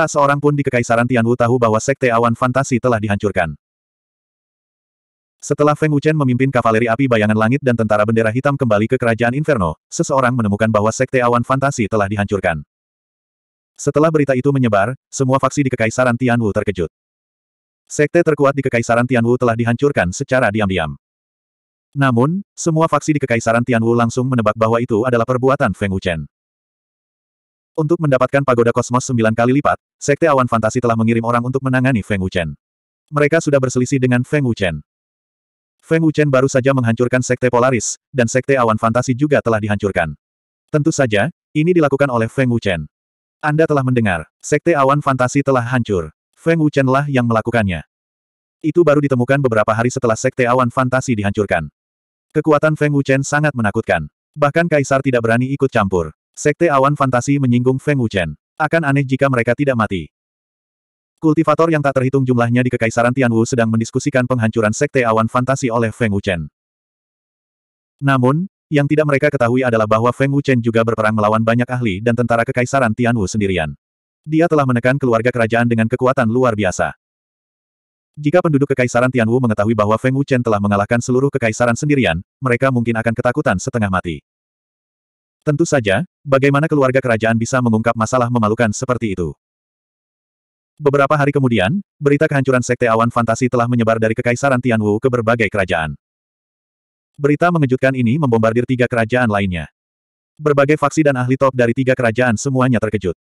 Tak seorang pun di Kekaisaran Tianwu tahu bahwa Sekte Awan Fantasi telah dihancurkan. Setelah Feng Wuchen memimpin kavaleri api bayangan langit dan tentara bendera hitam kembali ke kerajaan Inferno, seseorang menemukan bahwa sekte awan fantasi telah dihancurkan. Setelah berita itu menyebar, semua faksi di Kekaisaran Tianwu terkejut. Sekte terkuat di Kekaisaran Tianwu telah dihancurkan secara diam-diam. Namun, semua faksi di Kekaisaran Tianwu langsung menebak bahwa itu adalah perbuatan Feng Wuchen. Untuk mendapatkan pagoda kosmos sembilan kali lipat, Sekte Awan Fantasi telah mengirim orang untuk menangani Feng Wuchen. Mereka sudah berselisih dengan Feng Wuchen. Feng Wuchen baru saja menghancurkan Sekte Polaris, dan Sekte Awan Fantasi juga telah dihancurkan. Tentu saja, ini dilakukan oleh Feng Wuchen. Anda telah mendengar, Sekte Awan Fantasi telah hancur. Feng Wuchen lah yang melakukannya. Itu baru ditemukan beberapa hari setelah Sekte Awan Fantasi dihancurkan. Kekuatan Feng Wuchen sangat menakutkan. Bahkan Kaisar tidak berani ikut campur. Sekte Awan Fantasi menyinggung Feng Wuchen. Akan aneh jika mereka tidak mati. Kultivator yang tak terhitung jumlahnya di Kekaisaran Tianwu sedang mendiskusikan penghancuran Sekte Awan Fantasi oleh Feng Wuchen. Namun, yang tidak mereka ketahui adalah bahwa Feng Wuchen juga berperang melawan banyak ahli dan tentara Kekaisaran Tianwu sendirian. Dia telah menekan keluarga kerajaan dengan kekuatan luar biasa. Jika penduduk Kekaisaran Tianwu mengetahui bahwa Feng Wuchen telah mengalahkan seluruh Kekaisaran sendirian, mereka mungkin akan ketakutan setengah mati. Tentu saja, bagaimana keluarga kerajaan bisa mengungkap masalah memalukan seperti itu. Beberapa hari kemudian, berita kehancuran Sekte Awan Fantasi telah menyebar dari Kekaisaran Tianwu ke berbagai kerajaan. Berita mengejutkan ini membombardir tiga kerajaan lainnya. Berbagai faksi dan ahli top dari tiga kerajaan semuanya terkejut.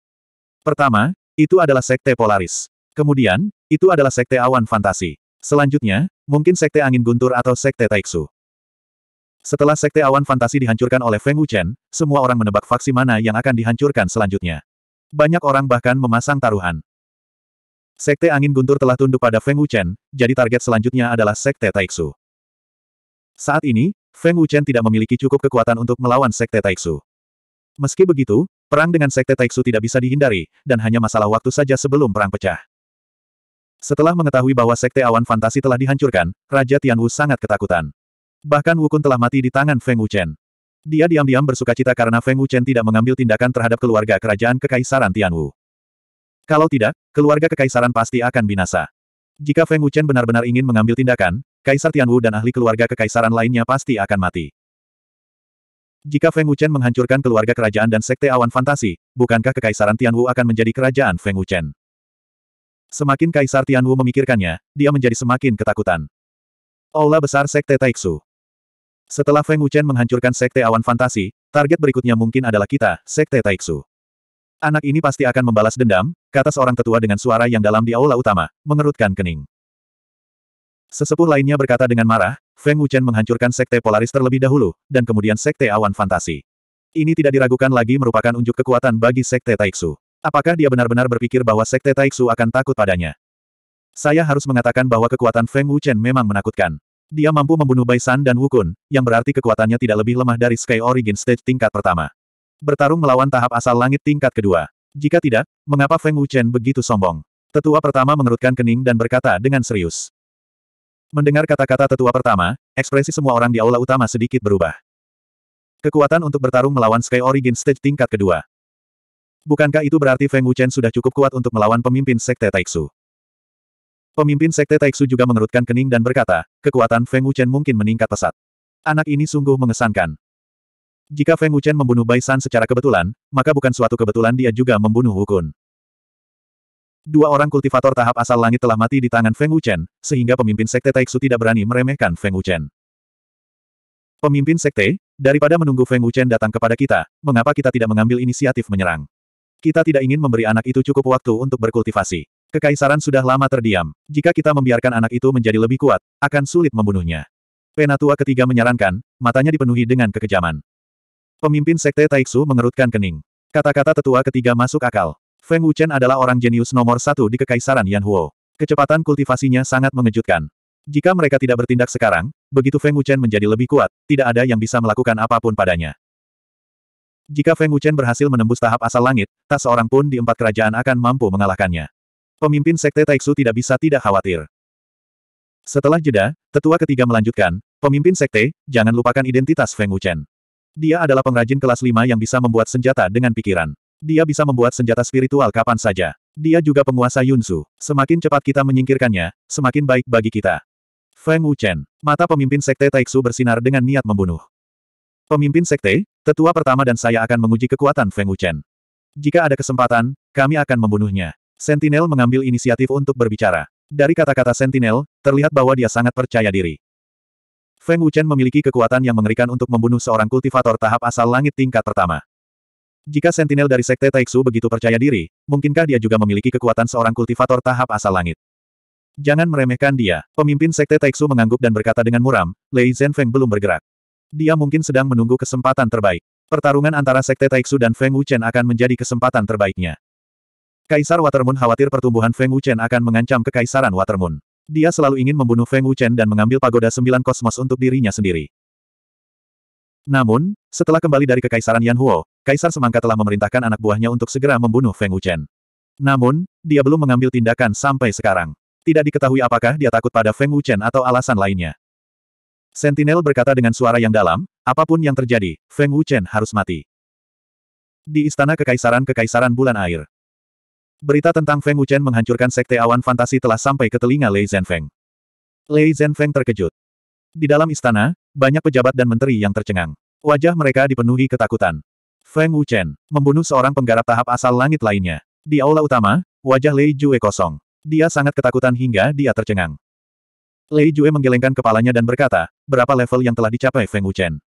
Pertama, itu adalah Sekte Polaris. Kemudian, itu adalah Sekte Awan Fantasi. Selanjutnya, mungkin Sekte Angin Guntur atau Sekte Taiksu. Setelah sekte awan fantasi dihancurkan oleh Feng Wuchen, semua orang menebak faksi mana yang akan dihancurkan selanjutnya. Banyak orang bahkan memasang taruhan. Sekte angin guntur telah tunduk pada Feng Wuchen, jadi target selanjutnya adalah sekte Taiksu. Saat ini, Feng Wuchen tidak memiliki cukup kekuatan untuk melawan sekte Taiksu. Meski begitu, perang dengan sekte Taiksu tidak bisa dihindari, dan hanya masalah waktu saja sebelum perang pecah. Setelah mengetahui bahwa sekte awan fantasi telah dihancurkan, Raja Tianwu sangat ketakutan. Bahkan Wukun telah mati di tangan Feng Wuchen. Dia diam-diam bersuka cita karena Feng Wuchen tidak mengambil tindakan terhadap keluarga kerajaan Kekaisaran Tianwu. Kalau tidak, keluarga Kekaisaran pasti akan binasa. Jika Feng Wuchen benar-benar ingin mengambil tindakan, Kaisar Tianwu dan ahli keluarga Kekaisaran lainnya pasti akan mati. Jika Feng Wuchen menghancurkan keluarga kerajaan dan sekte awan fantasi, bukankah Kekaisaran Tianwu akan menjadi kerajaan Feng Wuchen? Semakin Kaisar Tianwu memikirkannya, dia menjadi semakin ketakutan. Aula besar Sekte Taiksu. Setelah Feng Wuchen menghancurkan Sekte Awan Fantasi, target berikutnya mungkin adalah kita, Sekte Taiksu. Anak ini pasti akan membalas dendam, kata seorang tetua dengan suara yang dalam di aula utama, mengerutkan kening. Sesepuh lainnya berkata dengan marah, Feng Wuchen menghancurkan Sekte Polaris terlebih dahulu, dan kemudian Sekte Awan Fantasi. Ini tidak diragukan lagi merupakan unjuk kekuatan bagi Sekte Taiksu. Apakah dia benar-benar berpikir bahwa Sekte Taiksu akan takut padanya? Saya harus mengatakan bahwa kekuatan Feng Wuchen memang menakutkan. Dia mampu membunuh Bai San dan Wukun, yang berarti kekuatannya tidak lebih lemah dari Sky Origin Stage tingkat pertama. Bertarung melawan tahap asal langit tingkat kedua. Jika tidak, mengapa Feng Wuchen begitu sombong? Tetua pertama mengerutkan kening dan berkata dengan serius. Mendengar kata-kata tetua pertama, ekspresi semua orang di aula utama sedikit berubah. Kekuatan untuk bertarung melawan Sky Origin Stage tingkat kedua. Bukankah itu berarti Feng Wuchen sudah cukup kuat untuk melawan pemimpin Sekte Taiksu? Pemimpin Sekte Taiksu juga mengerutkan kening dan berkata, kekuatan Feng Wuchen mungkin meningkat pesat. Anak ini sungguh mengesankan. Jika Feng Wuchen membunuh Bai San secara kebetulan, maka bukan suatu kebetulan dia juga membunuh Hukun. Dua orang kultivator tahap asal langit telah mati di tangan Feng Wuchen, sehingga pemimpin Sekte Taiksu tidak berani meremehkan Feng Wuchen. Pemimpin Sekte, daripada menunggu Feng Wuchen datang kepada kita, mengapa kita tidak mengambil inisiatif menyerang? Kita tidak ingin memberi anak itu cukup waktu untuk berkultivasi. Kekaisaran sudah lama terdiam. Jika kita membiarkan anak itu menjadi lebih kuat, akan sulit membunuhnya. Penatua ketiga menyarankan, matanya dipenuhi dengan kekejaman. Pemimpin Sekte Taiksu mengerutkan kening. Kata-kata tetua ketiga masuk akal. Feng Wuchen adalah orang jenius nomor satu di Kekaisaran Yanhuo. Kecepatan kultivasinya sangat mengejutkan. Jika mereka tidak bertindak sekarang, begitu Feng Wuchen menjadi lebih kuat, tidak ada yang bisa melakukan apapun padanya. Jika Feng Wuchen berhasil menembus tahap asal langit, tak seorang pun di empat kerajaan akan mampu mengalahkannya. Pemimpin Sekte Taiksu tidak bisa tidak khawatir. Setelah jeda, tetua ketiga melanjutkan, pemimpin Sekte, jangan lupakan identitas Feng Wuchen. Dia adalah pengrajin kelas 5 yang bisa membuat senjata dengan pikiran. Dia bisa membuat senjata spiritual kapan saja. Dia juga penguasa Yunsu. Semakin cepat kita menyingkirkannya, semakin baik bagi kita. Feng Wuchen, mata pemimpin Sekte Taiksu bersinar dengan niat membunuh. Pemimpin Sekte, tetua pertama dan saya akan menguji kekuatan Feng Wuchen. Jika ada kesempatan, kami akan membunuhnya. Sentinel mengambil inisiatif untuk berbicara. Dari kata-kata Sentinel, terlihat bahwa dia sangat percaya diri. Feng Wuchen memiliki kekuatan yang mengerikan untuk membunuh seorang kultivator tahap asal langit tingkat pertama. Jika Sentinel dari Sekte Taixu begitu percaya diri, mungkinkah dia juga memiliki kekuatan seorang kultivator tahap asal langit? Jangan meremehkan dia. Pemimpin Sekte Taixu mengangguk dan berkata dengan muram, Lei Zhenfeng belum bergerak. Dia mungkin sedang menunggu kesempatan terbaik. Pertarungan antara Sekte Taixu dan Feng Wuchen akan menjadi kesempatan terbaiknya. Kaisar Watermoon khawatir pertumbuhan Feng Wuchen akan mengancam kekaisaran Watermoon. Dia selalu ingin membunuh Feng Wuchen dan mengambil pagoda sembilan kosmos untuk dirinya sendiri. Namun, setelah kembali dari kekaisaran Yan Huo, Kaisar Semangka telah memerintahkan anak buahnya untuk segera membunuh Feng Wuchen. Namun, dia belum mengambil tindakan sampai sekarang. Tidak diketahui apakah dia takut pada Feng Wuchen atau alasan lainnya. Sentinel berkata dengan suara yang dalam, apapun yang terjadi, Feng Wuchen harus mati. Di Istana Kekaisaran Kekaisaran Bulan Air, Berita tentang Feng Wuchen menghancurkan sekte awan fantasi telah sampai ke telinga Lei Zhenfeng. Lei Zhenfeng terkejut. Di dalam istana, banyak pejabat dan menteri yang tercengang. Wajah mereka dipenuhi ketakutan. Feng Wuchen membunuh seorang penggarap tahap asal langit lainnya. Di aula utama, wajah Lei Jue kosong. Dia sangat ketakutan hingga dia tercengang. Lei Jue menggelengkan kepalanya dan berkata, berapa level yang telah dicapai Feng Wuchen?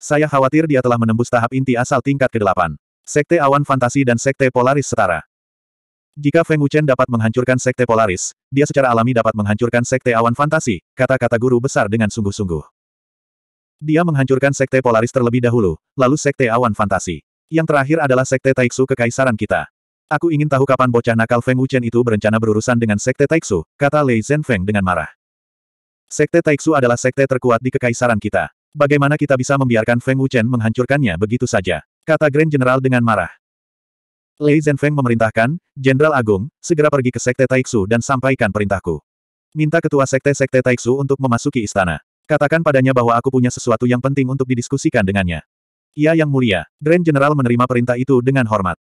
Saya khawatir dia telah menembus tahap inti asal tingkat ke-8. Sekte awan fantasi dan sekte polaris setara. Jika Feng Wuchen dapat menghancurkan sekte Polaris, dia secara alami dapat menghancurkan sekte awan fantasi, kata-kata guru besar dengan sungguh-sungguh. Dia menghancurkan sekte Polaris terlebih dahulu, lalu sekte awan fantasi. Yang terakhir adalah sekte Taiksu kekaisaran kita. Aku ingin tahu kapan bocah nakal Feng Wuchen itu berencana berurusan dengan sekte Taiksu, kata Lei Zhenfeng dengan marah. Sekte Taiksu adalah sekte terkuat di kekaisaran kita. Bagaimana kita bisa membiarkan Feng Wuchen menghancurkannya begitu saja? Kata Grand General dengan marah. Lei Zhenfeng memerintahkan, Jenderal Agung, segera pergi ke Sekte Taiksu dan sampaikan perintahku. Minta ketua Sekte-Sekte Taiksu untuk memasuki istana. Katakan padanya bahwa aku punya sesuatu yang penting untuk didiskusikan dengannya. Ia yang mulia, Grand General menerima perintah itu dengan hormat.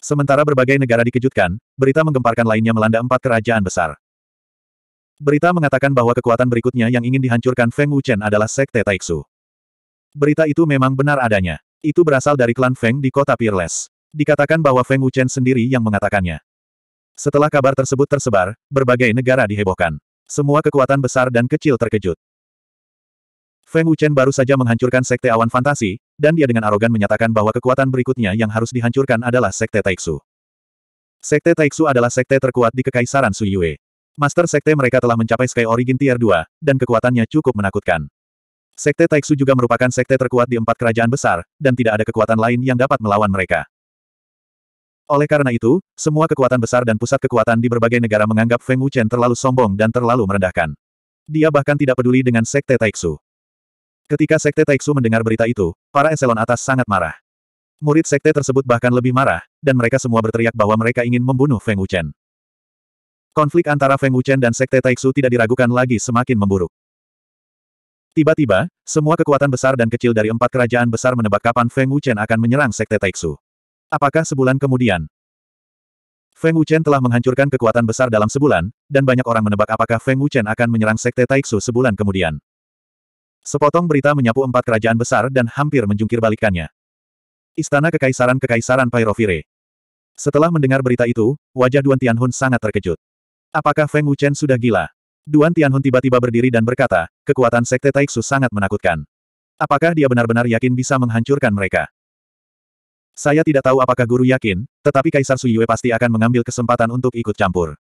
Sementara berbagai negara dikejutkan, berita menggemparkan lainnya melanda empat kerajaan besar. Berita mengatakan bahwa kekuatan berikutnya yang ingin dihancurkan Feng Wuchen adalah Sekte Taiksu. Berita itu memang benar adanya. Itu berasal dari klan Feng di kota Peerless. Dikatakan bahwa Feng Wuchen sendiri yang mengatakannya. Setelah kabar tersebut tersebar, berbagai negara dihebohkan. Semua kekuatan besar dan kecil terkejut. Feng Wuchen baru saja menghancurkan sekte awan fantasi, dan dia dengan arogan menyatakan bahwa kekuatan berikutnya yang harus dihancurkan adalah sekte Taixu. Sekte Taixu adalah sekte terkuat di Kekaisaran Yue. Master sekte mereka telah mencapai Sky Origin Tier 2, dan kekuatannya cukup menakutkan. Sekte Taixu juga merupakan sekte terkuat di empat kerajaan besar, dan tidak ada kekuatan lain yang dapat melawan mereka. Oleh karena itu, semua kekuatan besar dan pusat kekuatan di berbagai negara menganggap Feng Wuchen terlalu sombong dan terlalu merendahkan. Dia bahkan tidak peduli dengan Sekte Taiksu. Ketika Sekte Taiksu mendengar berita itu, para eselon atas sangat marah. Murid Sekte tersebut bahkan lebih marah, dan mereka semua berteriak bahwa mereka ingin membunuh Feng Wuchen. Konflik antara Feng Wuchen dan Sekte Taiksu tidak diragukan lagi semakin memburuk. Tiba-tiba, semua kekuatan besar dan kecil dari empat kerajaan besar menebak kapan Feng Wuchen akan menyerang Sekte Taiksu. Apakah sebulan kemudian? Feng Wuchen telah menghancurkan kekuatan besar dalam sebulan, dan banyak orang menebak apakah Feng Wuchen akan menyerang Sekte Taiksu sebulan kemudian. Sepotong berita menyapu empat kerajaan besar dan hampir menjungkir balikannya. Istana Kekaisaran Kekaisaran Pyrovire. Setelah mendengar berita itu, wajah Duan Tianhun sangat terkejut. Apakah Feng Wuchen sudah gila? Duan Tianhun tiba-tiba berdiri dan berkata, kekuatan Sekte Taiksu sangat menakutkan. Apakah dia benar-benar yakin bisa menghancurkan mereka? Saya tidak tahu apakah guru yakin, tetapi Kaisar Suyue pasti akan mengambil kesempatan untuk ikut campur.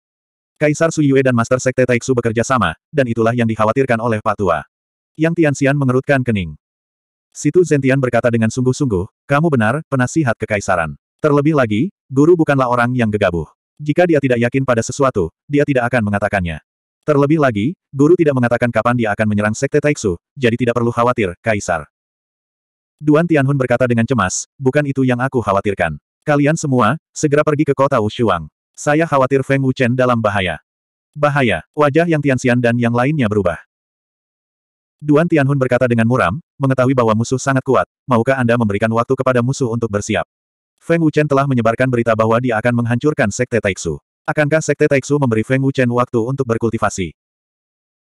Kaisar Suyue dan Master Sekte Taiksu bekerja sama, dan itulah yang dikhawatirkan oleh Pak Tua. Yang Tianxian mengerutkan kening. Situ Zentian berkata dengan sungguh-sungguh, kamu benar, penasihat kekaisaran. Terlebih lagi, guru bukanlah orang yang gegabah. Jika dia tidak yakin pada sesuatu, dia tidak akan mengatakannya. Terlebih lagi, guru tidak mengatakan kapan dia akan menyerang Sekte Taiksu, jadi tidak perlu khawatir, Kaisar. Duan Tianhun berkata dengan cemas, bukan itu yang aku khawatirkan. Kalian semua, segera pergi ke kota Wushuang. Saya khawatir Feng Wuchen dalam bahaya. Bahaya, wajah yang Tianxian dan yang lainnya berubah. Duan Tianhun berkata dengan muram, mengetahui bahwa musuh sangat kuat, maukah Anda memberikan waktu kepada musuh untuk bersiap? Feng Wuchen telah menyebarkan berita bahwa dia akan menghancurkan Sekte Taixu. Akankah Sekte Taixu memberi Feng Wuchen waktu untuk berkultivasi?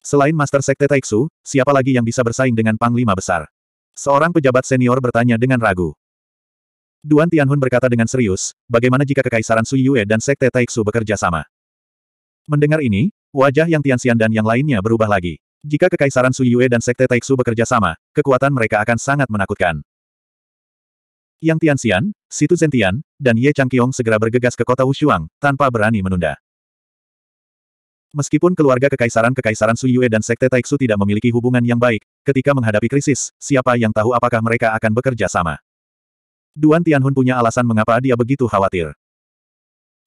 Selain Master Sekte Taixu, siapa lagi yang bisa bersaing dengan Panglima Besar? Seorang pejabat senior bertanya dengan ragu. Duan Tianhun berkata dengan serius, bagaimana jika Kekaisaran Sui Yue dan Sekte Taiksu bekerja sama? Mendengar ini, wajah yang Tianxian dan yang lainnya berubah lagi. Jika Kekaisaran Sui Yue dan Sekte Taiksu bekerja sama, kekuatan mereka akan sangat menakutkan. Yang Tianxian, Situ Zentian, dan Ye Changqiong segera bergegas ke kota Wushuang, tanpa berani menunda. Meskipun keluarga kekaisaran-kekaisaran Yue dan Sekte Taiksu tidak memiliki hubungan yang baik, ketika menghadapi krisis, siapa yang tahu apakah mereka akan bekerja sama. Duan Tianhun punya alasan mengapa dia begitu khawatir.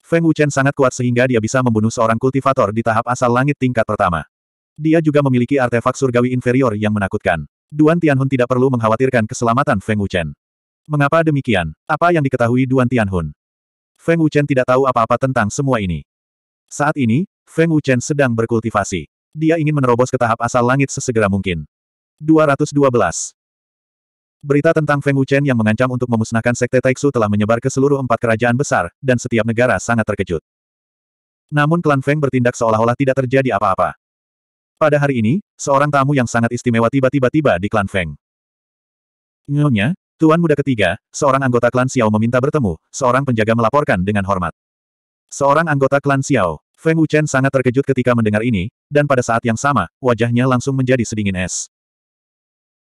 Feng Wuchen sangat kuat sehingga dia bisa membunuh seorang kultivator di tahap asal langit tingkat pertama. Dia juga memiliki artefak surgawi inferior yang menakutkan. Duan Tianhun tidak perlu mengkhawatirkan keselamatan Feng Wuchen. Mengapa demikian? Apa yang diketahui Duan Tianhun? Feng Wuchen tidak tahu apa-apa tentang semua ini. Saat ini, Feng Wuchen sedang berkultivasi. Dia ingin menerobos ke tahap asal langit sesegera mungkin. 212. Berita tentang Feng Wuchen yang mengancam untuk memusnahkan Sekte Taixu telah menyebar ke seluruh empat kerajaan besar, dan setiap negara sangat terkejut. Namun klan Feng bertindak seolah-olah tidak terjadi apa-apa. Pada hari ini, seorang tamu yang sangat istimewa tiba-tiba tiba di klan Feng. Nyonya, Tuan muda ketiga, seorang anggota klan Xiao meminta bertemu, seorang penjaga melaporkan dengan hormat. Seorang anggota klan Xiao. Feng Wuchen sangat terkejut ketika mendengar ini, dan pada saat yang sama, wajahnya langsung menjadi sedingin es.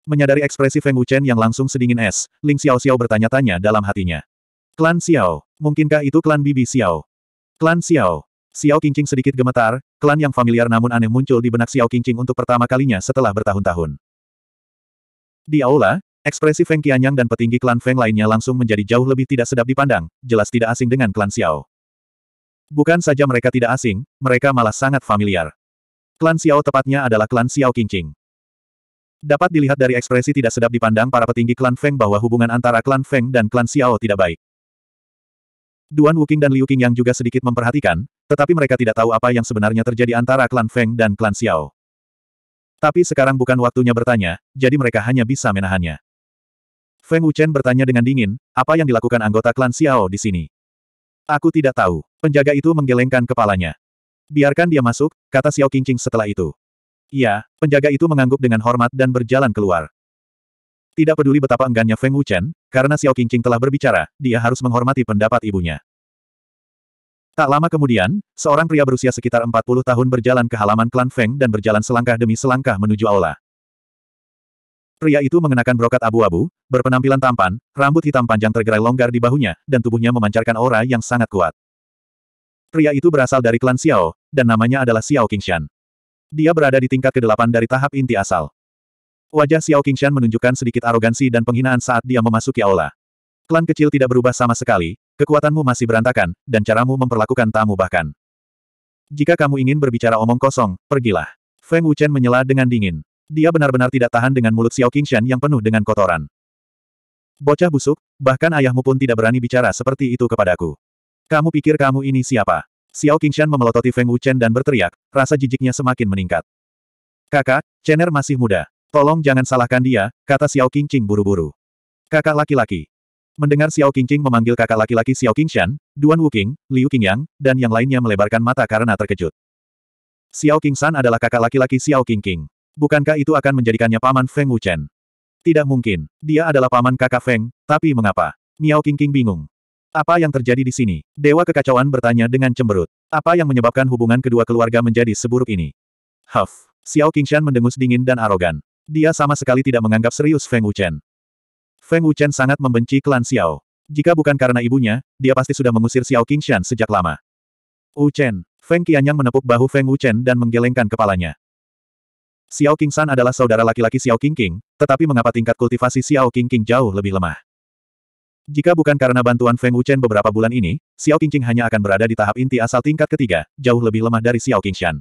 Menyadari ekspresi Feng Wuchen yang langsung sedingin es, Ling Xiao Xiao bertanya-tanya dalam hatinya. Klan Xiao, mungkinkah itu klan Bibi Xiao? Klan Xiao. Xiao Qingqing sedikit gemetar, klan yang familiar namun aneh muncul di benak Xiao Qingqing untuk pertama kalinya setelah bertahun-tahun. Di aula, ekspresi Feng Qianyang dan petinggi klan Feng lainnya langsung menjadi jauh lebih tidak sedap dipandang, jelas tidak asing dengan klan Xiao. Bukan saja mereka tidak asing, mereka malah sangat familiar. Klan Xiao tepatnya adalah klan Xiao Qingqing. Dapat dilihat dari ekspresi tidak sedap dipandang para petinggi klan Feng bahwa hubungan antara klan Feng dan klan Xiao tidak baik. Duan Wuking dan Liu Qing yang juga sedikit memperhatikan, tetapi mereka tidak tahu apa yang sebenarnya terjadi antara klan Feng dan klan Xiao. Tapi sekarang bukan waktunya bertanya, jadi mereka hanya bisa menahannya. Feng Wuchen bertanya dengan dingin, apa yang dilakukan anggota klan Xiao di sini? Aku tidak tahu. Penjaga itu menggelengkan kepalanya. Biarkan dia masuk, kata Xiao Qingqing setelah itu. Iya, penjaga itu mengangguk dengan hormat dan berjalan keluar. Tidak peduli betapa enggannya Feng Wuchen, karena Xiao Qingqing telah berbicara, dia harus menghormati pendapat ibunya. Tak lama kemudian, seorang pria berusia sekitar 40 tahun berjalan ke halaman klan Feng dan berjalan selangkah demi selangkah menuju aula. Pria itu mengenakan brokat abu-abu, berpenampilan tampan, rambut hitam panjang tergerai longgar di bahunya, dan tubuhnya memancarkan aura yang sangat kuat. Pria itu berasal dari klan Xiao, dan namanya adalah Xiao Qingshan. Dia berada di tingkat ke-8 dari tahap inti asal. Wajah Xiao Qingshan menunjukkan sedikit arogansi dan penghinaan saat dia memasuki aula. Klan kecil tidak berubah sama sekali, kekuatanmu masih berantakan, dan caramu memperlakukan tamu bahkan. Jika kamu ingin berbicara omong kosong, pergilah. Feng Wuchen menyela dengan dingin. Dia benar-benar tidak tahan dengan mulut Xiao Qingshan yang penuh dengan kotoran. Bocah busuk, bahkan ayahmu pun tidak berani bicara seperti itu kepadaku. Kamu pikir kamu ini siapa? Xiao Qingshan memelototi Feng Wuchen dan berteriak, rasa jijiknya semakin meningkat. Kakak, Chener masih muda. Tolong jangan salahkan dia, kata Xiao Qingqing buru-buru. Kakak laki-laki. Mendengar Xiao Qingqing memanggil kakak laki-laki Xiao Qingshan, Duan Wuking, Liu Qingyang, dan yang lainnya melebarkan mata karena terkejut. Xiao Qingshan adalah kakak laki-laki Xiao Qingqing. Bukankah itu akan menjadikannya paman Feng Wuchen? Tidak mungkin. Dia adalah paman kakak Feng, tapi mengapa? Miao Qingqing bingung. Apa yang terjadi di sini? Dewa Kekacauan bertanya dengan cemberut. Apa yang menyebabkan hubungan kedua keluarga menjadi seburuk ini? Huff. Xiao Qingshan mendengus dingin dan arogan. Dia sama sekali tidak menganggap serius Feng Wuchen. Feng Wuchen sangat membenci klan Xiao. Jika bukan karena ibunya, dia pasti sudah mengusir Xiao Qingshan sejak lama. Wuchen. Feng Qianyang menepuk bahu Feng Wuchen dan menggelengkan kepalanya. Xiao Qingshan adalah saudara laki-laki Xiao Qingqing, tetapi mengapa tingkat kultivasi Xiao Qingqing jauh lebih lemah? Jika bukan karena bantuan Feng Wuchen beberapa bulan ini, Xiao Qingqing hanya akan berada di tahap inti asal tingkat ketiga, jauh lebih lemah dari Xiao Qingshan.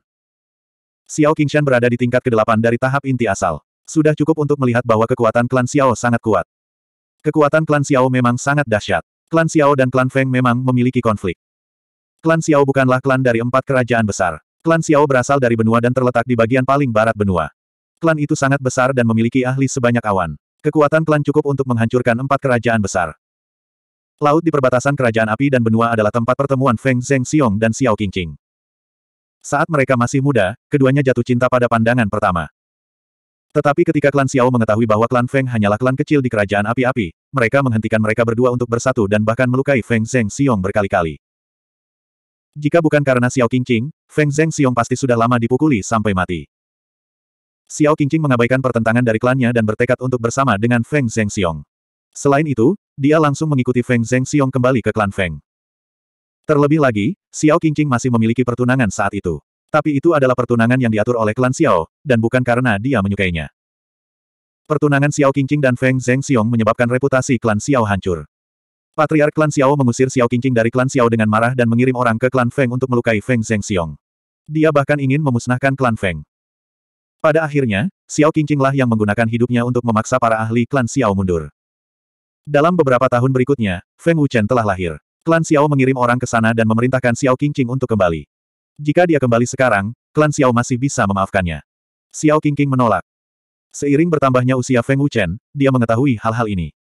Xiao Qingshan berada di tingkat kedelapan dari tahap inti asal. Sudah cukup untuk melihat bahwa kekuatan klan Xiao sangat kuat. Kekuatan klan Xiao memang sangat dahsyat. Klan Xiao dan klan Feng memang memiliki konflik. Klan Xiao bukanlah klan dari empat kerajaan besar. Klan Xiao berasal dari benua dan terletak di bagian paling barat benua. Klan itu sangat besar dan memiliki ahli sebanyak awan. Kekuatan klan cukup untuk menghancurkan empat kerajaan besar. Laut di perbatasan Kerajaan Api dan Benua adalah tempat pertemuan Feng Zheng Xiong dan Xiao Qingqing. Saat mereka masih muda, keduanya jatuh cinta pada pandangan pertama. Tetapi ketika klan Xiao mengetahui bahwa klan Feng hanyalah klan kecil di Kerajaan Api-Api, mereka menghentikan mereka berdua untuk bersatu dan bahkan melukai Feng Zheng Xiong berkali-kali. Jika bukan karena Xiao Qingqing, Feng Zheng Xiong pasti sudah lama dipukuli sampai mati. Xiao Qingqing mengabaikan pertentangan dari klannya dan bertekad untuk bersama dengan Feng Zheng Xiong. Selain itu, dia langsung mengikuti Feng Zheng Xiong kembali ke klan Feng. Terlebih lagi, Xiao Qingqing masih memiliki pertunangan saat itu. Tapi itu adalah pertunangan yang diatur oleh klan Xiao, dan bukan karena dia menyukainya. Pertunangan Xiao Qingqing dan Feng Zheng Xiong menyebabkan reputasi klan Xiao hancur. Patriark klan Xiao mengusir Xiao Qingqing dari klan Xiao dengan marah dan mengirim orang ke klan Feng untuk melukai Feng Zheng Xiong. Dia bahkan ingin memusnahkan klan Feng. Pada akhirnya, Xiao Qingqing lah yang menggunakan hidupnya untuk memaksa para ahli klan Xiao mundur. Dalam beberapa tahun berikutnya, Feng Wuchen telah lahir. Klan Xiao mengirim orang ke sana dan memerintahkan Xiao Qingqing untuk kembali. Jika dia kembali sekarang, klan Xiao masih bisa memaafkannya. Xiao Qingqing menolak. Seiring bertambahnya usia Feng Wuchen, dia mengetahui hal-hal ini.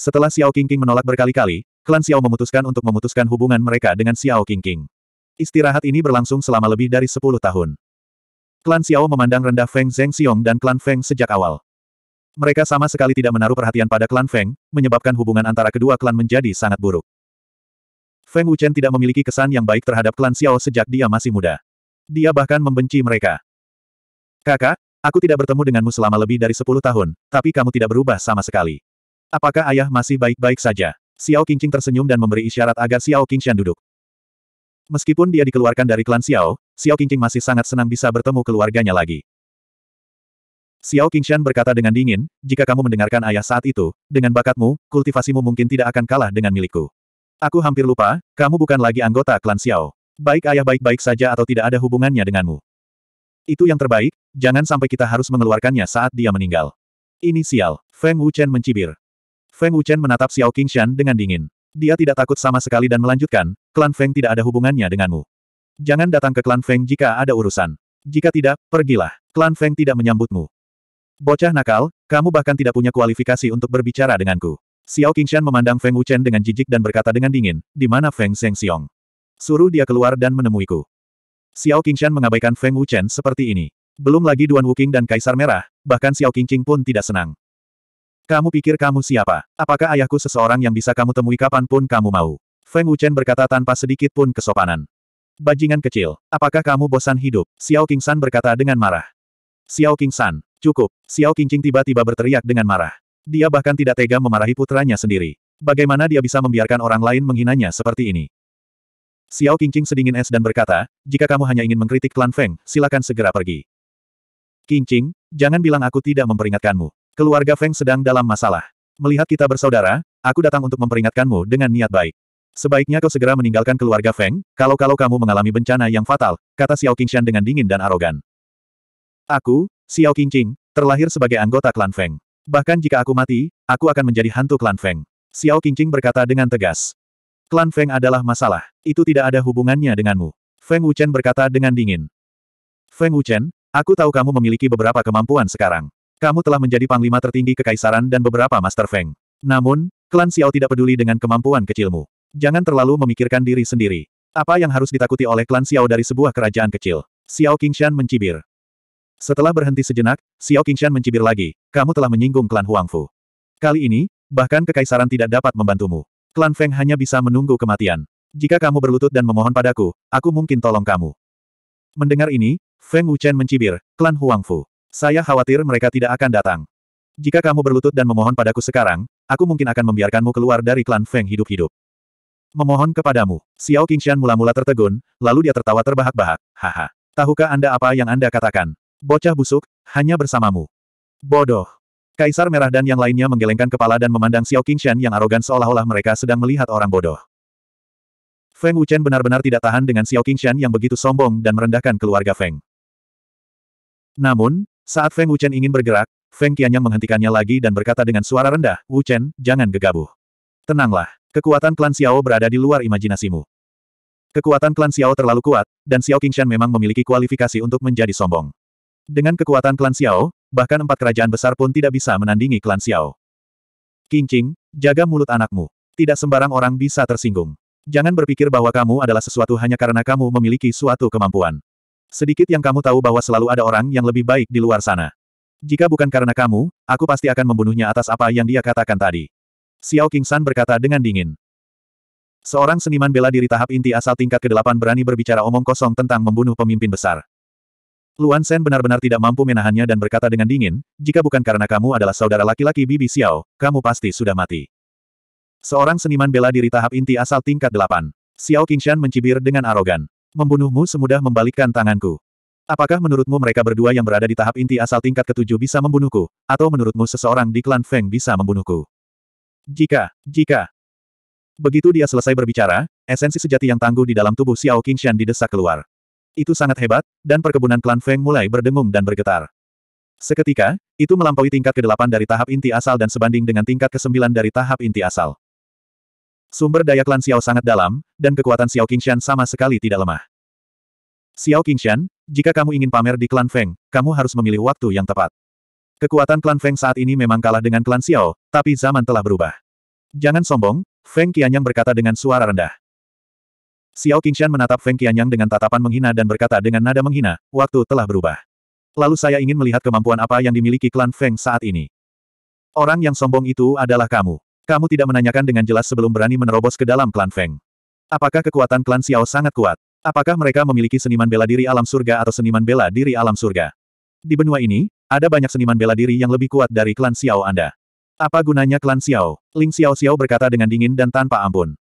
Setelah Xiao Qingqing menolak berkali-kali, klan Xiao memutuskan untuk memutuskan hubungan mereka dengan Xiao Qingqing. Istirahat ini berlangsung selama lebih dari 10 tahun. Klan Xiao memandang rendah Feng Zheng Xiong dan klan Feng sejak awal. Mereka sama sekali tidak menaruh perhatian pada klan Feng, menyebabkan hubungan antara kedua klan menjadi sangat buruk. Feng Wuchen tidak memiliki kesan yang baik terhadap klan Xiao sejak dia masih muda. Dia bahkan membenci mereka. Kakak, aku tidak bertemu denganmu selama lebih dari sepuluh tahun, tapi kamu tidak berubah sama sekali. Apakah ayah masih baik-baik saja? Xiao Qingqing tersenyum dan memberi isyarat agar Xiao Qingshan duduk. Meskipun dia dikeluarkan dari klan Xiao, Xiao Qingqing masih sangat senang bisa bertemu keluarganya lagi. Xiao Qingshan berkata dengan dingin, jika kamu mendengarkan ayah saat itu, dengan bakatmu, kultivasimu mungkin tidak akan kalah dengan milikku. Aku hampir lupa, kamu bukan lagi anggota klan Xiao. Baik ayah baik-baik saja atau tidak ada hubungannya denganmu. Itu yang terbaik, jangan sampai kita harus mengeluarkannya saat dia meninggal. Inisial, Feng Wuchen mencibir. Feng Wuchen menatap Xiao Qingshan dengan dingin. Dia tidak takut sama sekali dan melanjutkan, klan Feng tidak ada hubungannya denganmu. Jangan datang ke klan Feng jika ada urusan. Jika tidak, pergilah. Klan Feng tidak menyambutmu. Bocah nakal, kamu bahkan tidak punya kualifikasi untuk berbicara denganku. Xiao Qingshan memandang Feng Wuchen dengan jijik dan berkata dengan dingin, di mana Feng Zhengxiong? Suruh dia keluar dan menemuiku. Xiao Qingshan mengabaikan Feng Wuchen seperti ini. Belum lagi Duan Wuking dan Kaisar Merah, bahkan Xiao Qingqing pun tidak senang. Kamu pikir kamu siapa? Apakah ayahku seseorang yang bisa kamu temui kapanpun kamu mau? Feng Wuchen berkata tanpa sedikit pun kesopanan. Bajingan kecil, apakah kamu bosan hidup? Xiao Qingshan berkata dengan marah. Xiao Qingshan, Cukup, Xiao Qingqing tiba-tiba berteriak dengan marah. Dia bahkan tidak tega memarahi putranya sendiri. Bagaimana dia bisa membiarkan orang lain menghinanya seperti ini? Xiao Qingqing sedingin es dan berkata, jika kamu hanya ingin mengkritik Klan Feng, silakan segera pergi. Qingqing, jangan bilang aku tidak memperingatkanmu. Keluarga Feng sedang dalam masalah. Melihat kita bersaudara, aku datang untuk memperingatkanmu dengan niat baik. Sebaiknya kau segera meninggalkan keluarga Feng, kalau-kalau kamu mengalami bencana yang fatal, kata Xiao Qingshan dengan dingin dan arogan. Aku, Xiao Qingqing, terlahir sebagai anggota klan Feng. Bahkan jika aku mati, aku akan menjadi hantu klan Feng. Xiao Qingqing berkata dengan tegas. Klan Feng adalah masalah, itu tidak ada hubungannya denganmu. Feng Wuchen berkata dengan dingin. Feng Wuchen, aku tahu kamu memiliki beberapa kemampuan sekarang. Kamu telah menjadi panglima tertinggi kekaisaran dan beberapa Master Feng. Namun, klan Xiao tidak peduli dengan kemampuan kecilmu. Jangan terlalu memikirkan diri sendiri. Apa yang harus ditakuti oleh klan Xiao dari sebuah kerajaan kecil? Xiao Qingshan mencibir. Setelah berhenti sejenak, Xiao Qingshan mencibir lagi, kamu telah menyinggung klan Huangfu. Kali ini, bahkan kekaisaran tidak dapat membantumu. Klan Feng hanya bisa menunggu kematian. Jika kamu berlutut dan memohon padaku, aku mungkin tolong kamu. Mendengar ini, Feng Wuchen mencibir, klan Huangfu. Saya khawatir mereka tidak akan datang. Jika kamu berlutut dan memohon padaku sekarang, aku mungkin akan membiarkanmu keluar dari klan Feng hidup-hidup. Memohon kepadamu. Xiao Qingshan mula-mula tertegun, lalu dia tertawa terbahak-bahak. Haha. Tahukah Anda apa yang Anda katakan? Bocah busuk, hanya bersamamu. Bodoh. Kaisar Merah dan yang lainnya menggelengkan kepala dan memandang Xiao Qingshan yang arogan seolah-olah mereka sedang melihat orang bodoh. Feng Wuchen benar-benar tidak tahan dengan Xiao Qingshan yang begitu sombong dan merendahkan keluarga Feng. Namun, saat Feng Wuchen ingin bergerak, Feng Qianyang menghentikannya lagi dan berkata dengan suara rendah, Wuchen, jangan gegabah. Tenanglah, kekuatan klan Xiao berada di luar imajinasimu. Kekuatan klan Xiao terlalu kuat, dan Xiao Qingshan memang memiliki kualifikasi untuk menjadi sombong. Dengan kekuatan klan Xiao, bahkan empat kerajaan besar pun tidak bisa menandingi klan Xiao. King Qing, jaga mulut anakmu. Tidak sembarang orang bisa tersinggung. Jangan berpikir bahwa kamu adalah sesuatu hanya karena kamu memiliki suatu kemampuan. Sedikit yang kamu tahu bahwa selalu ada orang yang lebih baik di luar sana. Jika bukan karena kamu, aku pasti akan membunuhnya atas apa yang dia katakan tadi. Xiao King San berkata dengan dingin. Seorang seniman bela diri tahap inti asal tingkat ke-8 berani berbicara omong kosong tentang membunuh pemimpin besar. Luan Sen benar-benar tidak mampu menahannya dan berkata dengan dingin, jika bukan karena kamu adalah saudara laki-laki Bibi Xiao, kamu pasti sudah mati. Seorang seniman bela diri tahap inti asal tingkat delapan. Xiao Qingshan mencibir dengan arogan. Membunuhmu semudah membalikkan tanganku. Apakah menurutmu mereka berdua yang berada di tahap inti asal tingkat ketujuh bisa membunuhku, atau menurutmu seseorang di klan Feng bisa membunuhku? Jika, jika. Begitu dia selesai berbicara, esensi sejati yang tangguh di dalam tubuh Xiao Qingshan didesak keluar. Itu sangat hebat, dan perkebunan klan Feng mulai berdengung dan bergetar. Seketika, itu melampaui tingkat ke-8 dari tahap inti asal dan sebanding dengan tingkat ke-9 dari tahap inti asal. Sumber daya klan Xiao sangat dalam, dan kekuatan Xiao Qingshan sama sekali tidak lemah. Xiao Qingshan, jika kamu ingin pamer di klan Feng, kamu harus memilih waktu yang tepat. Kekuatan klan Feng saat ini memang kalah dengan klan Xiao, tapi zaman telah berubah. Jangan sombong, Feng Qianyang berkata dengan suara rendah. Xiao Qingshan menatap Feng Qianyang dengan tatapan menghina dan berkata dengan nada menghina, waktu telah berubah. Lalu saya ingin melihat kemampuan apa yang dimiliki klan Feng saat ini. Orang yang sombong itu adalah kamu. Kamu tidak menanyakan dengan jelas sebelum berani menerobos ke dalam klan Feng. Apakah kekuatan klan Xiao sangat kuat? Apakah mereka memiliki seniman bela diri alam surga atau seniman bela diri alam surga? Di benua ini, ada banyak seniman bela diri yang lebih kuat dari klan Xiao Anda. Apa gunanya klan Xiao? Ling Xiao Xiao berkata dengan dingin dan tanpa ampun.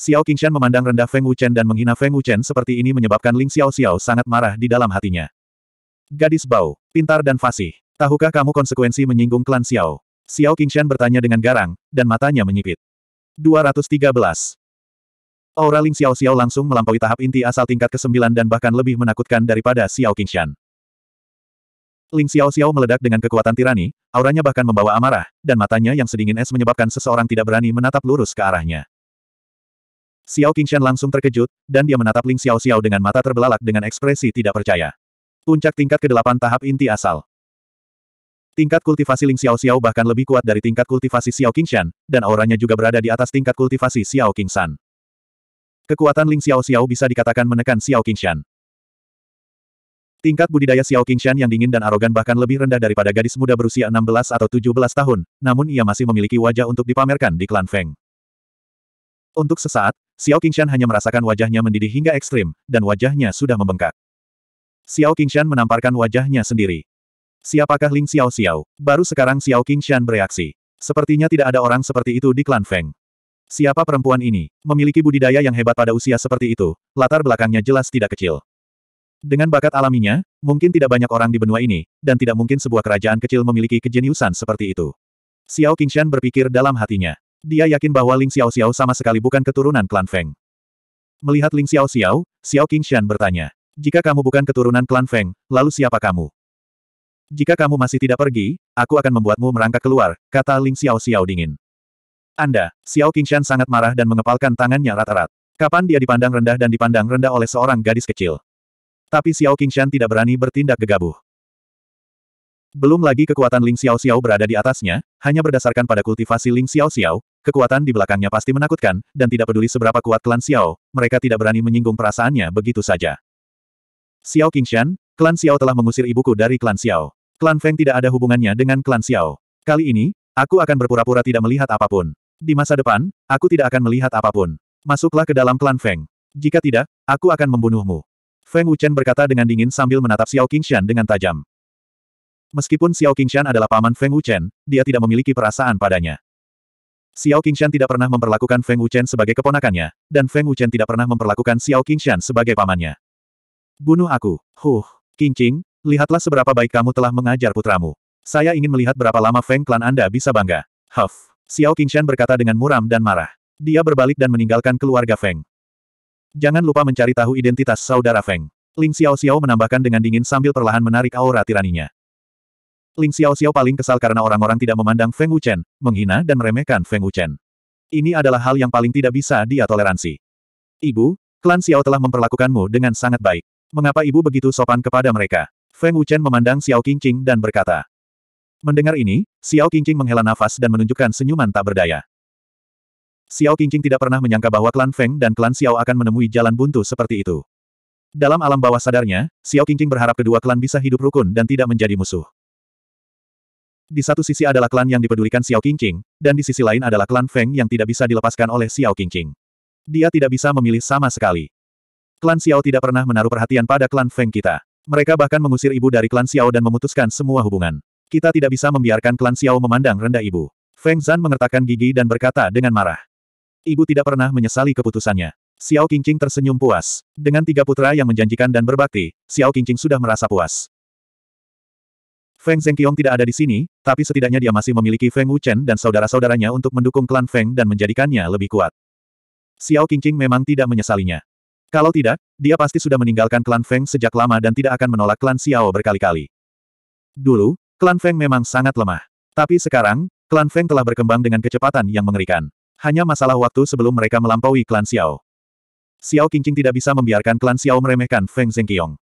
Xiao Qingshan memandang rendah Feng Wuchen dan menghina Feng Wuchen seperti ini menyebabkan Ling Xiao Xiao sangat marah di dalam hatinya. Gadis bau, pintar dan fasih. Tahukah kamu konsekuensi menyinggung klan Xiao? Xiao Qingshan bertanya dengan garang, dan matanya menyipit. 213. Aura Ling Xiao Xiao langsung melampaui tahap inti asal tingkat ke-9 dan bahkan lebih menakutkan daripada Xiao Qingshan. Ling Xiao Xiao meledak dengan kekuatan tirani, auranya bahkan membawa amarah, dan matanya yang sedingin es menyebabkan seseorang tidak berani menatap lurus ke arahnya. Xiao Qingshan langsung terkejut, dan dia menatap Ling Xiao Xiao dengan mata terbelalak dengan ekspresi tidak percaya. Puncak tingkat ke-8 tahap inti asal. Tingkat kultivasi Ling Xiao Xiao bahkan lebih kuat dari tingkat kultivasi Xiao Qingshan, dan auranya juga berada di atas tingkat kultivasi Xiao Qingshan. Kekuatan Ling Xiao Xiao bisa dikatakan menekan Xiao Qingshan. Tingkat budidaya Xiao Qingshan yang dingin dan arogan bahkan lebih rendah daripada gadis muda berusia 16 atau 17 tahun, namun ia masih memiliki wajah untuk dipamerkan di klan Feng. Untuk sesaat, Xiao Qingshan hanya merasakan wajahnya mendidih hingga ekstrim, dan wajahnya sudah membengkak. Xiao Qingshan menamparkan wajahnya sendiri. Siapakah Ling Xiao Xiao? Baru sekarang Xiao Qingshan bereaksi. Sepertinya tidak ada orang seperti itu di klan Feng. Siapa perempuan ini? Memiliki budidaya yang hebat pada usia seperti itu, latar belakangnya jelas tidak kecil. Dengan bakat alaminya, mungkin tidak banyak orang di benua ini, dan tidak mungkin sebuah kerajaan kecil memiliki kejeniusan seperti itu. Xiao Qingshan berpikir dalam hatinya. Dia yakin bahwa Ling Xiao Xiao sama sekali bukan keturunan klan Feng. Melihat Ling Xiao Xiao, Xiao Qingshan bertanya. Jika kamu bukan keturunan klan Feng, lalu siapa kamu? Jika kamu masih tidak pergi, aku akan membuatmu merangkak keluar, kata Ling Xiao Xiao dingin. Anda, Xiao Qingshan sangat marah dan mengepalkan tangannya rata rat Kapan dia dipandang rendah dan dipandang rendah oleh seorang gadis kecil? Tapi Xiao Qingshan tidak berani bertindak gegabah. Belum lagi kekuatan Ling Xiao Xiao berada di atasnya, hanya berdasarkan pada kultivasi Ling Xiao Xiao, kekuatan di belakangnya pasti menakutkan, dan tidak peduli seberapa kuat klan Xiao, mereka tidak berani menyinggung perasaannya begitu saja. Xiao Qingshan, klan Xiao telah mengusir ibuku dari klan Xiao. Klan Feng tidak ada hubungannya dengan klan Xiao. Kali ini, aku akan berpura-pura tidak melihat apapun. Di masa depan, aku tidak akan melihat apapun. Masuklah ke dalam klan Feng. Jika tidak, aku akan membunuhmu. Feng Wuchen berkata dengan dingin sambil menatap Xiao Qingshan dengan tajam. Meskipun Xiao Qingshan adalah paman Feng Wuchen, dia tidak memiliki perasaan padanya. Xiao Qingshan tidak pernah memperlakukan Feng Wuchen sebagai keponakannya, dan Feng Wuchen tidak pernah memperlakukan Xiao Qingshan sebagai pamannya. Bunuh aku. Huh. Qingqing, lihatlah seberapa baik kamu telah mengajar putramu. Saya ingin melihat berapa lama Feng klan Anda bisa bangga. Huff. Xiao Qingshan berkata dengan muram dan marah. Dia berbalik dan meninggalkan keluarga Feng. Jangan lupa mencari tahu identitas saudara Feng. Ling Xiao Xiao menambahkan dengan dingin sambil perlahan menarik aura tiraninya. Ling Xiao Xiao paling kesal karena orang-orang tidak memandang Feng Wuchen, menghina dan meremehkan Feng Wuchen. Ini adalah hal yang paling tidak bisa dia toleransi. Ibu, klan Xiao telah memperlakukanmu dengan sangat baik. Mengapa ibu begitu sopan kepada mereka? Feng Wuchen memandang Xiao Qingqing dan berkata. Mendengar ini, Xiao Qingqing menghela nafas dan menunjukkan senyuman tak berdaya. Xiao Qingqing tidak pernah menyangka bahwa klan Feng dan klan Xiao akan menemui jalan buntu seperti itu. Dalam alam bawah sadarnya, Xiao Qingqing berharap kedua klan bisa hidup rukun dan tidak menjadi musuh. Di satu sisi adalah klan yang dipedulikan Xiao Qingqing, dan di sisi lain adalah klan Feng yang tidak bisa dilepaskan oleh Xiao Qingqing. Dia tidak bisa memilih sama sekali. Klan Xiao tidak pernah menaruh perhatian pada klan Feng kita. Mereka bahkan mengusir ibu dari klan Xiao dan memutuskan semua hubungan. Kita tidak bisa membiarkan klan Xiao memandang rendah ibu. Feng Zan mengertakkan gigi dan berkata dengan marah. Ibu tidak pernah menyesali keputusannya. Xiao Qingqing tersenyum puas. Dengan tiga putra yang menjanjikan dan berbakti, Xiao Qingqing sudah merasa puas. Feng Zhengqiong tidak ada di sini, tapi setidaknya dia masih memiliki Feng Wuchen dan saudara-saudaranya untuk mendukung klan Feng dan menjadikannya lebih kuat. Xiao Qingqing memang tidak menyesalinya. Kalau tidak, dia pasti sudah meninggalkan klan Feng sejak lama dan tidak akan menolak klan Xiao berkali-kali. Dulu, klan Feng memang sangat lemah. Tapi sekarang, klan Feng telah berkembang dengan kecepatan yang mengerikan. Hanya masalah waktu sebelum mereka melampaui klan Xiao. Xiao Qingqing tidak bisa membiarkan klan Xiao meremehkan Feng Zhengqiong.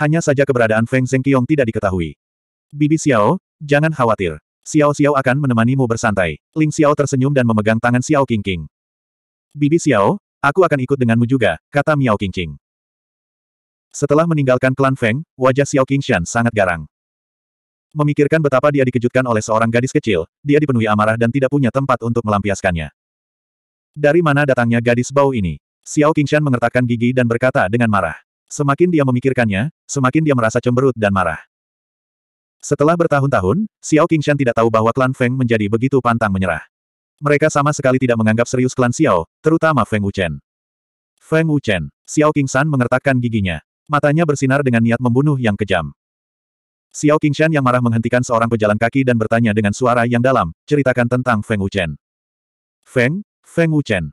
Hanya saja keberadaan Feng Zhengqiong tidak diketahui. Bibi Xiao, jangan khawatir. Xiao Xiao akan menemanimu bersantai. Ling Xiao tersenyum dan memegang tangan Xiao Qingqing. Bibi Xiao, aku akan ikut denganmu juga, kata Miao Qingqing. Setelah meninggalkan klan Feng, wajah Xiao Qingshan sangat garang. Memikirkan betapa dia dikejutkan oleh seorang gadis kecil, dia dipenuhi amarah dan tidak punya tempat untuk melampiaskannya. Dari mana datangnya gadis bau ini? Xiao Qingshan mengertakkan gigi dan berkata dengan marah. Semakin dia memikirkannya, semakin dia merasa cemberut dan marah. Setelah bertahun-tahun, Xiao Qingshan tidak tahu bahwa klan Feng menjadi begitu pantang menyerah. Mereka sama sekali tidak menganggap serius klan Xiao, terutama Feng Wuchen. Feng Wuchen, Xiao Qingshan mengertakkan giginya. Matanya bersinar dengan niat membunuh yang kejam. Xiao Qingshan yang marah menghentikan seorang pejalan kaki dan bertanya dengan suara yang dalam, ceritakan tentang Feng Wuchen. Feng, Feng Wuchen.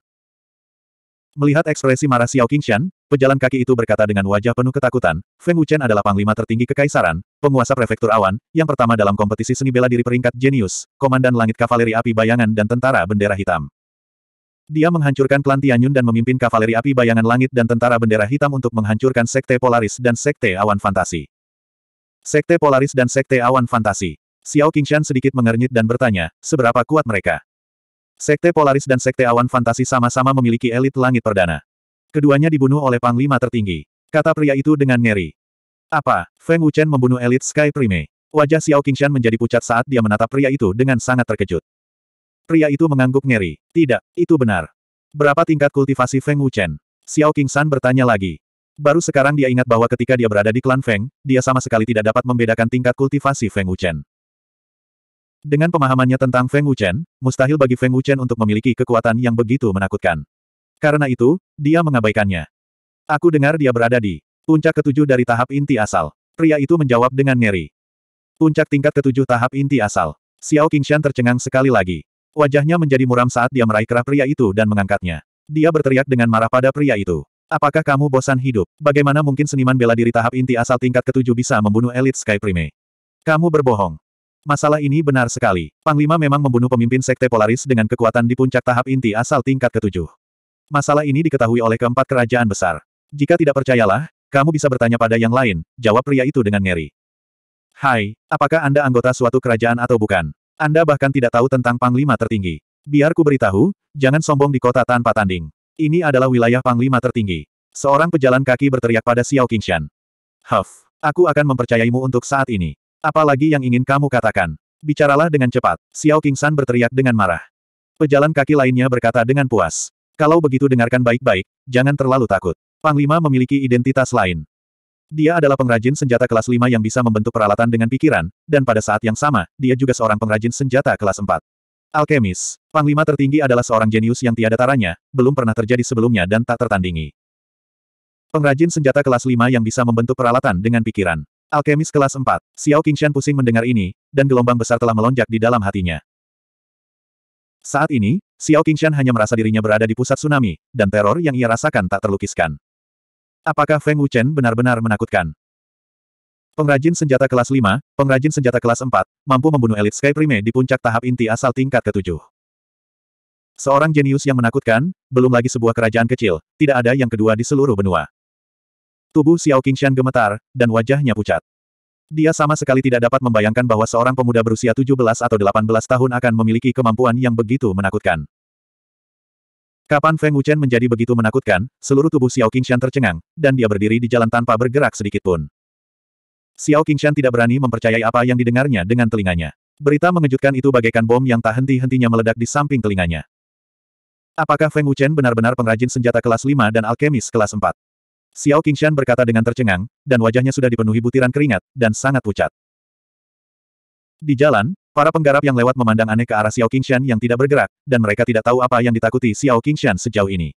Melihat ekspresi marah Xiao Qingshan, Pejalan kaki itu berkata dengan wajah penuh ketakutan, Feng Wuchen adalah panglima tertinggi kekaisaran, penguasa prefektur awan, yang pertama dalam kompetisi seni bela diri peringkat jenius, komandan langit kavaleri api bayangan dan tentara bendera hitam. Dia menghancurkan klan Tianyun dan memimpin kavaleri api bayangan langit dan tentara bendera hitam untuk menghancurkan Sekte Polaris dan Sekte Awan Fantasi. Sekte Polaris dan Sekte Awan Fantasi. Xiao Qingshan sedikit mengernyit dan bertanya, seberapa kuat mereka? Sekte Polaris dan Sekte Awan Fantasi sama-sama memiliki elit langit perdana. Keduanya dibunuh oleh panglima tertinggi. Kata pria itu dengan ngeri. Apa? Feng Wuchen membunuh elit Sky Prime. Wajah Xiao Qingshan menjadi pucat saat dia menatap pria itu dengan sangat terkejut. Pria itu mengangguk ngeri. Tidak, itu benar. Berapa tingkat kultivasi Feng Wuchen? Xiao Qingshan bertanya lagi. Baru sekarang dia ingat bahwa ketika dia berada di klan Feng, dia sama sekali tidak dapat membedakan tingkat kultivasi Feng Wuchen. Dengan pemahamannya tentang Feng Wuchen, mustahil bagi Feng Wuchen untuk memiliki kekuatan yang begitu menakutkan. Karena itu, dia mengabaikannya. Aku dengar dia berada di puncak ketujuh dari tahap inti asal. Pria itu menjawab dengan ngeri. Puncak tingkat ketujuh tahap inti asal. Xiao Qingshan tercengang sekali lagi. Wajahnya menjadi muram saat dia meraih kerah pria itu dan mengangkatnya. Dia berteriak dengan marah pada pria itu. Apakah kamu bosan hidup? Bagaimana mungkin seniman bela diri tahap inti asal tingkat ketujuh bisa membunuh elit Sky Prime? Kamu berbohong. Masalah ini benar sekali. Panglima memang membunuh pemimpin Sekte Polaris dengan kekuatan di puncak tahap inti asal tingkat ketujuh. Masalah ini diketahui oleh keempat kerajaan besar. Jika tidak percayalah, kamu bisa bertanya pada yang lain, jawab pria itu dengan ngeri. Hai, apakah Anda anggota suatu kerajaan atau bukan? Anda bahkan tidak tahu tentang panglima tertinggi. Biar ku beritahu, jangan sombong di kota tanpa tanding. Ini adalah wilayah panglima tertinggi. Seorang pejalan kaki berteriak pada Xiao Qingshan. Huff, aku akan mempercayaimu untuk saat ini. Apalagi yang ingin kamu katakan. Bicaralah dengan cepat, Xiao Qingshan berteriak dengan marah. Pejalan kaki lainnya berkata dengan puas. Kalau begitu dengarkan baik-baik, jangan terlalu takut. Panglima memiliki identitas lain. Dia adalah pengrajin senjata kelas 5 yang bisa membentuk peralatan dengan pikiran, dan pada saat yang sama, dia juga seorang pengrajin senjata kelas 4. Alkemis, Panglima tertinggi adalah seorang jenius yang tiada taranya, belum pernah terjadi sebelumnya dan tak tertandingi. Pengrajin senjata kelas 5 yang bisa membentuk peralatan dengan pikiran. Alkemis kelas 4, Xiao Qingshan pusing mendengar ini, dan gelombang besar telah melonjak di dalam hatinya. Saat ini, Xiao Qingshan hanya merasa dirinya berada di pusat tsunami, dan teror yang ia rasakan tak terlukiskan. Apakah Feng Wuchen benar-benar menakutkan? Pengrajin senjata kelas 5, pengrajin senjata kelas 4, mampu membunuh elit Sky Prime di puncak tahap inti asal tingkat ketujuh. Seorang jenius yang menakutkan, belum lagi sebuah kerajaan kecil, tidak ada yang kedua di seluruh benua. Tubuh Xiao Qingshan gemetar, dan wajahnya pucat. Dia sama sekali tidak dapat membayangkan bahwa seorang pemuda berusia 17 atau 18 tahun akan memiliki kemampuan yang begitu menakutkan. Kapan Feng Wuchen menjadi begitu menakutkan, seluruh tubuh Xiao Qingshan tercengang, dan dia berdiri di jalan tanpa bergerak sedikit pun. Xiao Qingshan tidak berani mempercayai apa yang didengarnya dengan telinganya. Berita mengejutkan itu bagaikan bom yang tak henti-hentinya meledak di samping telinganya. Apakah Feng Wuchen benar-benar pengrajin senjata kelas 5 dan alkemis kelas 4? Xiao Qingshan berkata dengan tercengang, dan wajahnya sudah dipenuhi butiran keringat, dan sangat pucat. Di jalan, para penggarap yang lewat memandang aneh ke arah Xiao Qingshan yang tidak bergerak, dan mereka tidak tahu apa yang ditakuti Xiao Qingshan sejauh ini.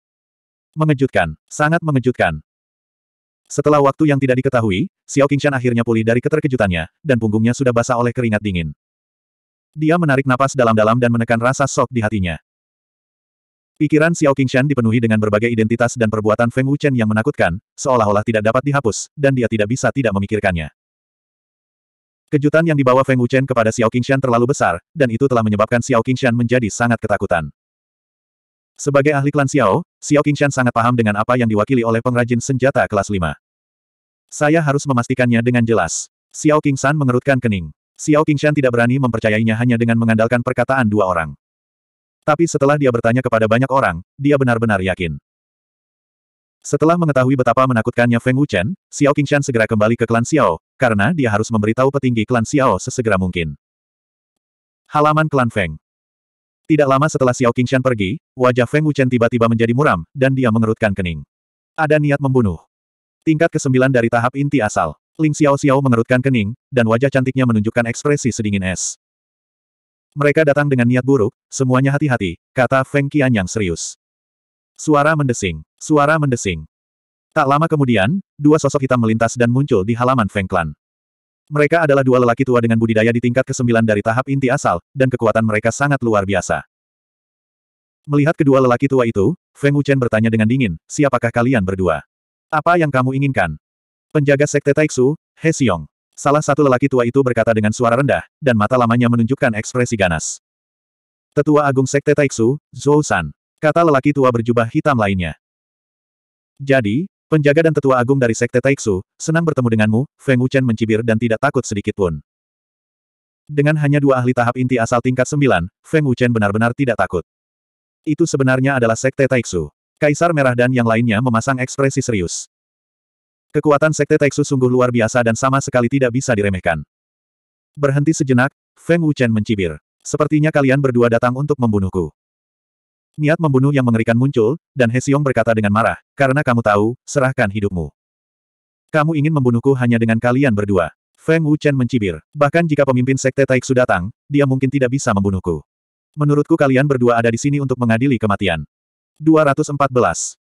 Mengejutkan, sangat mengejutkan. Setelah waktu yang tidak diketahui, Xiao Qingshan akhirnya pulih dari keterkejutannya, dan punggungnya sudah basah oleh keringat dingin. Dia menarik napas dalam-dalam dan menekan rasa sok di hatinya. Pikiran Xiao Qingshan dipenuhi dengan berbagai identitas dan perbuatan Feng Wuchen yang menakutkan, seolah-olah tidak dapat dihapus, dan dia tidak bisa tidak memikirkannya. Kejutan yang dibawa Feng Wuchen kepada Xiao Qingshan terlalu besar, dan itu telah menyebabkan Xiao Qingshan menjadi sangat ketakutan. Sebagai ahli klan Xiao, Xiao Qingshan sangat paham dengan apa yang diwakili oleh pengrajin senjata kelas 5. Saya harus memastikannya dengan jelas. Xiao Qingshan mengerutkan kening. Xiao Qingshan tidak berani mempercayainya hanya dengan mengandalkan perkataan dua orang. Tapi setelah dia bertanya kepada banyak orang, dia benar-benar yakin. Setelah mengetahui betapa menakutkannya Feng Wuchen, Xiao Qingshan segera kembali ke klan Xiao, karena dia harus memberitahu petinggi klan Xiao sesegera mungkin. Halaman klan Feng Tidak lama setelah Xiao Qingshan pergi, wajah Feng Wuchen tiba-tiba menjadi muram, dan dia mengerutkan kening. Ada niat membunuh. Tingkat ke-9 dari tahap inti asal. Ling Xiao Xiao mengerutkan kening, dan wajah cantiknya menunjukkan ekspresi sedingin es. Mereka datang dengan niat buruk, semuanya hati-hati, kata Feng Qian yang serius. Suara mendesing, suara mendesing. Tak lama kemudian, dua sosok hitam melintas dan muncul di halaman Feng Clan. Mereka adalah dua lelaki tua dengan budidaya di tingkat ke-9 dari tahap inti asal, dan kekuatan mereka sangat luar biasa. Melihat kedua lelaki tua itu, Feng Wuchen bertanya dengan dingin, siapakah kalian berdua? Apa yang kamu inginkan? Penjaga Sekte Taiksu, He Xiong. Salah satu lelaki tua itu berkata dengan suara rendah, dan mata lamanya menunjukkan ekspresi ganas. Tetua Agung Sekte Taiksu, Zhou San. Kata lelaki tua berjubah hitam lainnya. Jadi, penjaga dan tetua agung dari Sekte Taiksu, senang bertemu denganmu, Feng Wuchen mencibir dan tidak takut sedikit pun. Dengan hanya dua ahli tahap inti asal tingkat sembilan, Feng Wuchen benar-benar tidak takut. Itu sebenarnya adalah Sekte Taiksu. Kaisar Merah dan yang lainnya memasang ekspresi serius. Kekuatan Sekte Teksu sungguh luar biasa dan sama sekali tidak bisa diremehkan. Berhenti sejenak, Feng Wuchen mencibir. Sepertinya kalian berdua datang untuk membunuhku. Niat membunuh yang mengerikan muncul, dan Xiong berkata dengan marah, karena kamu tahu, serahkan hidupmu. Kamu ingin membunuhku hanya dengan kalian berdua. Feng Wuchen mencibir. Bahkan jika pemimpin Sekte Taiksu datang, dia mungkin tidak bisa membunuhku. Menurutku kalian berdua ada di sini untuk mengadili kematian. 214.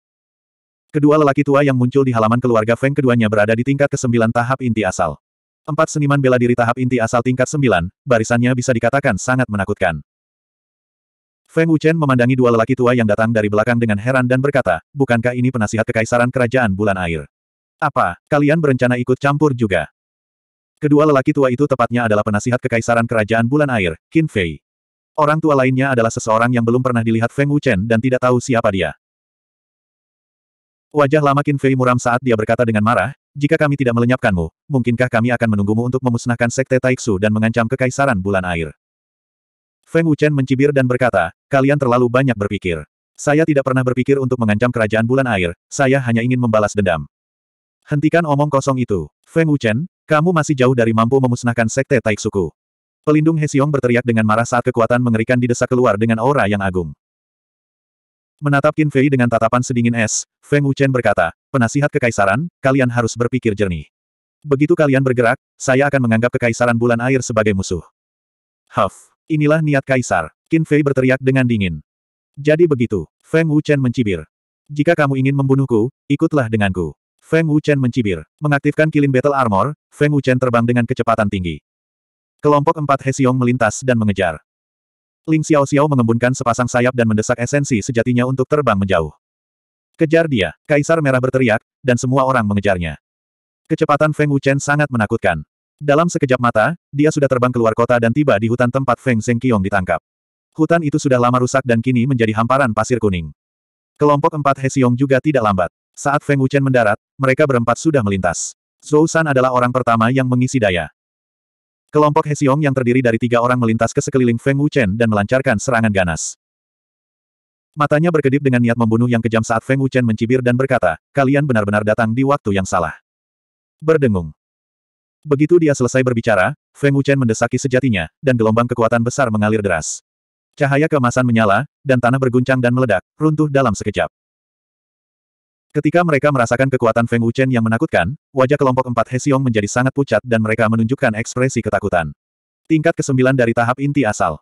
Kedua lelaki tua yang muncul di halaman keluarga Feng keduanya berada di tingkat ke-9 tahap inti asal. Empat seniman bela diri tahap inti asal tingkat 9, barisannya bisa dikatakan sangat menakutkan. Feng Wuchen memandangi dua lelaki tua yang datang dari belakang dengan heran dan berkata, bukankah ini penasihat kekaisaran kerajaan bulan air? Apa, kalian berencana ikut campur juga? Kedua lelaki tua itu tepatnya adalah penasihat kekaisaran kerajaan bulan air, Qin Fei. Orang tua lainnya adalah seseorang yang belum pernah dilihat Feng Wuchen dan tidak tahu siapa dia. Wajah lama Qin Fei muram saat dia berkata dengan marah, jika kami tidak melenyapkanmu, mungkinkah kami akan menunggumu untuk memusnahkan Sekte Taiksu dan mengancam Kekaisaran Bulan Air? Feng Wuchen mencibir dan berkata, kalian terlalu banyak berpikir. Saya tidak pernah berpikir untuk mengancam Kerajaan Bulan Air, saya hanya ingin membalas dendam. Hentikan omong kosong itu. Feng Wuchen, kamu masih jauh dari mampu memusnahkan Sekte Taiksuku. Pelindung Hesiong berteriak dengan marah saat kekuatan mengerikan didesak keluar dengan aura yang agung. Menatap Qin Fei dengan tatapan sedingin es, Feng Wuchen berkata, penasihat kekaisaran, kalian harus berpikir jernih. Begitu kalian bergerak, saya akan menganggap kekaisaran bulan air sebagai musuh. Huff, inilah niat kaisar, Qin Fei berteriak dengan dingin. Jadi begitu, Feng Wuchen mencibir. Jika kamu ingin membunuhku, ikutlah denganku. Feng Wuchen mencibir. Mengaktifkan kilin battle armor, Feng Wuchen terbang dengan kecepatan tinggi. Kelompok empat Hesiong melintas dan mengejar. Ling Xiao Xiao mengembunkan sepasang sayap dan mendesak esensi sejatinya untuk terbang menjauh. Kejar dia, Kaisar Merah berteriak, dan semua orang mengejarnya. Kecepatan Feng Wuchen sangat menakutkan. Dalam sekejap mata, dia sudah terbang keluar kota dan tiba di hutan tempat Feng Zhengqiong ditangkap. Hutan itu sudah lama rusak dan kini menjadi hamparan pasir kuning. Kelompok empat He Xiong juga tidak lambat. Saat Feng Wuchen mendarat, mereka berempat sudah melintas. Zhou San adalah orang pertama yang mengisi daya. Kelompok Hesiong yang terdiri dari tiga orang melintas ke sekeliling Feng Wuchen dan melancarkan serangan ganas. Matanya berkedip dengan niat membunuh yang kejam saat Feng Wuchen mencibir dan berkata, kalian benar-benar datang di waktu yang salah. Berdengung. Begitu dia selesai berbicara, Feng Wuchen mendesaki sejatinya, dan gelombang kekuatan besar mengalir deras. Cahaya keemasan menyala, dan tanah berguncang dan meledak, runtuh dalam sekejap. Ketika mereka merasakan kekuatan Feng Wuchen yang menakutkan, wajah kelompok empat Hesiong menjadi sangat pucat dan mereka menunjukkan ekspresi ketakutan. Tingkat kesembilan dari tahap inti asal.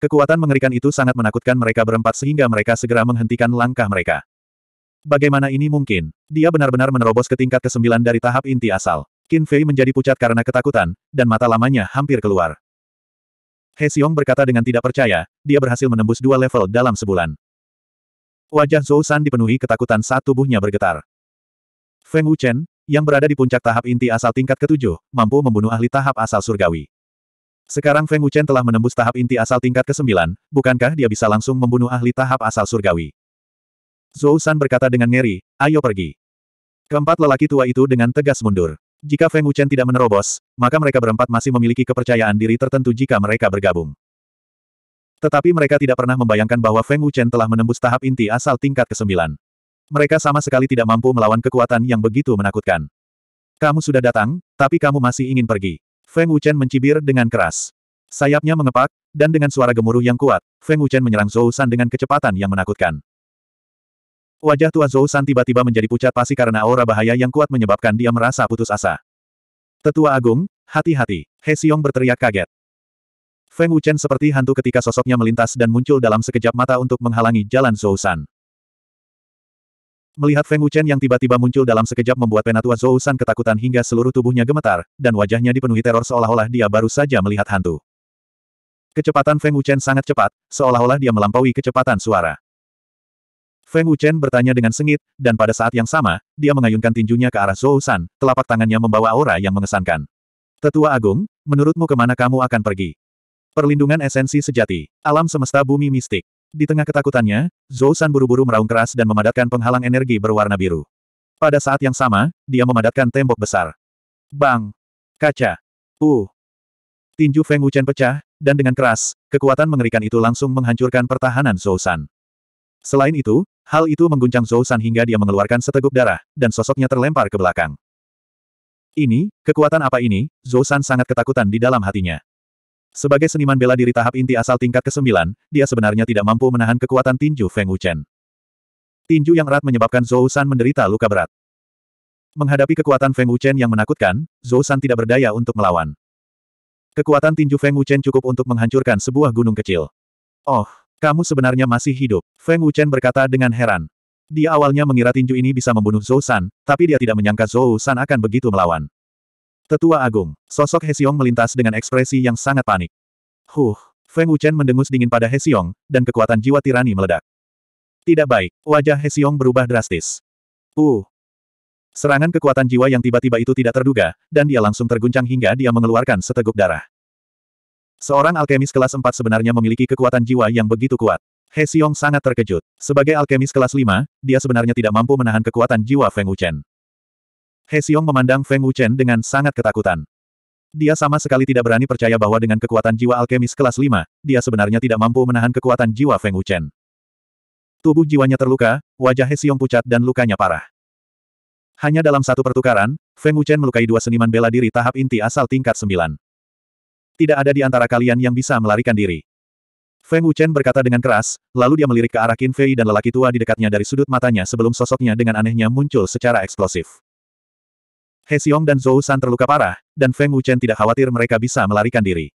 Kekuatan mengerikan itu sangat menakutkan mereka berempat sehingga mereka segera menghentikan langkah mereka. Bagaimana ini mungkin? Dia benar-benar menerobos ke tingkat kesembilan dari tahap inti asal. Qin Fei menjadi pucat karena ketakutan, dan mata lamanya hampir keluar. He Xiong berkata dengan tidak percaya, dia berhasil menembus dua level dalam sebulan. Wajah Zhou San dipenuhi ketakutan saat tubuhnya bergetar. Feng Wuchen, yang berada di puncak tahap inti asal tingkat ketujuh, mampu membunuh ahli tahap asal surgawi. Sekarang Feng Wuchen telah menembus tahap inti asal tingkat ke-9, bukankah dia bisa langsung membunuh ahli tahap asal surgawi? Zhou San berkata dengan ngeri, ayo pergi. Keempat lelaki tua itu dengan tegas mundur. Jika Feng Wuchen tidak menerobos, maka mereka berempat masih memiliki kepercayaan diri tertentu jika mereka bergabung. Tetapi mereka tidak pernah membayangkan bahwa Feng Wuchen telah menembus tahap inti asal tingkat ke-9. Mereka sama sekali tidak mampu melawan kekuatan yang begitu menakutkan. Kamu sudah datang, tapi kamu masih ingin pergi. Feng Wuchen mencibir dengan keras. Sayapnya mengepak, dan dengan suara gemuruh yang kuat, Feng Wuchen menyerang Zhou San dengan kecepatan yang menakutkan. Wajah tua Zhou San tiba-tiba menjadi pucat pasi karena aura bahaya yang kuat menyebabkan dia merasa putus asa. Tetua Agung, hati-hati, He Xiong berteriak kaget. Feng Wuchen seperti hantu ketika sosoknya melintas dan muncul dalam sekejap mata untuk menghalangi jalan Zhou San. Melihat Feng Wuchen yang tiba-tiba muncul dalam sekejap membuat penatua Zhou San ketakutan hingga seluruh tubuhnya gemetar, dan wajahnya dipenuhi teror seolah-olah dia baru saja melihat hantu. Kecepatan Feng Wuchen sangat cepat, seolah-olah dia melampaui kecepatan suara. Feng Wuchen bertanya dengan sengit, dan pada saat yang sama, dia mengayunkan tinjunya ke arah Zhou San, telapak tangannya membawa aura yang mengesankan. Tetua Agung, menurutmu kemana kamu akan pergi? Perlindungan esensi sejati. Alam semesta bumi mistik. Di tengah ketakutannya, Zhou San buru-buru meraung keras dan memadatkan penghalang energi berwarna biru. Pada saat yang sama, dia memadatkan tembok besar. Bang! Kaca! Uh! Tinju Feng Wuchen pecah, dan dengan keras, kekuatan mengerikan itu langsung menghancurkan pertahanan Zhou San. Selain itu, hal itu mengguncang Zhou San hingga dia mengeluarkan seteguk darah, dan sosoknya terlempar ke belakang. Ini, kekuatan apa ini? Zhou San sangat ketakutan di dalam hatinya. Sebagai seniman bela diri tahap inti asal tingkat ke-9, dia sebenarnya tidak mampu menahan kekuatan tinju Feng Wuchen. Tinju yang erat menyebabkan Zhou San menderita luka berat. Menghadapi kekuatan Feng Wuchen yang menakutkan, Zhou San tidak berdaya untuk melawan. Kekuatan tinju Feng Wuchen cukup untuk menghancurkan sebuah gunung kecil. Oh, kamu sebenarnya masih hidup, Feng Wuchen berkata dengan heran. Dia awalnya mengira tinju ini bisa membunuh Zhou San, tapi dia tidak menyangka Zhou San akan begitu melawan. Tetua Agung, sosok Hesiong melintas dengan ekspresi yang sangat panik. Huh, Feng Wuchen mendengus dingin pada Hesiong, dan kekuatan jiwa tirani meledak. Tidak baik, wajah Hesiong berubah drastis. Uh, Serangan kekuatan jiwa yang tiba-tiba itu tidak terduga, dan dia langsung terguncang hingga dia mengeluarkan seteguk darah. Seorang alkemis kelas 4 sebenarnya memiliki kekuatan jiwa yang begitu kuat. He sangat terkejut. Sebagai alkemis kelas 5, dia sebenarnya tidak mampu menahan kekuatan jiwa Feng Wuchen. He Xiong memandang Feng Wuchen dengan sangat ketakutan. Dia sama sekali tidak berani percaya bahwa dengan kekuatan jiwa alkemis kelas 5, dia sebenarnya tidak mampu menahan kekuatan jiwa Feng Wuchen. Tubuh jiwanya terluka, wajah He Xiong pucat dan lukanya parah. Hanya dalam satu pertukaran, Feng Wuchen melukai dua seniman bela diri tahap inti asal tingkat 9. Tidak ada di antara kalian yang bisa melarikan diri. Feng Wuchen berkata dengan keras, lalu dia melirik ke arah Qin Fei dan lelaki tua di dekatnya dari sudut matanya sebelum sosoknya dengan anehnya muncul secara eksplosif. He Xiong dan Zhou San terluka parah, dan Feng Wuchen tidak khawatir mereka bisa melarikan diri.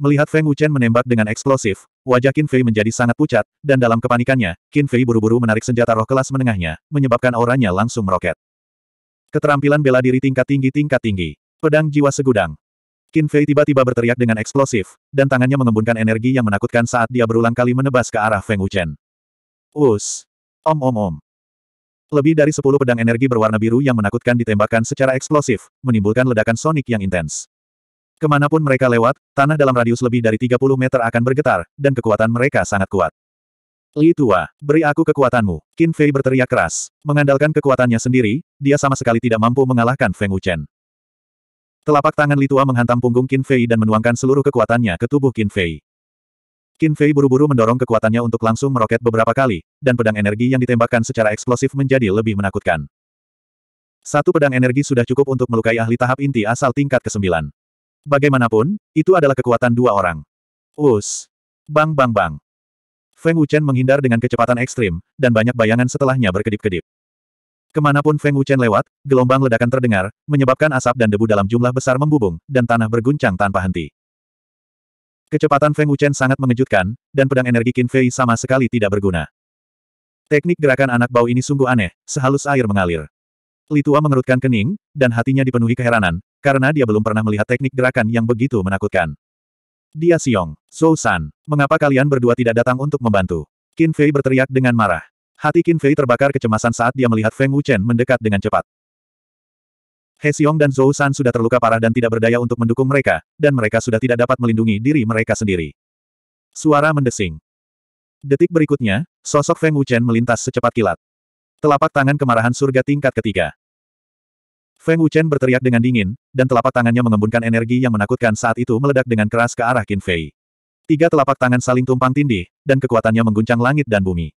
Melihat Feng Wuchen menembak dengan eksplosif, wajah Qin Fei menjadi sangat pucat, dan dalam kepanikannya, Qin Fei buru-buru menarik senjata roh kelas menengahnya, menyebabkan auranya langsung meroket. Keterampilan bela diri tingkat tinggi tingkat tinggi. Pedang jiwa segudang. Qin Fei tiba-tiba berteriak dengan eksplosif, dan tangannya mengembunkan energi yang menakutkan saat dia berulang kali menebas ke arah Feng Wuchen. Us! Om om om. Lebih dari sepuluh pedang energi berwarna biru yang menakutkan ditembakkan secara eksplosif, menimbulkan ledakan sonik yang intens. Kemanapun mereka lewat, tanah dalam radius lebih dari 30 meter akan bergetar, dan kekuatan mereka sangat kuat. Li Tua, beri aku kekuatanmu. Qin Fei berteriak keras. Mengandalkan kekuatannya sendiri, dia sama sekali tidak mampu mengalahkan Feng Wuchen. Telapak tangan Li Tua menghantam punggung Qin Fei dan menuangkan seluruh kekuatannya ke tubuh Qin Fei. Qin Fei buru-buru mendorong kekuatannya untuk langsung meroket beberapa kali, dan pedang energi yang ditembakkan secara eksplosif menjadi lebih menakutkan. Satu pedang energi sudah cukup untuk melukai ahli tahap inti asal tingkat ke-9. Bagaimanapun, itu adalah kekuatan dua orang. Us. Bang bang bang. Feng Wuchen menghindar dengan kecepatan ekstrim, dan banyak bayangan setelahnya berkedip-kedip. Kemanapun Feng Wuchen lewat, gelombang ledakan terdengar, menyebabkan asap dan debu dalam jumlah besar membubung, dan tanah berguncang tanpa henti. Kecepatan Feng Wuchen sangat mengejutkan, dan pedang energi Qin Fei sama sekali tidak berguna. Teknik gerakan anak bau ini sungguh aneh, sehalus air mengalir. Li Tua mengerutkan kening, dan hatinya dipenuhi keheranan, karena dia belum pernah melihat teknik gerakan yang begitu menakutkan. Dia Xiong, Zhou San, mengapa kalian berdua tidak datang untuk membantu? Qin Fei berteriak dengan marah. Hati Qin Fei terbakar kecemasan saat dia melihat Feng Wuchen mendekat dengan cepat. He Xiong dan Zhou San sudah terluka parah dan tidak berdaya untuk mendukung mereka, dan mereka sudah tidak dapat melindungi diri mereka sendiri. Suara mendesing. Detik berikutnya, sosok Feng Wuchen melintas secepat kilat. Telapak tangan kemarahan surga tingkat ketiga. Feng Wuchen berteriak dengan dingin, dan telapak tangannya mengembunkan energi yang menakutkan saat itu meledak dengan keras ke arah Qin Fei. Tiga telapak tangan saling tumpang tindih, dan kekuatannya mengguncang langit dan bumi.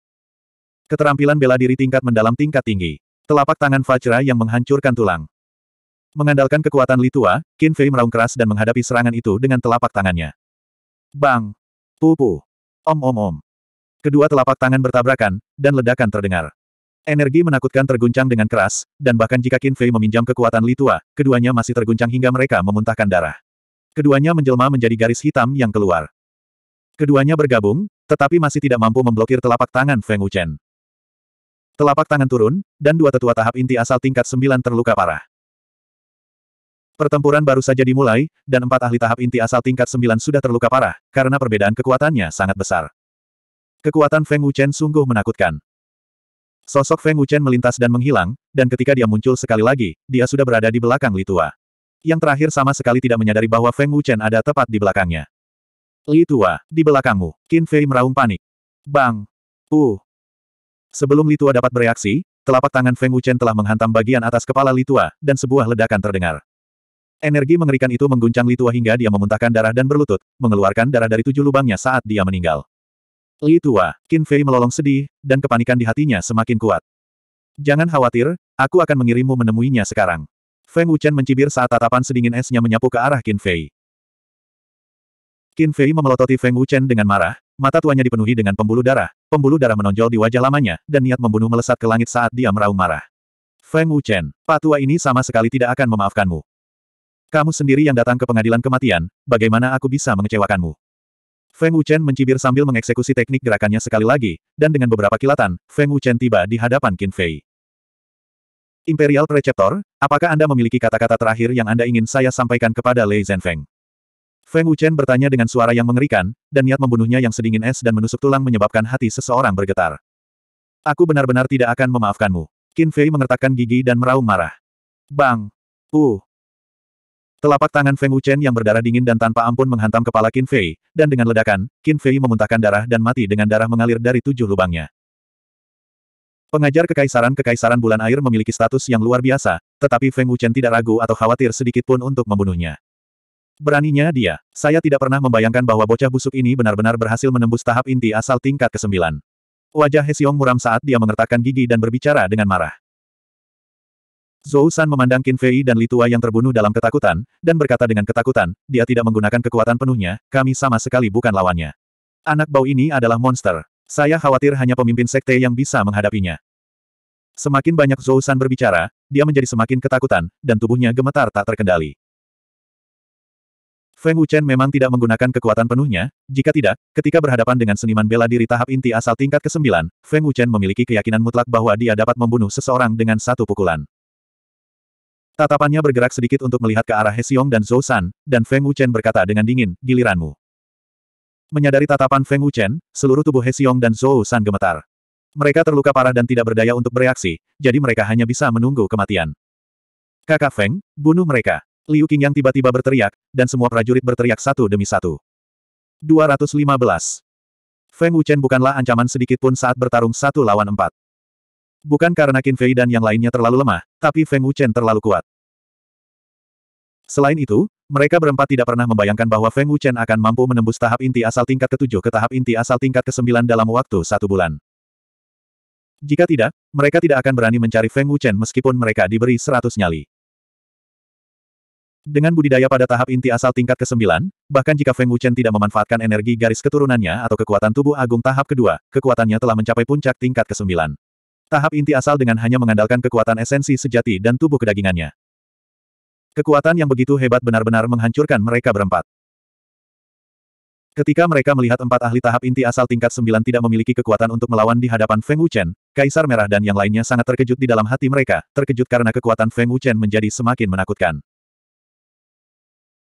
Keterampilan bela diri tingkat mendalam tingkat tinggi. Telapak tangan Fajra yang menghancurkan tulang. Mengandalkan kekuatan Litua, Qin Fei meraung keras dan menghadapi serangan itu dengan telapak tangannya. Bang! Pupu! Om-om-om! Kedua telapak tangan bertabrakan, dan ledakan terdengar. Energi menakutkan terguncang dengan keras, dan bahkan jika Qin Fei meminjam kekuatan Litua, keduanya masih terguncang hingga mereka memuntahkan darah. Keduanya menjelma menjadi garis hitam yang keluar. Keduanya bergabung, tetapi masih tidak mampu memblokir telapak tangan Feng Wuchen. Telapak tangan turun, dan dua tetua tahap inti asal tingkat sembilan terluka parah. Pertempuran baru saja dimulai, dan empat ahli tahap inti asal tingkat sembilan sudah terluka parah, karena perbedaan kekuatannya sangat besar. Kekuatan Feng Wuchen sungguh menakutkan. Sosok Feng Wuchen melintas dan menghilang, dan ketika dia muncul sekali lagi, dia sudah berada di belakang Li Tua. Yang terakhir sama sekali tidak menyadari bahwa Feng Wuchen ada tepat di belakangnya. Li Tua, di belakangmu, Qin Fei meraung panik. Bang! Uh! Sebelum Li Tua dapat bereaksi, telapak tangan Feng Wuchen telah menghantam bagian atas kepala Li Tua, dan sebuah ledakan terdengar. Energi mengerikan itu mengguncang Li Tua hingga dia memuntahkan darah dan berlutut, mengeluarkan darah dari tujuh lubangnya saat dia meninggal. Li Tua, Qin Fei melolong sedih, dan kepanikan di hatinya semakin kuat. Jangan khawatir, aku akan mengirimmu menemuinya sekarang. Feng Wuchen mencibir saat tatapan sedingin esnya menyapu ke arah Qin Fei. Qin Fei memelototi Feng Wuchen dengan marah, mata tuanya dipenuhi dengan pembuluh darah, pembuluh darah menonjol di wajah lamanya, dan niat membunuh melesat ke langit saat dia meraung marah. Feng Wuchen, patua ini sama sekali tidak akan memaafkanmu. Kamu sendiri yang datang ke pengadilan kematian, bagaimana aku bisa mengecewakanmu? Feng Wuchen mencibir sambil mengeksekusi teknik gerakannya sekali lagi, dan dengan beberapa kilatan, Feng Wuchen tiba di hadapan Qin Fei. Imperial Preceptor, apakah Anda memiliki kata-kata terakhir yang Anda ingin saya sampaikan kepada Lei Zhenfeng? Feng Wuchen bertanya dengan suara yang mengerikan, dan niat membunuhnya yang sedingin es dan menusuk tulang menyebabkan hati seseorang bergetar. Aku benar-benar tidak akan memaafkanmu. Qin Fei mengertakkan gigi dan meraung marah. Bang! Uh! Telapak tangan Feng Wuchen yang berdarah dingin dan tanpa ampun menghantam kepala Qin Fei, dan dengan ledakan, Qin Fei memuntahkan darah dan mati dengan darah mengalir dari tujuh lubangnya. Pengajar kekaisaran-kekaisaran bulan air memiliki status yang luar biasa, tetapi Feng Wuchen tidak ragu atau khawatir sedikit pun untuk membunuhnya. Beraninya dia, saya tidak pernah membayangkan bahwa bocah busuk ini benar-benar berhasil menembus tahap inti asal tingkat ke-9. Wajah Hesiong muram saat dia mengertakkan gigi dan berbicara dengan marah. Zhou San memandang Qin Fei dan Li Tua yang terbunuh dalam ketakutan, dan berkata dengan ketakutan, dia tidak menggunakan kekuatan penuhnya, kami sama sekali bukan lawannya. Anak bau ini adalah monster. Saya khawatir hanya pemimpin sekte yang bisa menghadapinya. Semakin banyak Zhou San berbicara, dia menjadi semakin ketakutan, dan tubuhnya gemetar tak terkendali. Feng Wuchen memang tidak menggunakan kekuatan penuhnya, jika tidak, ketika berhadapan dengan seniman bela diri tahap inti asal tingkat ke-9, Feng Wuchen memiliki keyakinan mutlak bahwa dia dapat membunuh seseorang dengan satu pukulan. Tatapannya bergerak sedikit untuk melihat ke arah Hesiong dan Zhou San, dan Feng Wuchen berkata dengan dingin, giliranmu. Menyadari tatapan Feng Wuchen, seluruh tubuh Hesiong dan Zhou San gemetar. Mereka terluka parah dan tidak berdaya untuk bereaksi, jadi mereka hanya bisa menunggu kematian. Kakak Feng, bunuh mereka. Liu Qingyang tiba-tiba berteriak, dan semua prajurit berteriak satu demi satu. 215. Feng Wuchen bukanlah ancaman sedikit pun saat bertarung satu lawan empat. Bukan karena Qin Fei dan yang lainnya terlalu lemah, tapi Feng Wuchen terlalu kuat. Selain itu, mereka berempat tidak pernah membayangkan bahwa Feng Wuchen akan mampu menembus tahap inti asal tingkat ketujuh ke tahap inti asal tingkat kesembilan dalam waktu satu bulan. Jika tidak, mereka tidak akan berani mencari Feng Wuchen meskipun mereka diberi seratus nyali. Dengan budidaya pada tahap inti asal tingkat ke-9, bahkan jika Feng Wuchen tidak memanfaatkan energi garis keturunannya atau kekuatan tubuh agung tahap kedua, kekuatannya telah mencapai puncak tingkat ke-9. Tahap inti asal dengan hanya mengandalkan kekuatan esensi sejati dan tubuh kedagingannya. Kekuatan yang begitu hebat benar-benar menghancurkan mereka berempat. Ketika mereka melihat empat ahli tahap inti asal tingkat sembilan tidak memiliki kekuatan untuk melawan di hadapan Feng Wuchen, Kaisar Merah dan yang lainnya sangat terkejut di dalam hati mereka, terkejut karena kekuatan Feng Wuchen menjadi semakin menakutkan.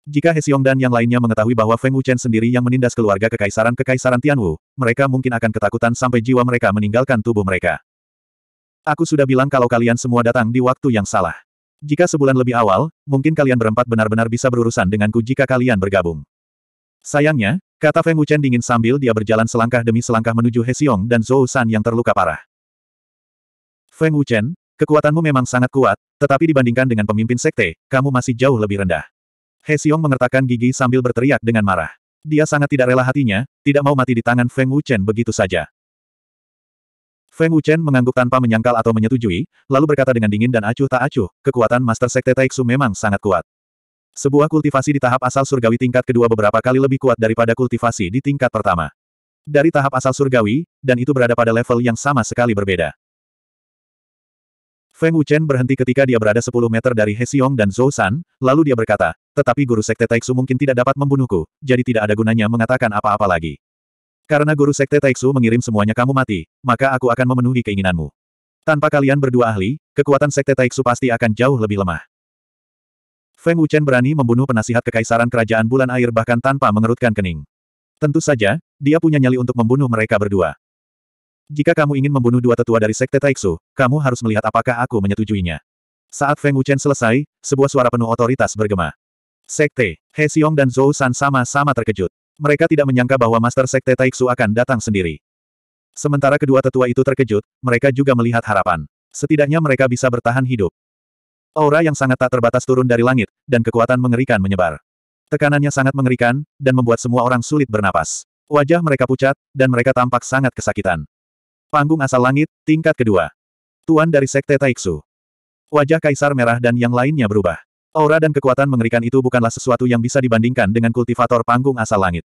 Jika Hesiong dan yang lainnya mengetahui bahwa Feng Wuchen sendiri yang menindas keluarga kekaisaran-kekaisaran Tianwu, mereka mungkin akan ketakutan sampai jiwa mereka meninggalkan tubuh mereka. Aku sudah bilang kalau kalian semua datang di waktu yang salah. Jika sebulan lebih awal, mungkin kalian berempat benar-benar bisa berurusan denganku jika kalian bergabung. Sayangnya, kata Feng Wuchen dingin sambil dia berjalan selangkah demi selangkah menuju He Xiong dan Zhou San yang terluka parah. Feng Wuchen, kekuatanmu memang sangat kuat, tetapi dibandingkan dengan pemimpin sekte, kamu masih jauh lebih rendah. He Xiong mengertakkan gigi sambil berteriak dengan marah. Dia sangat tidak rela hatinya, tidak mau mati di tangan Feng Wuchen begitu saja. Feng Wuchen mengangguk tanpa menyangkal atau menyetujui, lalu berkata dengan dingin dan acuh tak acuh, kekuatan Master Sekte Taiksu memang sangat kuat. Sebuah kultivasi di tahap asal surgawi tingkat kedua beberapa kali lebih kuat daripada kultivasi di tingkat pertama. Dari tahap asal surgawi, dan itu berada pada level yang sama sekali berbeda. Feng Wuchen berhenti ketika dia berada 10 meter dari He Xiong dan Zhou San, lalu dia berkata, tetapi guru sekte Taiksu mungkin tidak dapat membunuhku, jadi tidak ada gunanya mengatakan apa-apa lagi. Karena guru sekte Taixu mengirim semuanya kamu mati, maka aku akan memenuhi keinginanmu. Tanpa kalian berdua ahli, kekuatan sekte Taixu pasti akan jauh lebih lemah. Feng Wuchen berani membunuh penasihat kekaisaran kerajaan bulan air bahkan tanpa mengerutkan kening. Tentu saja, dia punya nyali untuk membunuh mereka berdua. Jika kamu ingin membunuh dua tetua dari Sekte Taiksu, kamu harus melihat apakah aku menyetujuinya. Saat Feng Wuchen selesai, sebuah suara penuh otoritas bergema. Sekte, He Xiong dan Zhou San sama-sama terkejut. Mereka tidak menyangka bahwa Master Sekte Taiksu akan datang sendiri. Sementara kedua tetua itu terkejut, mereka juga melihat harapan. Setidaknya mereka bisa bertahan hidup. Aura yang sangat tak terbatas turun dari langit, dan kekuatan mengerikan menyebar. Tekanannya sangat mengerikan, dan membuat semua orang sulit bernapas. Wajah mereka pucat, dan mereka tampak sangat kesakitan. Panggung asal langit, tingkat kedua. Tuan dari Sekte Taiksu. Wajah Kaisar merah dan yang lainnya berubah. Aura dan kekuatan mengerikan itu bukanlah sesuatu yang bisa dibandingkan dengan kultivator panggung asal langit.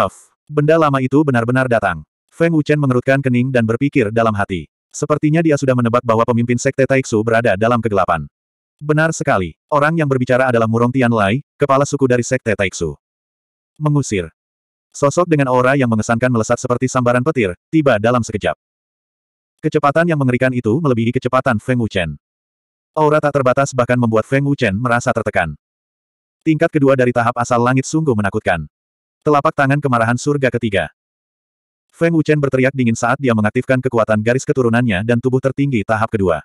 Huff. Benda lama itu benar-benar datang. Feng Wuchen mengerutkan kening dan berpikir dalam hati. Sepertinya dia sudah menebak bahwa pemimpin sekte Taiksu berada dalam kegelapan. Benar sekali. Orang yang berbicara adalah Murong Tianlai, kepala suku dari sekte Taiksu. Mengusir. Sosok dengan aura yang mengesankan melesat seperti sambaran petir, tiba dalam sekejap. Kecepatan yang mengerikan itu melebihi kecepatan Feng Wuchen. Aura tak terbatas bahkan membuat Feng Wuchen merasa tertekan. Tingkat kedua dari tahap asal langit sungguh menakutkan. Telapak tangan kemarahan surga ketiga. Feng Wuchen berteriak dingin saat dia mengaktifkan kekuatan garis keturunannya dan tubuh tertinggi tahap kedua.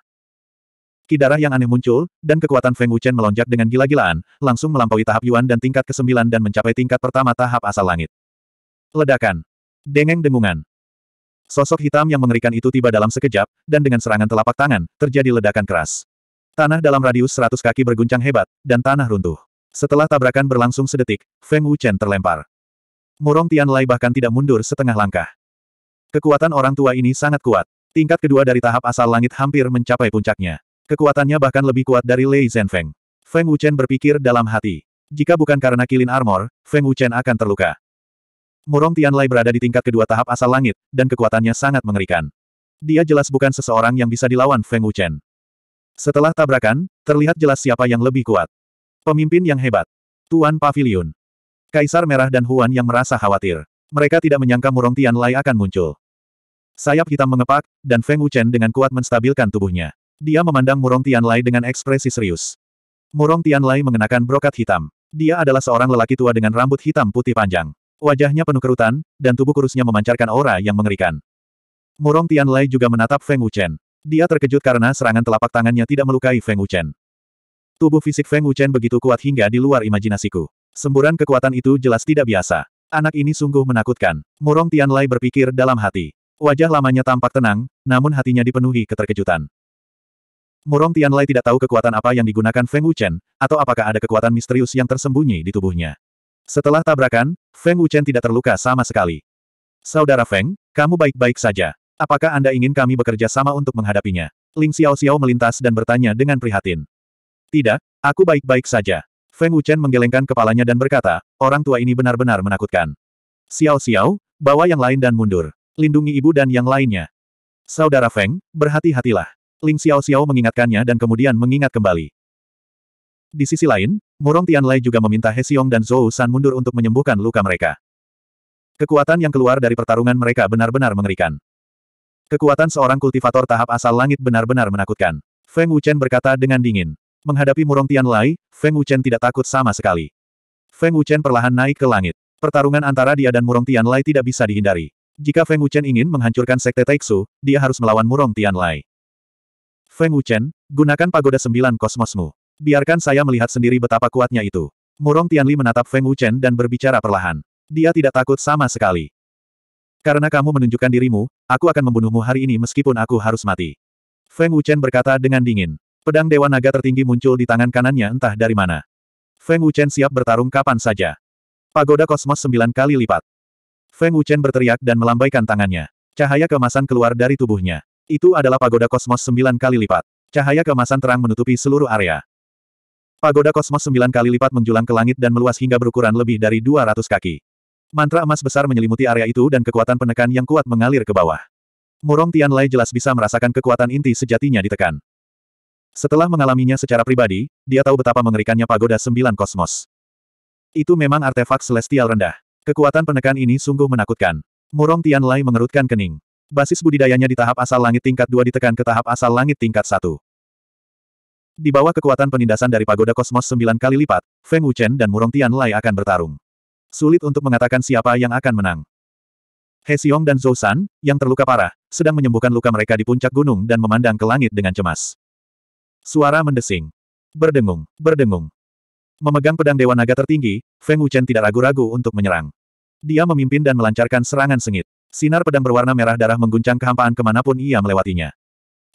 Kidarah yang aneh muncul, dan kekuatan Feng Wuchen melonjak dengan gila-gilaan, langsung melampaui tahap Yuan dan tingkat ke-9 dan mencapai tingkat pertama tahap asal langit. Ledakan. Dengeng dengungan. Sosok hitam yang mengerikan itu tiba dalam sekejap, dan dengan serangan telapak tangan, terjadi ledakan keras. Tanah dalam radius 100 kaki berguncang hebat, dan tanah runtuh. Setelah tabrakan berlangsung sedetik, Feng Wuchen terlempar. Murong Tianlai bahkan tidak mundur setengah langkah. Kekuatan orang tua ini sangat kuat. Tingkat kedua dari tahap asal langit hampir mencapai puncaknya. Kekuatannya bahkan lebih kuat dari Lei Zhenfeng. Feng Wuchen berpikir dalam hati. Jika bukan karena kilin armor, Feng Wuchen akan terluka. Murong Tianlai berada di tingkat kedua tahap asal langit, dan kekuatannya sangat mengerikan. Dia jelas bukan seseorang yang bisa dilawan Feng Wuchen. Setelah tabrakan, terlihat jelas siapa yang lebih kuat. Pemimpin yang hebat. Tuan Pavilion. Kaisar Merah dan Huan yang merasa khawatir. Mereka tidak menyangka Murong Tian Tianlai akan muncul. Sayap hitam mengepak, dan Feng Wuchen dengan kuat menstabilkan tubuhnya. Dia memandang Murong Tian Tianlai dengan ekspresi serius. Murong Tian Tianlai mengenakan brokat hitam. Dia adalah seorang lelaki tua dengan rambut hitam putih panjang. Wajahnya penuh kerutan, dan tubuh kurusnya memancarkan aura yang mengerikan. Murong Tian Tianlai juga menatap Feng Wuchen. Dia terkejut karena serangan telapak tangannya tidak melukai Feng Wuchen. Tubuh fisik Feng Wuchen begitu kuat hingga di luar imajinasiku. Semburan kekuatan itu jelas tidak biasa. Anak ini sungguh menakutkan. Murong Tianlai berpikir dalam hati. Wajah lamanya tampak tenang, namun hatinya dipenuhi keterkejutan. Murong Tianlai tidak tahu kekuatan apa yang digunakan Feng Wuchen, atau apakah ada kekuatan misterius yang tersembunyi di tubuhnya. Setelah tabrakan, Feng Wuchen tidak terluka sama sekali. Saudara Feng, kamu baik-baik saja. Apakah Anda ingin kami bekerja sama untuk menghadapinya? Ling Xiao Xiao melintas dan bertanya dengan prihatin. Tidak, aku baik-baik saja. Feng Wuchen menggelengkan kepalanya dan berkata, orang tua ini benar-benar menakutkan. Xiao Xiao, bawa yang lain dan mundur. Lindungi ibu dan yang lainnya. Saudara Feng, berhati-hatilah. Ling Xiao Xiao mengingatkannya dan kemudian mengingat kembali. Di sisi lain, Murong Tianlai juga meminta He Xiong dan Zhou San mundur untuk menyembuhkan luka mereka. Kekuatan yang keluar dari pertarungan mereka benar-benar mengerikan. Kekuatan seorang kultivator tahap asal langit benar-benar menakutkan. Feng Wuchen berkata dengan dingin. Menghadapi Murong Tian Lai, Feng Wuchen tidak takut sama sekali. Feng Wuchen perlahan naik ke langit. Pertarungan antara dia dan Murong Tian Lai tidak bisa dihindari. Jika Feng Wuchen ingin menghancurkan Sekte Taixu, dia harus melawan Murong Tian Lai. Feng Wuchen, gunakan pagoda sembilan kosmosmu. Biarkan saya melihat sendiri betapa kuatnya itu. Murong Tianli menatap Feng Wuchen dan berbicara perlahan. Dia tidak takut sama sekali. Karena kamu menunjukkan dirimu, aku akan membunuhmu hari ini meskipun aku harus mati. Feng Wuchen berkata dengan dingin. Pedang Dewa Naga tertinggi muncul di tangan kanannya entah dari mana. Feng Wuchen siap bertarung kapan saja. Pagoda kosmos sembilan kali lipat. Feng Wuchen berteriak dan melambaikan tangannya. Cahaya kemasan keluar dari tubuhnya. Itu adalah pagoda kosmos sembilan kali lipat. Cahaya kemasan terang menutupi seluruh area. Pagoda kosmos sembilan kali lipat menjulang ke langit dan meluas hingga berukuran lebih dari 200 kaki. Mantra emas besar menyelimuti area itu dan kekuatan penekan yang kuat mengalir ke bawah. Murong Tian Tianlai jelas bisa merasakan kekuatan inti sejatinya ditekan. Setelah mengalaminya secara pribadi, dia tahu betapa mengerikannya pagoda sembilan kosmos. Itu memang artefak celestial rendah. Kekuatan penekan ini sungguh menakutkan. Murong Tian Tianlai mengerutkan kening. Basis budidayanya di tahap asal langit tingkat 2 ditekan ke tahap asal langit tingkat 1. Di bawah kekuatan penindasan dari pagoda kosmos sembilan kali lipat, Feng Wuchen dan Murong Tian Tianlai akan bertarung. Sulit untuk mengatakan siapa yang akan menang. He Xiong dan Zhou San, yang terluka parah, sedang menyembuhkan luka mereka di puncak gunung dan memandang ke langit dengan cemas. Suara mendesing. Berdengung, berdengung. Memegang pedang Dewa Naga tertinggi, Feng Wuchen tidak ragu-ragu untuk menyerang. Dia memimpin dan melancarkan serangan sengit. Sinar pedang berwarna merah darah mengguncang kehampaan kemanapun ia melewatinya.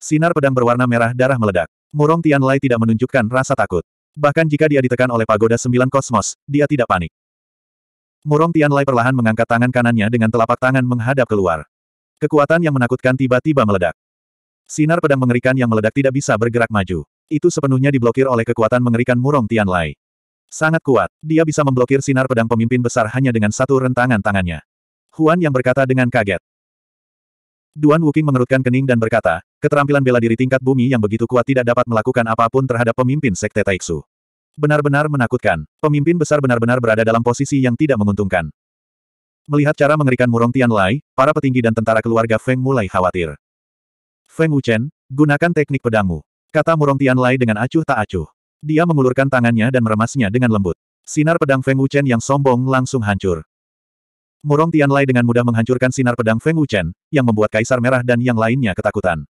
Sinar pedang berwarna merah darah meledak. Murong Tian Lai tidak menunjukkan rasa takut. Bahkan jika dia ditekan oleh pagoda sembilan kosmos, dia tidak panik. Murong Tianlai perlahan mengangkat tangan kanannya dengan telapak tangan menghadap keluar. Kekuatan yang menakutkan tiba-tiba meledak. Sinar pedang mengerikan yang meledak tidak bisa bergerak maju. Itu sepenuhnya diblokir oleh kekuatan mengerikan Murong Tianlai. Sangat kuat, dia bisa memblokir sinar pedang pemimpin besar hanya dengan satu rentangan tangannya. Huan yang berkata dengan kaget. Duan Wuking mengerutkan kening dan berkata, keterampilan bela diri tingkat bumi yang begitu kuat tidak dapat melakukan apapun terhadap pemimpin Sekte Taiksu. Benar-benar menakutkan. Pemimpin besar benar-benar berada dalam posisi yang tidak menguntungkan. Melihat cara mengerikan Murong Tianlai, para petinggi dan tentara keluarga Feng mulai khawatir. Feng Wuchen, gunakan teknik pedangmu. Kata Murong Tianlai dengan acuh tak acuh. Dia mengulurkan tangannya dan meremasnya dengan lembut. Sinar pedang Feng Wuchen yang sombong langsung hancur. Murong Tianlai dengan mudah menghancurkan sinar pedang Feng Wuchen, yang membuat Kaisar Merah dan yang lainnya ketakutan.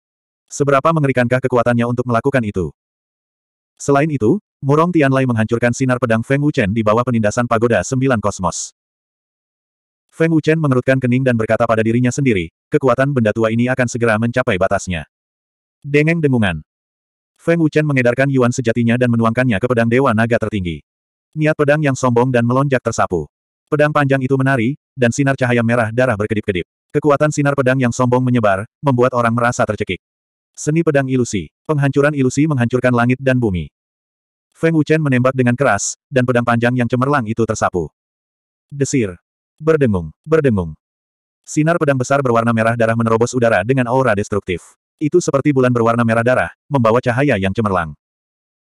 Seberapa mengerikankah kekuatannya untuk melakukan itu? Selain itu, Murong Tianlai menghancurkan sinar pedang Feng Wuchen di bawah penindasan pagoda sembilan kosmos. Feng Wuchen mengerutkan kening dan berkata pada dirinya sendiri, kekuatan benda tua ini akan segera mencapai batasnya. Dengeng dengungan. Feng Wuchen mengedarkan yuan sejatinya dan menuangkannya ke pedang Dewa Naga tertinggi. Niat pedang yang sombong dan melonjak tersapu. Pedang panjang itu menari, dan sinar cahaya merah darah berkedip-kedip. Kekuatan sinar pedang yang sombong menyebar, membuat orang merasa tercekik. Seni pedang ilusi. Penghancuran ilusi menghancurkan langit dan bumi. Feng Wuchen menembak dengan keras, dan pedang panjang yang cemerlang itu tersapu. Desir. Berdengung, berdengung. Sinar pedang besar berwarna merah darah menerobos udara dengan aura destruktif. Itu seperti bulan berwarna merah darah, membawa cahaya yang cemerlang.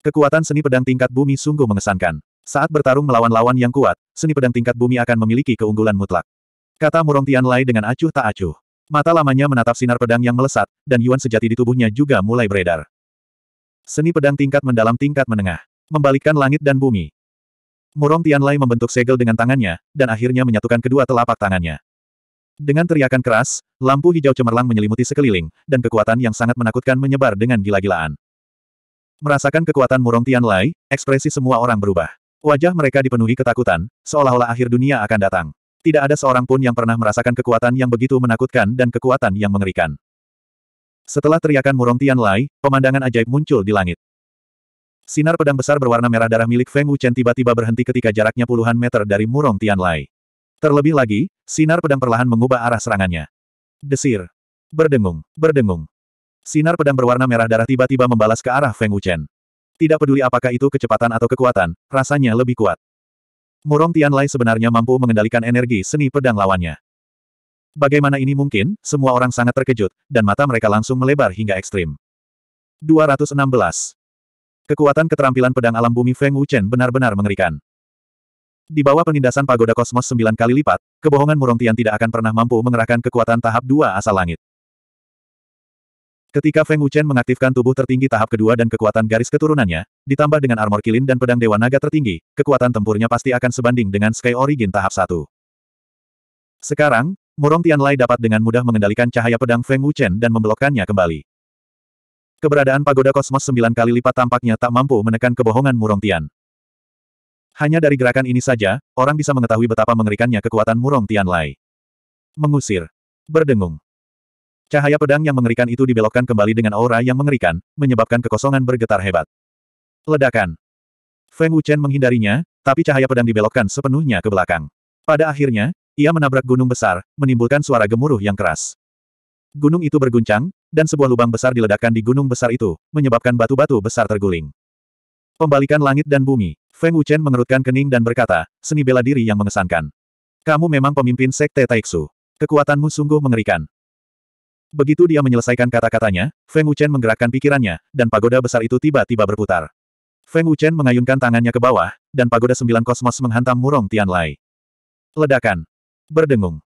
Kekuatan seni pedang tingkat bumi sungguh mengesankan. Saat bertarung melawan lawan yang kuat, seni pedang tingkat bumi akan memiliki keunggulan mutlak. Kata Murong Tianlai dengan acuh tak acuh. Mata lamanya menatap sinar pedang yang melesat, dan yuan sejati di tubuhnya juga mulai beredar. Seni pedang tingkat mendalam tingkat menengah membalikkan langit dan bumi. Murong Tianlai membentuk segel dengan tangannya, dan akhirnya menyatukan kedua telapak tangannya. Dengan teriakan keras, lampu hijau cemerlang menyelimuti sekeliling, dan kekuatan yang sangat menakutkan menyebar dengan gila-gilaan. Merasakan kekuatan Murong Tianlai, ekspresi semua orang berubah. Wajah mereka dipenuhi ketakutan, seolah-olah akhir dunia akan datang. Tidak ada seorang pun yang pernah merasakan kekuatan yang begitu menakutkan dan kekuatan yang mengerikan. Setelah teriakan Murong Tianlai, pemandangan ajaib muncul di langit. Sinar pedang besar berwarna merah darah milik Feng Wuchen tiba-tiba berhenti ketika jaraknya puluhan meter dari Murong Tianlai. Terlebih lagi, sinar pedang perlahan mengubah arah serangannya. Desir. Berdengung, berdengung. Sinar pedang berwarna merah darah tiba-tiba membalas ke arah Feng Wuchen. Tidak peduli apakah itu kecepatan atau kekuatan, rasanya lebih kuat. Murong Tianlai sebenarnya mampu mengendalikan energi seni pedang lawannya. Bagaimana ini mungkin, semua orang sangat terkejut, dan mata mereka langsung melebar hingga ekstrim. 216. Kekuatan keterampilan pedang alam bumi Feng Wuchen benar-benar mengerikan. Di bawah penindasan pagoda kosmos sembilan kali lipat, kebohongan Murong Tian tidak akan pernah mampu mengerahkan kekuatan tahap dua asal langit. Ketika Feng Wuchen mengaktifkan tubuh tertinggi tahap kedua dan kekuatan garis keturunannya, ditambah dengan armor kilin dan pedang Dewa Naga tertinggi, kekuatan tempurnya pasti akan sebanding dengan Sky Origin tahap satu. Sekarang, Murong Tian Lai dapat dengan mudah mengendalikan cahaya pedang Feng Wuchen dan memblokkannya kembali. Keberadaan pagoda kosmos sembilan kali lipat tampaknya tak mampu menekan kebohongan Murong Tian. Hanya dari gerakan ini saja, orang bisa mengetahui betapa mengerikannya kekuatan Murong Tian Lai. Mengusir. Berdengung. Cahaya pedang yang mengerikan itu dibelokkan kembali dengan aura yang mengerikan, menyebabkan kekosongan bergetar hebat. Ledakan. Feng Wuchen menghindarinya, tapi cahaya pedang dibelokkan sepenuhnya ke belakang. Pada akhirnya, ia menabrak gunung besar, menimbulkan suara gemuruh yang keras. Gunung itu berguncang, dan sebuah lubang besar diledakkan di gunung besar itu, menyebabkan batu-batu besar terguling. Pembalikan langit dan bumi, Feng Wuchen mengerutkan kening dan berkata, seni bela diri yang mengesankan. Kamu memang pemimpin Sekte Taiksu. Kekuatanmu sungguh mengerikan. Begitu dia menyelesaikan kata-katanya, Feng Wuchen menggerakkan pikirannya, dan pagoda besar itu tiba-tiba berputar. Feng Wuchen mengayunkan tangannya ke bawah, dan pagoda sembilan kosmos menghantam murong Tianlai. Ledakan. Berdengung.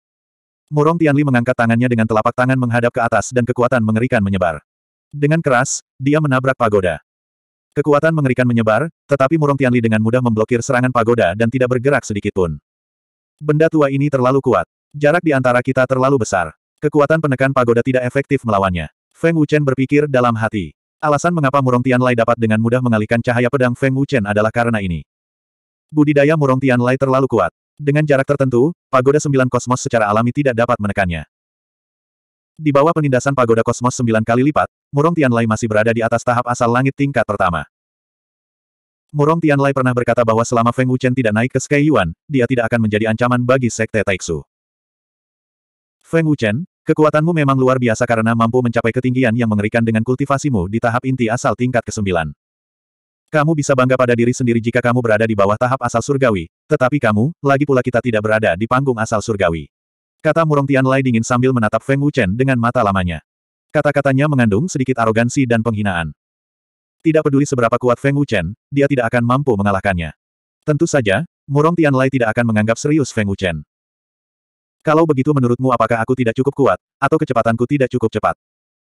Murong Tianli mengangkat tangannya dengan telapak tangan menghadap ke atas dan kekuatan mengerikan menyebar. Dengan keras, dia menabrak pagoda. Kekuatan mengerikan menyebar, tetapi Murong Tianli dengan mudah memblokir serangan pagoda dan tidak bergerak sedikitpun. Benda tua ini terlalu kuat. Jarak di antara kita terlalu besar. Kekuatan penekan pagoda tidak efektif melawannya. Feng Wuchen berpikir dalam hati. Alasan mengapa Murong Tianlai dapat dengan mudah mengalihkan cahaya pedang Feng Wuchen adalah karena ini. Budidaya Murong Tianlai terlalu kuat. Dengan jarak tertentu, pagoda sembilan kosmos secara alami tidak dapat menekannya. Di bawah penindasan pagoda kosmos sembilan kali lipat, Murong Tianlai masih berada di atas tahap asal langit tingkat pertama. Murong Tianlai pernah berkata bahwa selama Feng Wuchen tidak naik ke Sky Yuan, dia tidak akan menjadi ancaman bagi Sekte Taixu. Feng Wuchen, kekuatanmu memang luar biasa karena mampu mencapai ketinggian yang mengerikan dengan kultivasimu di tahap inti asal tingkat ke-9. Kamu bisa bangga pada diri sendiri jika kamu berada di bawah tahap asal surgawi, tetapi kamu, lagi pula kita tidak berada di panggung asal surgawi. Kata Murong Tianlai dingin sambil menatap Feng Wuchen dengan mata lamanya. Kata-katanya mengandung sedikit arogansi dan penghinaan. Tidak peduli seberapa kuat Feng Wuchen, dia tidak akan mampu mengalahkannya. Tentu saja, Murong Tian Tianlai tidak akan menganggap serius Feng Wuchen. Kalau begitu menurutmu apakah aku tidak cukup kuat, atau kecepatanku tidak cukup cepat?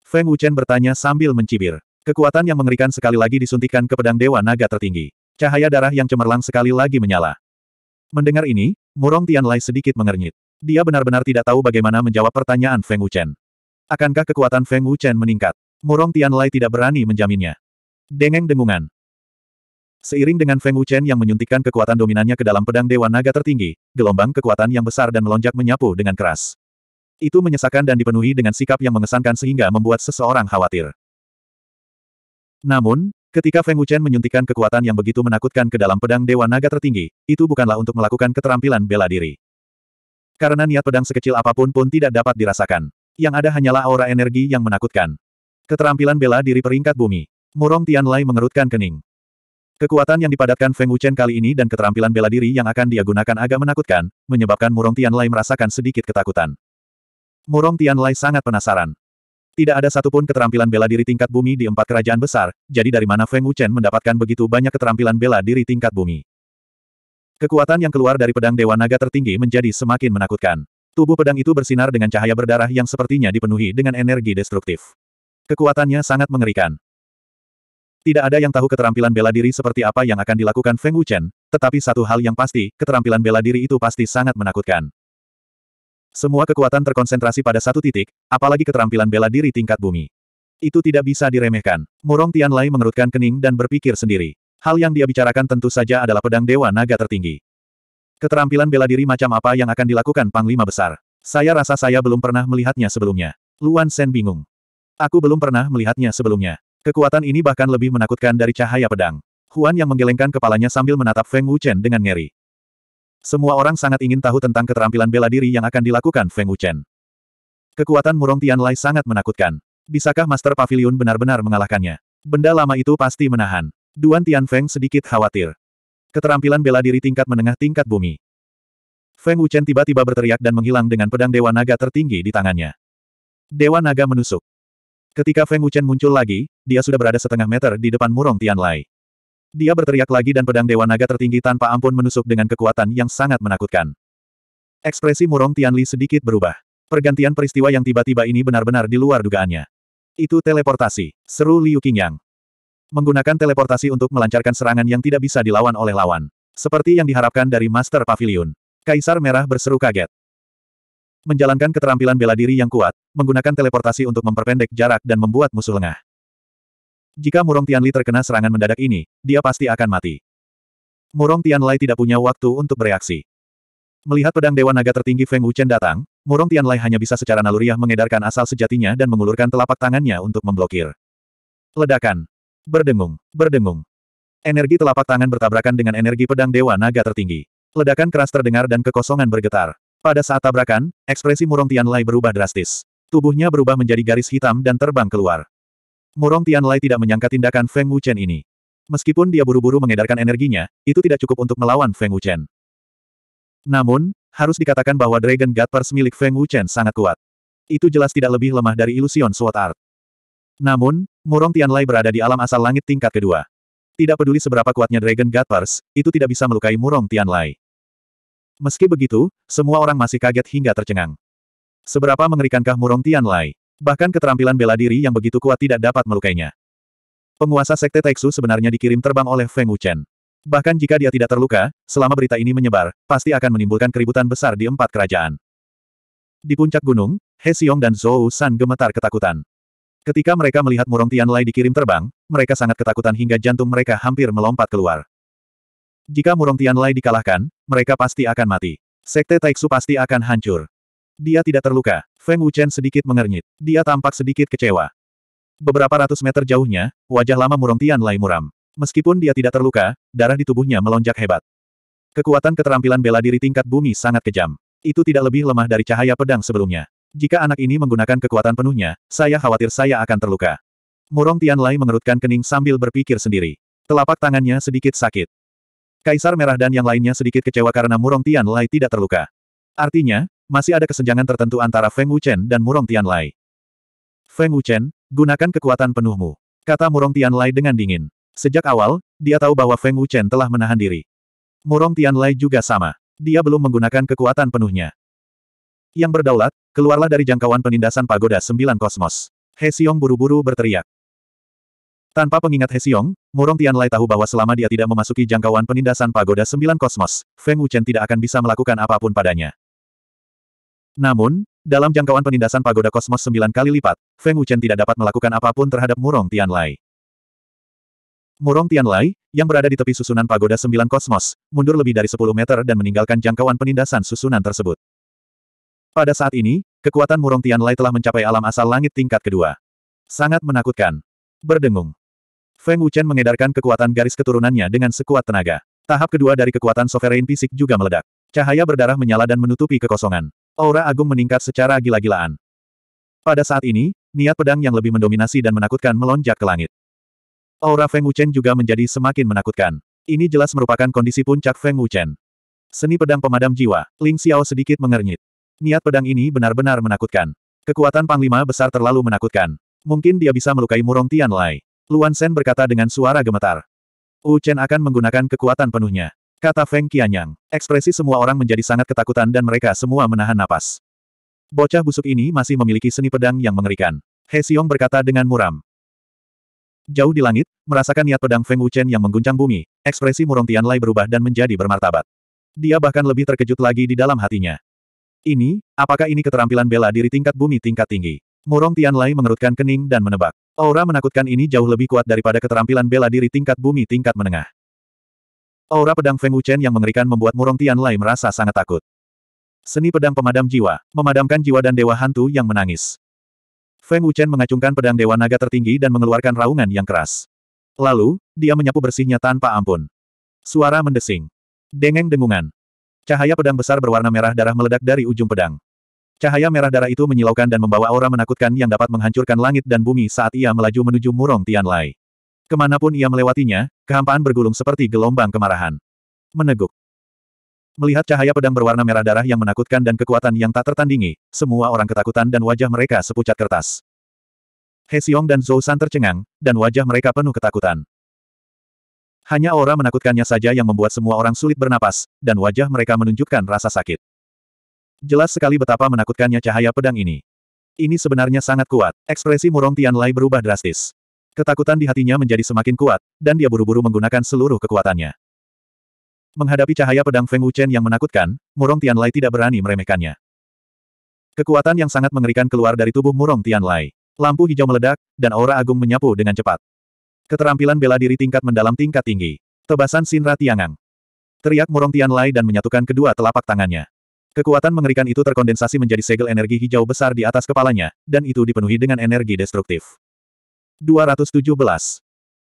Feng Wuchen bertanya sambil mencibir. Kekuatan yang mengerikan sekali lagi disuntikan ke pedang Dewa Naga tertinggi. Cahaya darah yang cemerlang sekali lagi menyala. Mendengar ini, Murong Tianlai sedikit mengernyit. Dia benar-benar tidak tahu bagaimana menjawab pertanyaan Feng Wuchen. Akankah kekuatan Feng Wuchen meningkat? Murong Tianlai tidak berani menjaminnya. Dengeng dengungan. Seiring dengan Feng Wuchen yang menyuntikkan kekuatan dominannya ke dalam pedang Dewa Naga tertinggi, gelombang kekuatan yang besar dan melonjak menyapu dengan keras. Itu menyesakan dan dipenuhi dengan sikap yang mengesankan sehingga membuat seseorang khawatir. Namun, ketika Feng Wuchen menyuntikkan kekuatan yang begitu menakutkan ke dalam pedang Dewa Naga tertinggi, itu bukanlah untuk melakukan keterampilan bela diri. Karena niat pedang sekecil apapun pun tidak dapat dirasakan. Yang ada hanyalah aura energi yang menakutkan. Keterampilan bela diri peringkat bumi. Murong Tianlai mengerutkan kening. Kekuatan yang dipadatkan Feng Wuchen kali ini dan keterampilan bela diri yang akan dia gunakan agak menakutkan, menyebabkan Murong Tianlai merasakan sedikit ketakutan. Murong Tianlai sangat penasaran. Tidak ada satupun keterampilan bela diri tingkat bumi di empat kerajaan besar, jadi dari mana Feng Wuchen mendapatkan begitu banyak keterampilan bela diri tingkat bumi. Kekuatan yang keluar dari pedang Dewa Naga tertinggi menjadi semakin menakutkan. Tubuh pedang itu bersinar dengan cahaya berdarah yang sepertinya dipenuhi dengan energi destruktif. Kekuatannya sangat mengerikan. Tidak ada yang tahu keterampilan bela diri seperti apa yang akan dilakukan Feng Wuchen, tetapi satu hal yang pasti, keterampilan bela diri itu pasti sangat menakutkan. Semua kekuatan terkonsentrasi pada satu titik, apalagi keterampilan bela diri tingkat bumi. Itu tidak bisa diremehkan. Murong Tianlai mengerutkan kening dan berpikir sendiri. Hal yang dia bicarakan tentu saja adalah pedang Dewa Naga tertinggi. Keterampilan bela diri macam apa yang akan dilakukan Panglima Besar? Saya rasa saya belum pernah melihatnya sebelumnya. Luan Sen bingung. Aku belum pernah melihatnya sebelumnya. Kekuatan ini bahkan lebih menakutkan dari cahaya pedang. Huan yang menggelengkan kepalanya sambil menatap Feng Wuchen dengan ngeri. Semua orang sangat ingin tahu tentang keterampilan bela diri yang akan dilakukan Feng Wuchen. Kekuatan Murong Tianlai sangat menakutkan. Bisakah Master Pavilion benar-benar mengalahkannya? Benda lama itu pasti menahan. Duan Tian Feng sedikit khawatir. Keterampilan bela diri tingkat menengah tingkat bumi. Feng Wuchen tiba-tiba berteriak dan menghilang dengan pedang Dewa Naga tertinggi di tangannya. Dewa Naga menusuk. Ketika Feng Wuchen muncul lagi, dia sudah berada setengah meter di depan Murong Tianlai. Dia berteriak lagi dan pedang Dewa Naga tertinggi tanpa ampun menusuk dengan kekuatan yang sangat menakutkan. Ekspresi Murong Tianli sedikit berubah. Pergantian peristiwa yang tiba-tiba ini benar-benar di luar dugaannya. Itu teleportasi, seru Liu Qingyang. Menggunakan teleportasi untuk melancarkan serangan yang tidak bisa dilawan oleh lawan. Seperti yang diharapkan dari Master Pavilion. Kaisar Merah berseru kaget. Menjalankan keterampilan bela diri yang kuat, menggunakan teleportasi untuk memperpendek jarak dan membuat musuh lengah. Jika Murong Tianli terkena serangan mendadak ini, dia pasti akan mati. Murong Tianlai tidak punya waktu untuk bereaksi. Melihat pedang Dewa Naga tertinggi Feng Wuchen datang, Murong Tianlai hanya bisa secara naluriah mengedarkan asal sejatinya dan mengulurkan telapak tangannya untuk memblokir. Ledakan. Berdengung, berdengung. Energi telapak tangan bertabrakan dengan energi pedang Dewa Naga tertinggi. Ledakan keras terdengar dan kekosongan bergetar. Pada saat tabrakan, ekspresi Murong Tianlai berubah drastis. Tubuhnya berubah menjadi garis hitam dan terbang keluar. Murong Tianlai tidak menyangka tindakan Feng Wuchen ini. Meskipun dia buru-buru mengedarkan energinya, itu tidak cukup untuk melawan Feng Wuchen. Namun, harus dikatakan bahwa Dragon God Purse milik Feng Wuchen sangat kuat. Itu jelas tidak lebih lemah dari ilusion Sword Art. Namun, Murong Tianlai berada di alam asal langit tingkat kedua. Tidak peduli seberapa kuatnya Dragon God Purse, itu tidak bisa melukai Murong Tianlai. Meski begitu, semua orang masih kaget hingga tercengang. Seberapa mengerikankah Murong Tianlai? Bahkan keterampilan bela diri yang begitu kuat tidak dapat melukainya. Penguasa Sekte Taeksu sebenarnya dikirim terbang oleh Feng Wuchen. Bahkan jika dia tidak terluka, selama berita ini menyebar, pasti akan menimbulkan keributan besar di empat kerajaan. Di puncak gunung, He Xiong dan Zhou San gemetar ketakutan. Ketika mereka melihat Murong Tianlai dikirim terbang, mereka sangat ketakutan hingga jantung mereka hampir melompat keluar. Jika Murong Tianlai dikalahkan, mereka pasti akan mati. Sekte Taixu pasti akan hancur. Dia tidak terluka. Feng Wuchen sedikit mengernyit. Dia tampak sedikit kecewa. Beberapa ratus meter jauhnya, wajah lama Murong Tian Lai muram. Meskipun dia tidak terluka, darah di tubuhnya melonjak hebat. Kekuatan keterampilan bela diri tingkat bumi sangat kejam. Itu tidak lebih lemah dari cahaya pedang sebelumnya. Jika anak ini menggunakan kekuatan penuhnya, saya khawatir saya akan terluka. Murong Tian Lai mengerutkan kening sambil berpikir sendiri. Telapak tangannya sedikit sakit. Kaisar Merah dan yang lainnya sedikit kecewa karena Murong Tian Lai tidak terluka. Artinya, masih ada kesenjangan tertentu antara Feng Wuchen dan Murong Tianlai. Feng Wuchen, gunakan kekuatan penuhmu. Kata Murong Tianlai dengan dingin. Sejak awal, dia tahu bahwa Feng Wuchen telah menahan diri. Murong Tianlai juga sama. Dia belum menggunakan kekuatan penuhnya. Yang berdaulat, keluarlah dari jangkauan penindasan pagoda sembilan kosmos. He Xiong buru-buru berteriak. Tanpa pengingat He Xiong, Murong Tianlai tahu bahwa selama dia tidak memasuki jangkauan penindasan pagoda sembilan kosmos, Feng Wuchen tidak akan bisa melakukan apapun padanya. Namun, dalam jangkauan penindasan pagoda kosmos sembilan kali lipat, Feng Wuchen tidak dapat melakukan apapun terhadap Murong Tianlai. Murong Tianlai, yang berada di tepi susunan pagoda sembilan kosmos, mundur lebih dari sepuluh meter dan meninggalkan jangkauan penindasan susunan tersebut. Pada saat ini, kekuatan Murong Tianlai telah mencapai alam asal langit tingkat kedua. Sangat menakutkan. Berdengung. Feng Wuchen mengedarkan kekuatan garis keturunannya dengan sekuat tenaga. Tahap kedua dari kekuatan sovereign fisik juga meledak. Cahaya berdarah menyala dan menutupi kekosongan. Aura agung meningkat secara gila-gilaan. Pada saat ini, niat pedang yang lebih mendominasi dan menakutkan melonjak ke langit. Aura Feng Wuchen juga menjadi semakin menakutkan. Ini jelas merupakan kondisi puncak Feng Wuchen. Seni pedang pemadam jiwa, Ling Xiao sedikit mengernyit. Niat pedang ini benar-benar menakutkan. Kekuatan Panglima besar terlalu menakutkan. Mungkin dia bisa melukai Murong Tian Tianlai. Luan Sen berkata dengan suara gemetar. Wuchen akan menggunakan kekuatan penuhnya. Kata Feng Qianyang. Ekspresi semua orang menjadi sangat ketakutan dan mereka semua menahan napas. Bocah busuk ini masih memiliki seni pedang yang mengerikan. He Xiong berkata dengan muram. Jauh di langit, merasakan niat pedang Feng Wuchen yang mengguncang bumi, ekspresi Murong Tianlai berubah dan menjadi bermartabat. Dia bahkan lebih terkejut lagi di dalam hatinya. Ini, apakah ini keterampilan bela diri tingkat bumi tingkat tinggi? Murong Tianlai mengerutkan kening dan menebak. Aura menakutkan ini jauh lebih kuat daripada keterampilan bela diri tingkat bumi tingkat menengah. Aura pedang Feng Wuchen yang mengerikan membuat Murong Tianlai merasa sangat takut. Seni pedang pemadam jiwa, memadamkan jiwa dan dewa hantu yang menangis. Feng Wuchen mengacungkan pedang dewa naga tertinggi dan mengeluarkan raungan yang keras. Lalu, dia menyapu bersihnya tanpa ampun. Suara mendesing. Dengeng dengungan. Cahaya pedang besar berwarna merah darah meledak dari ujung pedang. Cahaya merah darah itu menyilaukan dan membawa aura menakutkan yang dapat menghancurkan langit dan bumi saat ia melaju menuju Murong Tianlai. Kemanapun ia melewatinya, kehampaan bergulung seperti gelombang kemarahan. Meneguk. Melihat cahaya pedang berwarna merah darah yang menakutkan dan kekuatan yang tak tertandingi, semua orang ketakutan dan wajah mereka sepucat kertas. Xiong dan Zhou San tercengang, dan wajah mereka penuh ketakutan. Hanya aura menakutkannya saja yang membuat semua orang sulit bernapas, dan wajah mereka menunjukkan rasa sakit. Jelas sekali betapa menakutkannya cahaya pedang ini. Ini sebenarnya sangat kuat, ekspresi murong Lei berubah drastis. Ketakutan di hatinya menjadi semakin kuat, dan dia buru-buru menggunakan seluruh kekuatannya. Menghadapi cahaya pedang Feng Wuchen yang menakutkan, Murong Tianlai tidak berani meremehkannya. Kekuatan yang sangat mengerikan keluar dari tubuh Murong Tianlai. Lampu hijau meledak, dan aura agung menyapu dengan cepat. Keterampilan bela diri tingkat mendalam tingkat tinggi. Tebasan Sinra Tiangang. Teriak Murong Tianlai dan menyatukan kedua telapak tangannya. Kekuatan mengerikan itu terkondensasi menjadi segel energi hijau besar di atas kepalanya, dan itu dipenuhi dengan energi destruktif. 217.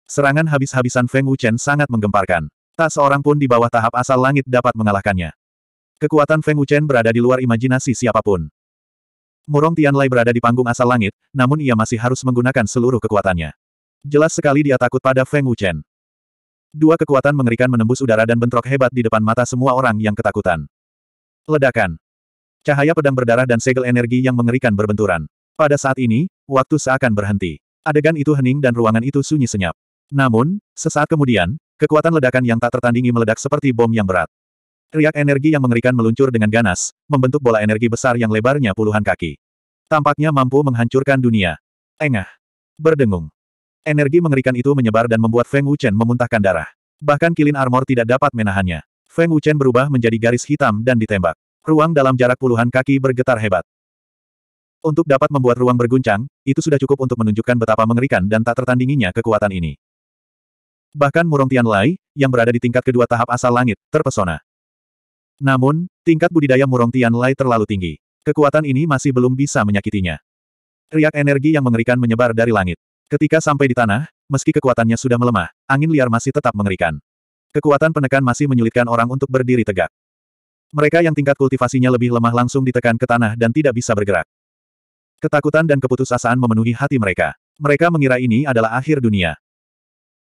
Serangan habis-habisan Feng Wuchen sangat menggemparkan. Tak seorang pun di bawah tahap asal langit dapat mengalahkannya. Kekuatan Feng Wuchen berada di luar imajinasi siapapun. Murong Tianlai berada di panggung asal langit, namun ia masih harus menggunakan seluruh kekuatannya. Jelas sekali dia takut pada Feng Wuchen. Dua kekuatan mengerikan menembus udara dan bentrok hebat di depan mata semua orang yang ketakutan. Ledakan. Cahaya pedang berdarah dan segel energi yang mengerikan berbenturan. Pada saat ini, waktu seakan berhenti. Adegan itu hening dan ruangan itu sunyi senyap. Namun, sesaat kemudian, kekuatan ledakan yang tak tertandingi meledak seperti bom yang berat. Riak energi yang mengerikan meluncur dengan ganas, membentuk bola energi besar yang lebarnya puluhan kaki. Tampaknya mampu menghancurkan dunia. Engah. Berdengung. Energi mengerikan itu menyebar dan membuat Feng Wuchen memuntahkan darah. Bahkan kilin armor tidak dapat menahannya. Feng Wuchen berubah menjadi garis hitam dan ditembak. Ruang dalam jarak puluhan kaki bergetar hebat. Untuk dapat membuat ruang berguncang, itu sudah cukup untuk menunjukkan betapa mengerikan dan tak tertandinginya kekuatan ini. Bahkan Murong Tian Lai, yang berada di tingkat kedua tahap asal langit, terpesona. Namun, tingkat budidaya Murong Tian Lai terlalu tinggi. Kekuatan ini masih belum bisa menyakitinya. Riak energi yang mengerikan menyebar dari langit. Ketika sampai di tanah, meski kekuatannya sudah melemah, angin liar masih tetap mengerikan. Kekuatan penekan masih menyulitkan orang untuk berdiri tegak. Mereka yang tingkat kultivasinya lebih lemah langsung ditekan ke tanah dan tidak bisa bergerak. Ketakutan dan keputusasaan memenuhi hati mereka. Mereka mengira ini adalah akhir dunia.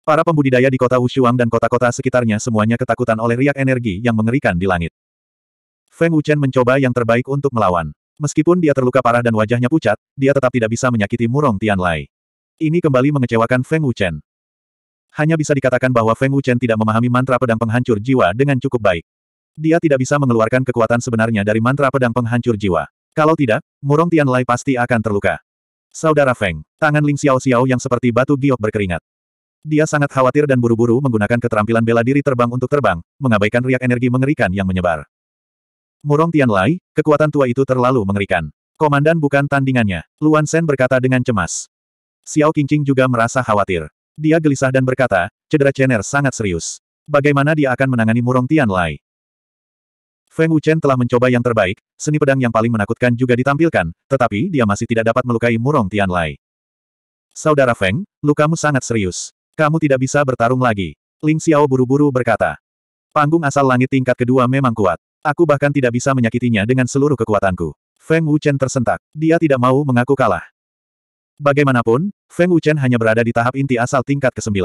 Para pembudidaya di kota Wushuang dan kota-kota sekitarnya semuanya ketakutan oleh riak energi yang mengerikan di langit. Feng Wuchen mencoba yang terbaik untuk melawan. Meskipun dia terluka parah dan wajahnya pucat, dia tetap tidak bisa menyakiti Murong Tianlai. Ini kembali mengecewakan Feng Wuchen. Hanya bisa dikatakan bahwa Feng Wuchen tidak memahami mantra pedang penghancur jiwa dengan cukup baik. Dia tidak bisa mengeluarkan kekuatan sebenarnya dari mantra pedang penghancur jiwa. Kalau tidak, Murong Tianlai pasti akan terluka. Saudara Feng, tangan Ling Xiao Xiao yang seperti batu giok berkeringat. Dia sangat khawatir dan buru-buru menggunakan keterampilan bela diri terbang untuk terbang, mengabaikan riak energi mengerikan yang menyebar. Murong Tianlai, kekuatan tua itu terlalu mengerikan. Komandan bukan tandingannya, Luan Sen berkata dengan cemas. Xiao Qingqing juga merasa khawatir. Dia gelisah dan berkata, cedera Chener sangat serius. Bagaimana dia akan menangani Murong Tianlai? Feng Wuchen telah mencoba yang terbaik, seni pedang yang paling menakutkan juga ditampilkan, tetapi dia masih tidak dapat melukai Murong Tianlai. Saudara Feng, lukamu sangat serius. Kamu tidak bisa bertarung lagi. Ling Xiao buru-buru berkata. Panggung asal langit tingkat kedua memang kuat. Aku bahkan tidak bisa menyakitinya dengan seluruh kekuatanku. Feng Wuchen tersentak. Dia tidak mau mengaku kalah. Bagaimanapun, Feng Wuchen hanya berada di tahap inti asal tingkat ke-9.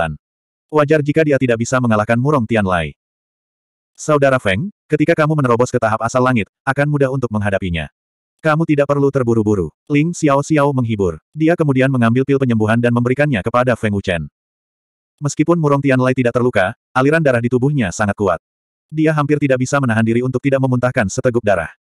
Wajar jika dia tidak bisa mengalahkan Murong Tianlai. Saudara Feng, Ketika kamu menerobos ke tahap asal langit, akan mudah untuk menghadapinya. Kamu tidak perlu terburu-buru. Ling Xiao Xiao menghibur. Dia kemudian mengambil pil penyembuhan dan memberikannya kepada Feng Wuchen. Meskipun Murong Tianlai tidak terluka, aliran darah di tubuhnya sangat kuat. Dia hampir tidak bisa menahan diri untuk tidak memuntahkan seteguk darah.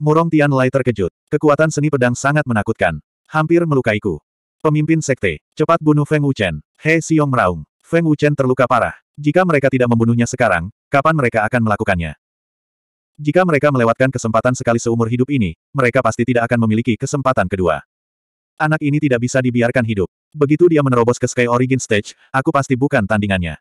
Murong Tianlai terkejut. Kekuatan seni pedang sangat menakutkan. Hampir melukaiku. Pemimpin sekte, cepat bunuh Feng Wuchen. He Xiong meraung. Feng Wuchen terluka parah. Jika mereka tidak membunuhnya sekarang, kapan mereka akan melakukannya? Jika mereka melewatkan kesempatan sekali seumur hidup ini, mereka pasti tidak akan memiliki kesempatan kedua. Anak ini tidak bisa dibiarkan hidup. Begitu dia menerobos ke Sky Origin Stage, aku pasti bukan tandingannya.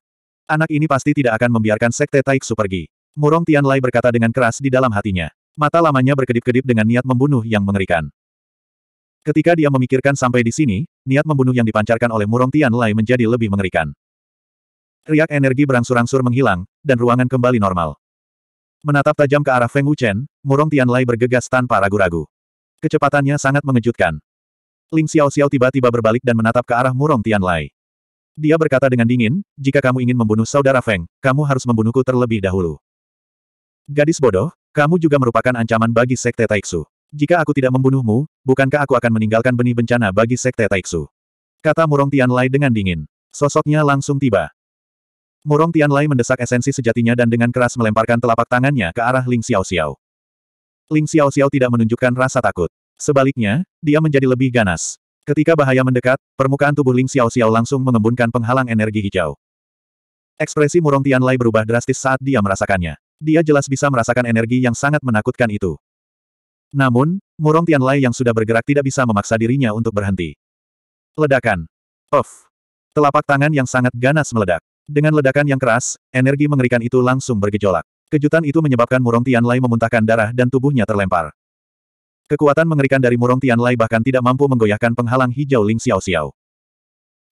Anak ini pasti tidak akan membiarkan Sekte Taiksu pergi. Murong Tianlai berkata dengan keras di dalam hatinya. Mata lamanya berkedip-kedip dengan niat membunuh yang mengerikan. Ketika dia memikirkan sampai di sini, niat membunuh yang dipancarkan oleh Murong Tianlai menjadi lebih mengerikan. Riak energi berangsur-angsur menghilang, dan ruangan kembali normal. Menatap tajam ke arah Feng Wuchen, murong Tianlai bergegas tanpa ragu-ragu. Kecepatannya sangat mengejutkan. Ling Xiao Xiao tiba-tiba berbalik dan menatap ke arah murong Tianlai. Dia berkata dengan dingin, jika kamu ingin membunuh saudara Feng, kamu harus membunuhku terlebih dahulu. Gadis bodoh, kamu juga merupakan ancaman bagi Sekte Taiksu. Jika aku tidak membunuhmu, bukankah aku akan meninggalkan benih bencana bagi Sekte Taiksu? Kata Murong Tianlai dengan dingin. Sosoknya langsung tiba. Murong Tianlai mendesak esensi sejatinya dan dengan keras melemparkan telapak tangannya ke arah Ling Xiao Xiao. Ling Xiao Xiao tidak menunjukkan rasa takut. Sebaliknya, dia menjadi lebih ganas. Ketika bahaya mendekat, permukaan tubuh Ling Xiao Xiao langsung mengembunkan penghalang energi hijau. Ekspresi Murong Tianlai berubah drastis saat dia merasakannya. Dia jelas bisa merasakan energi yang sangat menakutkan itu. Namun, Murong Tianlai yang sudah bergerak tidak bisa memaksa dirinya untuk berhenti. Ledakan. Of. Telapak tangan yang sangat ganas meledak. Dengan ledakan yang keras, energi mengerikan itu langsung bergejolak. Kejutan itu menyebabkan Murong Tianlai memuntahkan darah dan tubuhnya terlempar. Kekuatan mengerikan dari Murong Tianlai bahkan tidak mampu menggoyahkan penghalang hijau Ling Xiao Xiao.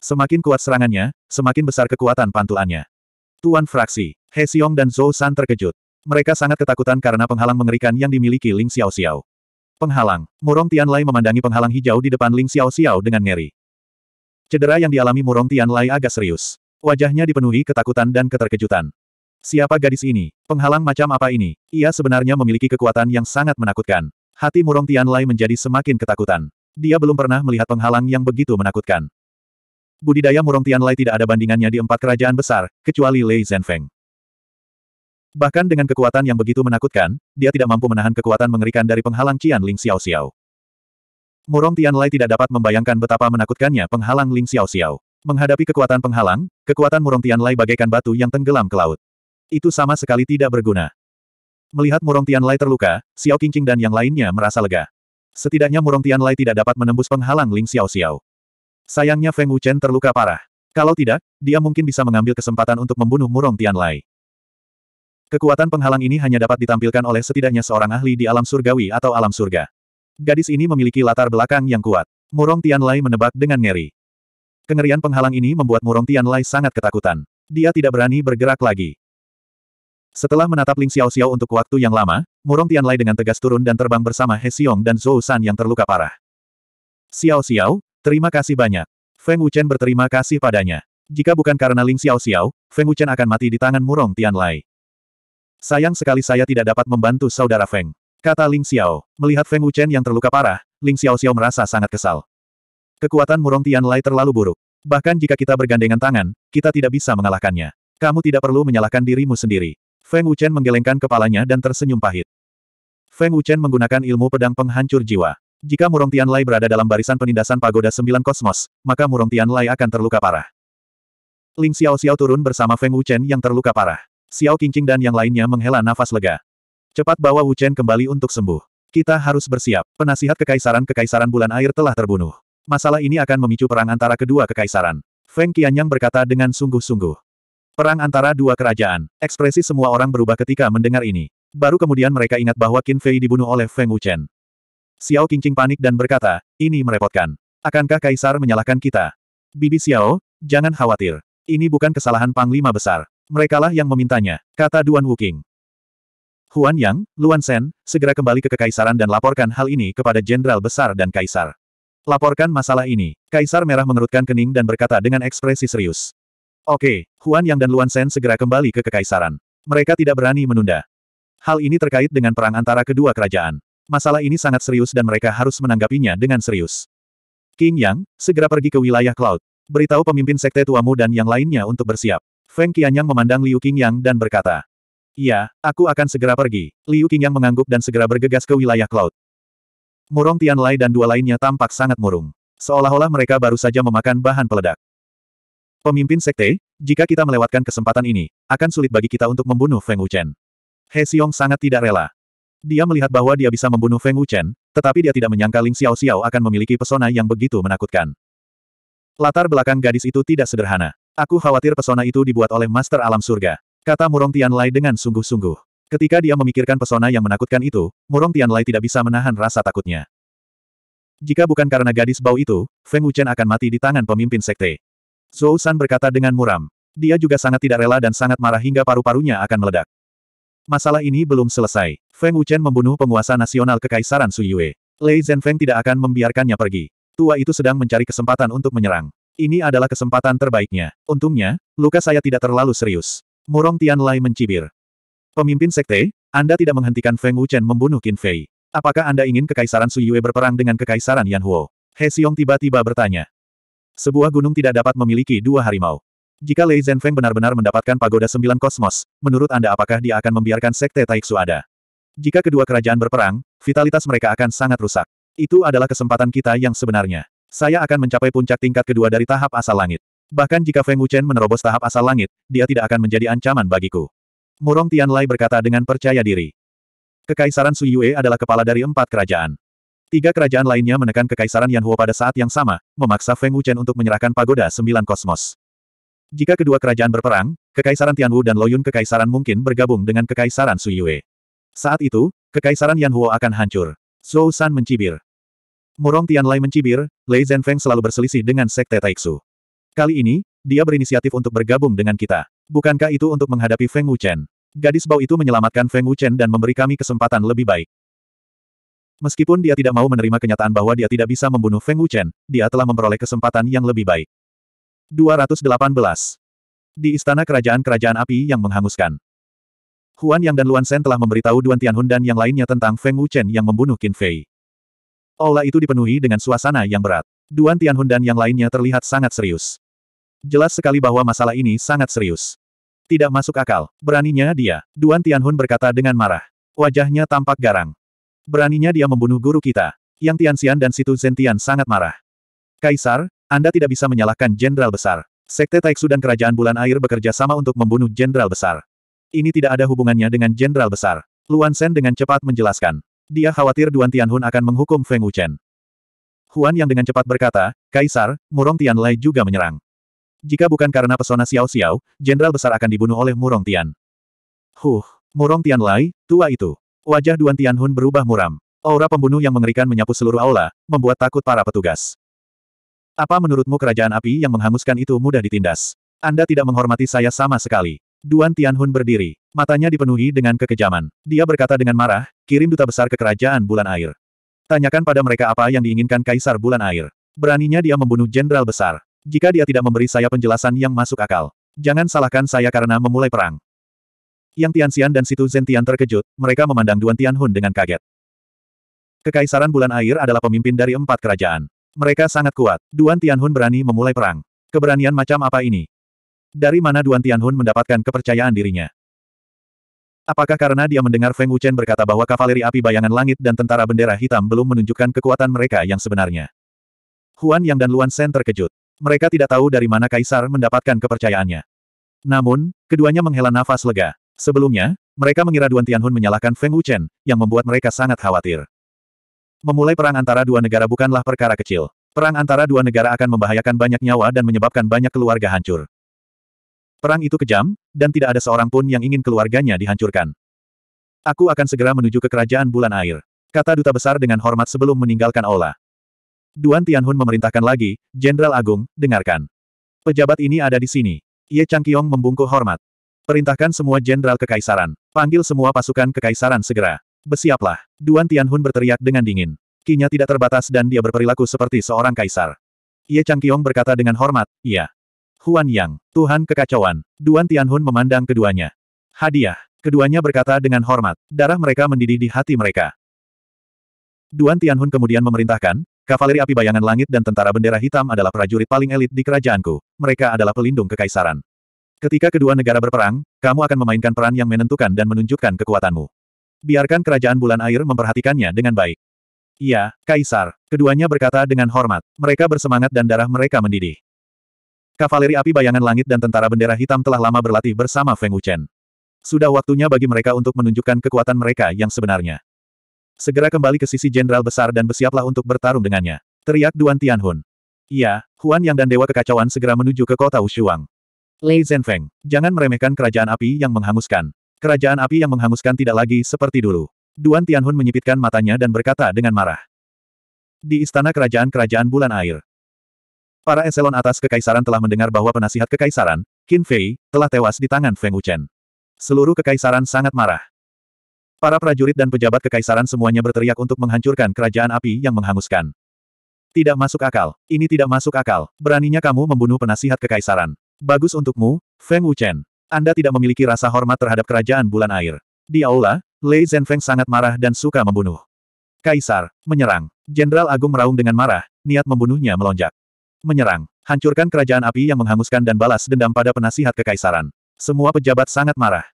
Semakin kuat serangannya, semakin besar kekuatan pantulannya. Tuan Fraksi, He Xiong dan Zhou San terkejut. Mereka sangat ketakutan karena penghalang mengerikan yang dimiliki Ling Xiao Xiao. Penghalang, Murong Tianlai memandangi penghalang hijau di depan Ling Xiao Xiao dengan ngeri. Cedera yang dialami Murong Tianlai agak serius. Wajahnya dipenuhi ketakutan dan keterkejutan. Siapa gadis ini? Penghalang macam apa ini? Ia sebenarnya memiliki kekuatan yang sangat menakutkan. Hati murong Tianlai menjadi semakin ketakutan. Dia belum pernah melihat penghalang yang begitu menakutkan. Budidaya murong Tianlai tidak ada bandingannya di empat kerajaan besar, kecuali Lei Zhenfeng. Bahkan dengan kekuatan yang begitu menakutkan, dia tidak mampu menahan kekuatan mengerikan dari penghalang Qian Ling Xiao Xiao. Murong Tianlai tidak dapat membayangkan betapa menakutkannya penghalang Ling Xiao Xiao. Menghadapi kekuatan penghalang, kekuatan Murong Tianlai bagaikan batu yang tenggelam ke laut. Itu sama sekali tidak berguna. Melihat Murong Tianlai terluka, Xiao Qingqing dan yang lainnya merasa lega. Setidaknya Murong Tianlai tidak dapat menembus penghalang Ling Xiao Xiao. Sayangnya Feng Wuchen terluka parah. Kalau tidak, dia mungkin bisa mengambil kesempatan untuk membunuh Murong Tianlai. Kekuatan penghalang ini hanya dapat ditampilkan oleh setidaknya seorang ahli di alam surgawi atau alam surga. Gadis ini memiliki latar belakang yang kuat. Murong Tianlai menebak dengan ngeri. Kengerian penghalang ini membuat Murong Tian Tianlai sangat ketakutan. Dia tidak berani bergerak lagi. Setelah menatap Ling Xiao Xiao untuk waktu yang lama, Murong Tian Tianlai dengan tegas turun dan terbang bersama He Xiong dan Zhou San yang terluka parah. Xiao Xiao, terima kasih banyak. Feng Wuchen berterima kasih padanya. Jika bukan karena Ling Xiao Xiao, Feng Wuchen akan mati di tangan Murong Tian Tianlai. Sayang sekali saya tidak dapat membantu saudara Feng. Kata Ling Xiao. Melihat Feng Wuchen yang terluka parah, Ling Xiao Xiao merasa sangat kesal. Kekuatan Murong Tian Lai terlalu buruk. Bahkan jika kita bergandengan tangan, kita tidak bisa mengalahkannya. Kamu tidak perlu menyalahkan dirimu sendiri. Feng Wuchen menggelengkan kepalanya dan tersenyum pahit. Feng Wuchen menggunakan ilmu pedang penghancur jiwa. Jika Murong Tian Lai berada dalam barisan penindasan pagoda sembilan kosmos, maka Murong Tian Lai akan terluka parah. Ling Xiao Xiao turun bersama Feng Wuchen yang terluka parah. Xiao Qingqing dan yang lainnya menghela nafas lega. Cepat bawa Wuchen kembali untuk sembuh. Kita harus bersiap. Penasihat kekaisaran-kekaisaran bulan air telah terbunuh. Masalah ini akan memicu perang antara kedua kekaisaran. Feng Qianyang berkata dengan sungguh-sungguh. Perang antara dua kerajaan. Ekspresi semua orang berubah ketika mendengar ini. Baru kemudian mereka ingat bahwa Qin Fei dibunuh oleh Feng Wuchen. Xiao Qingqing panik dan berkata, ini merepotkan. Akankah Kaisar menyalahkan kita? Bibi Xiao, jangan khawatir. Ini bukan kesalahan Panglima Besar. Merekalah yang memintanya, kata Duan Wuking. Huan Yang, Luan Sen, segera kembali ke Kekaisaran dan laporkan hal ini kepada Jenderal Besar dan Kaisar. Laporkan masalah ini. Kaisar Merah mengerutkan kening dan berkata dengan ekspresi serius. Oke, Huan Yang dan Luan Sen segera kembali ke kekaisaran. Mereka tidak berani menunda. Hal ini terkait dengan perang antara kedua kerajaan. Masalah ini sangat serius dan mereka harus menanggapinya dengan serius. King Yang, segera pergi ke wilayah Cloud. Beritahu pemimpin sekte tuamu dan yang lainnya untuk bersiap. Feng Qianyang memandang Liu King Yang dan berkata, "Ya, aku akan segera pergi. Liu King Yang mengangguk dan segera bergegas ke wilayah Cloud. Murong Tianlai dan dua lainnya tampak sangat murung. Seolah-olah mereka baru saja memakan bahan peledak. Pemimpin sekte, jika kita melewatkan kesempatan ini, akan sulit bagi kita untuk membunuh Feng Wuchen. He Xiong sangat tidak rela. Dia melihat bahwa dia bisa membunuh Feng Wuchen, tetapi dia tidak menyangka Ling Xiao Xiao akan memiliki pesona yang begitu menakutkan. Latar belakang gadis itu tidak sederhana. Aku khawatir pesona itu dibuat oleh Master Alam Surga, kata Murong Tianlai dengan sungguh-sungguh. Ketika dia memikirkan pesona yang menakutkan itu, Murong Tianlai tidak bisa menahan rasa takutnya. Jika bukan karena gadis bau itu, Feng Wuchen akan mati di tangan pemimpin sekte. Zhou San berkata dengan muram. Dia juga sangat tidak rela dan sangat marah hingga paru-parunya akan meledak. Masalah ini belum selesai. Feng Wuchen membunuh penguasa nasional kekaisaran Su Yue. Lei Zhenfeng tidak akan membiarkannya pergi. Tua itu sedang mencari kesempatan untuk menyerang. Ini adalah kesempatan terbaiknya. Untungnya, luka saya tidak terlalu serius. Murong Tianlai mencibir. Pemimpin sekte, Anda tidak menghentikan Feng Wuchen membunuh Qin Fei. Apakah Anda ingin Kekaisaran Su Yue berperang dengan Kekaisaran Yan Huo? He Xiong tiba-tiba bertanya. Sebuah gunung tidak dapat memiliki dua harimau. Jika Lei Zhenfeng benar-benar mendapatkan pagoda sembilan kosmos, menurut Anda apakah dia akan membiarkan sekte Taixu ada? Jika kedua kerajaan berperang, vitalitas mereka akan sangat rusak. Itu adalah kesempatan kita yang sebenarnya. Saya akan mencapai puncak tingkat kedua dari tahap asal langit. Bahkan jika Feng Wuchen menerobos tahap asal langit, dia tidak akan menjadi ancaman bagiku. Murong Tianlai berkata dengan percaya diri. Kekaisaran Yue adalah kepala dari empat kerajaan. Tiga kerajaan lainnya menekan kekaisaran Yanhuo pada saat yang sama, memaksa Feng Wuchen untuk menyerahkan pagoda sembilan kosmos. Jika kedua kerajaan berperang, kekaisaran Tianwu dan Loyun kekaisaran mungkin bergabung dengan kekaisaran Yue. Saat itu, kekaisaran Yanhuo akan hancur. Zhou San mencibir. Murong Tianlai mencibir, Lei Zhenfeng selalu berselisih dengan Sekte Taiksu. Kali ini, dia berinisiatif untuk bergabung dengan kita. Bukankah itu untuk menghadapi Feng Wuchen? Gadis bau itu menyelamatkan Feng Wuchen dan memberi kami kesempatan lebih baik. Meskipun dia tidak mau menerima kenyataan bahwa dia tidak bisa membunuh Feng Wuchen, dia telah memperoleh kesempatan yang lebih baik. 218. Di Istana Kerajaan-Kerajaan Api yang menghanguskan. Huan Yang dan Luan Sen telah memberitahu Duan Tianhun dan yang lainnya tentang Feng Wuchen yang membunuh Qin Fei. Aula itu dipenuhi dengan suasana yang berat. Duan Tianhun dan yang lainnya terlihat sangat serius. Jelas sekali bahwa masalah ini sangat serius. Tidak masuk akal, beraninya dia, Duan Tianhun berkata dengan marah. Wajahnya tampak garang. Beraninya dia membunuh guru kita. Yang Tianxian dan Situ Zentian sangat marah. Kaisar, Anda tidak bisa menyalahkan jenderal besar. Sekte Taiksu dan Kerajaan Bulan Air bekerja sama untuk membunuh jenderal besar. Ini tidak ada hubungannya dengan jenderal besar. Luan Sen dengan cepat menjelaskan. Dia khawatir Duan Tianhun akan menghukum Feng Wuchen. Huan yang dengan cepat berkata, Kaisar, Murong Tianlai juga menyerang. Jika bukan karena pesona Xiao Xiao, jenderal besar akan dibunuh oleh Murong Tian. Huh, Murong Tian Lai, tua itu. Wajah Duan Tianhun berubah muram. Aura pembunuh yang mengerikan menyapu seluruh aula, membuat takut para petugas. Apa menurutmu kerajaan api yang menghanguskan itu mudah ditindas? Anda tidak menghormati saya sama sekali. Duan Tianhun berdiri. Matanya dipenuhi dengan kekejaman. Dia berkata dengan marah, kirim duta besar ke kerajaan bulan air. Tanyakan pada mereka apa yang diinginkan kaisar bulan air. Beraninya dia membunuh jenderal besar jika dia tidak memberi saya penjelasan yang masuk akal. Jangan salahkan saya karena memulai perang. Yang Tianxian dan Situ Zentian terkejut, mereka memandang Duan Tianhun dengan kaget. Kekaisaran Bulan Air adalah pemimpin dari empat kerajaan. Mereka sangat kuat. Duan Tianhun berani memulai perang. Keberanian macam apa ini? Dari mana Duan Tianhun mendapatkan kepercayaan dirinya? Apakah karena dia mendengar Feng Wuchen berkata bahwa kavaleri api bayangan langit dan tentara bendera hitam belum menunjukkan kekuatan mereka yang sebenarnya? Huan Yang dan Luan Sen terkejut. Mereka tidak tahu dari mana Kaisar mendapatkan kepercayaannya. Namun, keduanya menghela nafas lega. Sebelumnya, mereka mengira Duan Tianhun menyalahkan Feng Wuchen, yang membuat mereka sangat khawatir. Memulai perang antara dua negara bukanlah perkara kecil. Perang antara dua negara akan membahayakan banyak nyawa dan menyebabkan banyak keluarga hancur. Perang itu kejam, dan tidak ada seorang pun yang ingin keluarganya dihancurkan. Aku akan segera menuju ke kerajaan bulan air. Kata duta besar dengan hormat sebelum meninggalkan aula. Duan Tianhun memerintahkan lagi, Jenderal Agung, dengarkan. Pejabat ini ada di sini. Ye Changqiong membungkuk hormat. Perintahkan semua jenderal kekaisaran. Panggil semua pasukan kekaisaran segera. Bersiaplah. Duan Tianhun berteriak dengan dingin. Kinya tidak terbatas dan dia berperilaku seperti seorang kaisar. Ye Changqiong berkata dengan hormat, Iya. Huan Yang, Tuhan kekacauan. Duan Tianhun memandang keduanya. Hadiah. Keduanya berkata dengan hormat. Darah mereka mendidih di hati mereka. Duan Tianhun kemudian memerintahkan, Kavaleri api bayangan langit dan tentara bendera hitam adalah prajurit paling elit di kerajaanku. Mereka adalah pelindung kekaisaran. Ketika kedua negara berperang, kamu akan memainkan peran yang menentukan dan menunjukkan kekuatanmu. Biarkan kerajaan bulan air memperhatikannya dengan baik. Iya, Kaisar. Keduanya berkata dengan hormat. Mereka bersemangat dan darah mereka mendidih. Kavaleri api bayangan langit dan tentara bendera hitam telah lama berlatih bersama Feng Wuchen. Sudah waktunya bagi mereka untuk menunjukkan kekuatan mereka yang sebenarnya. Segera kembali ke sisi jenderal besar dan bersiaplah untuk bertarung dengannya. Teriak Duan Tianhun. Iya, Huan Yang dan Dewa Kekacauan segera menuju ke kota Wushuang. Lei Zhenfeng, jangan meremehkan kerajaan api yang menghanguskan. Kerajaan api yang menghanguskan tidak lagi seperti dulu. Duan Tianhun menyipitkan matanya dan berkata dengan marah. Di istana kerajaan-kerajaan bulan air, Para eselon atas kekaisaran telah mendengar bahwa penasihat kekaisaran, Qin Fei, telah tewas di tangan Feng Wuchen. Seluruh kekaisaran sangat marah. Para prajurit dan pejabat kekaisaran semuanya berteriak untuk menghancurkan kerajaan api yang menghanguskan. Tidak masuk akal. Ini tidak masuk akal. Beraninya kamu membunuh penasihat kekaisaran. Bagus untukmu, Feng Wuchen. Anda tidak memiliki rasa hormat terhadap kerajaan bulan air. Di aula, Lei Zhenfeng sangat marah dan suka membunuh. Kaisar, menyerang. Jenderal Agung meraung dengan marah, niat membunuhnya melonjak. Menyerang. Hancurkan kerajaan api yang menghanguskan dan balas dendam pada penasihat kekaisaran. Semua pejabat sangat marah.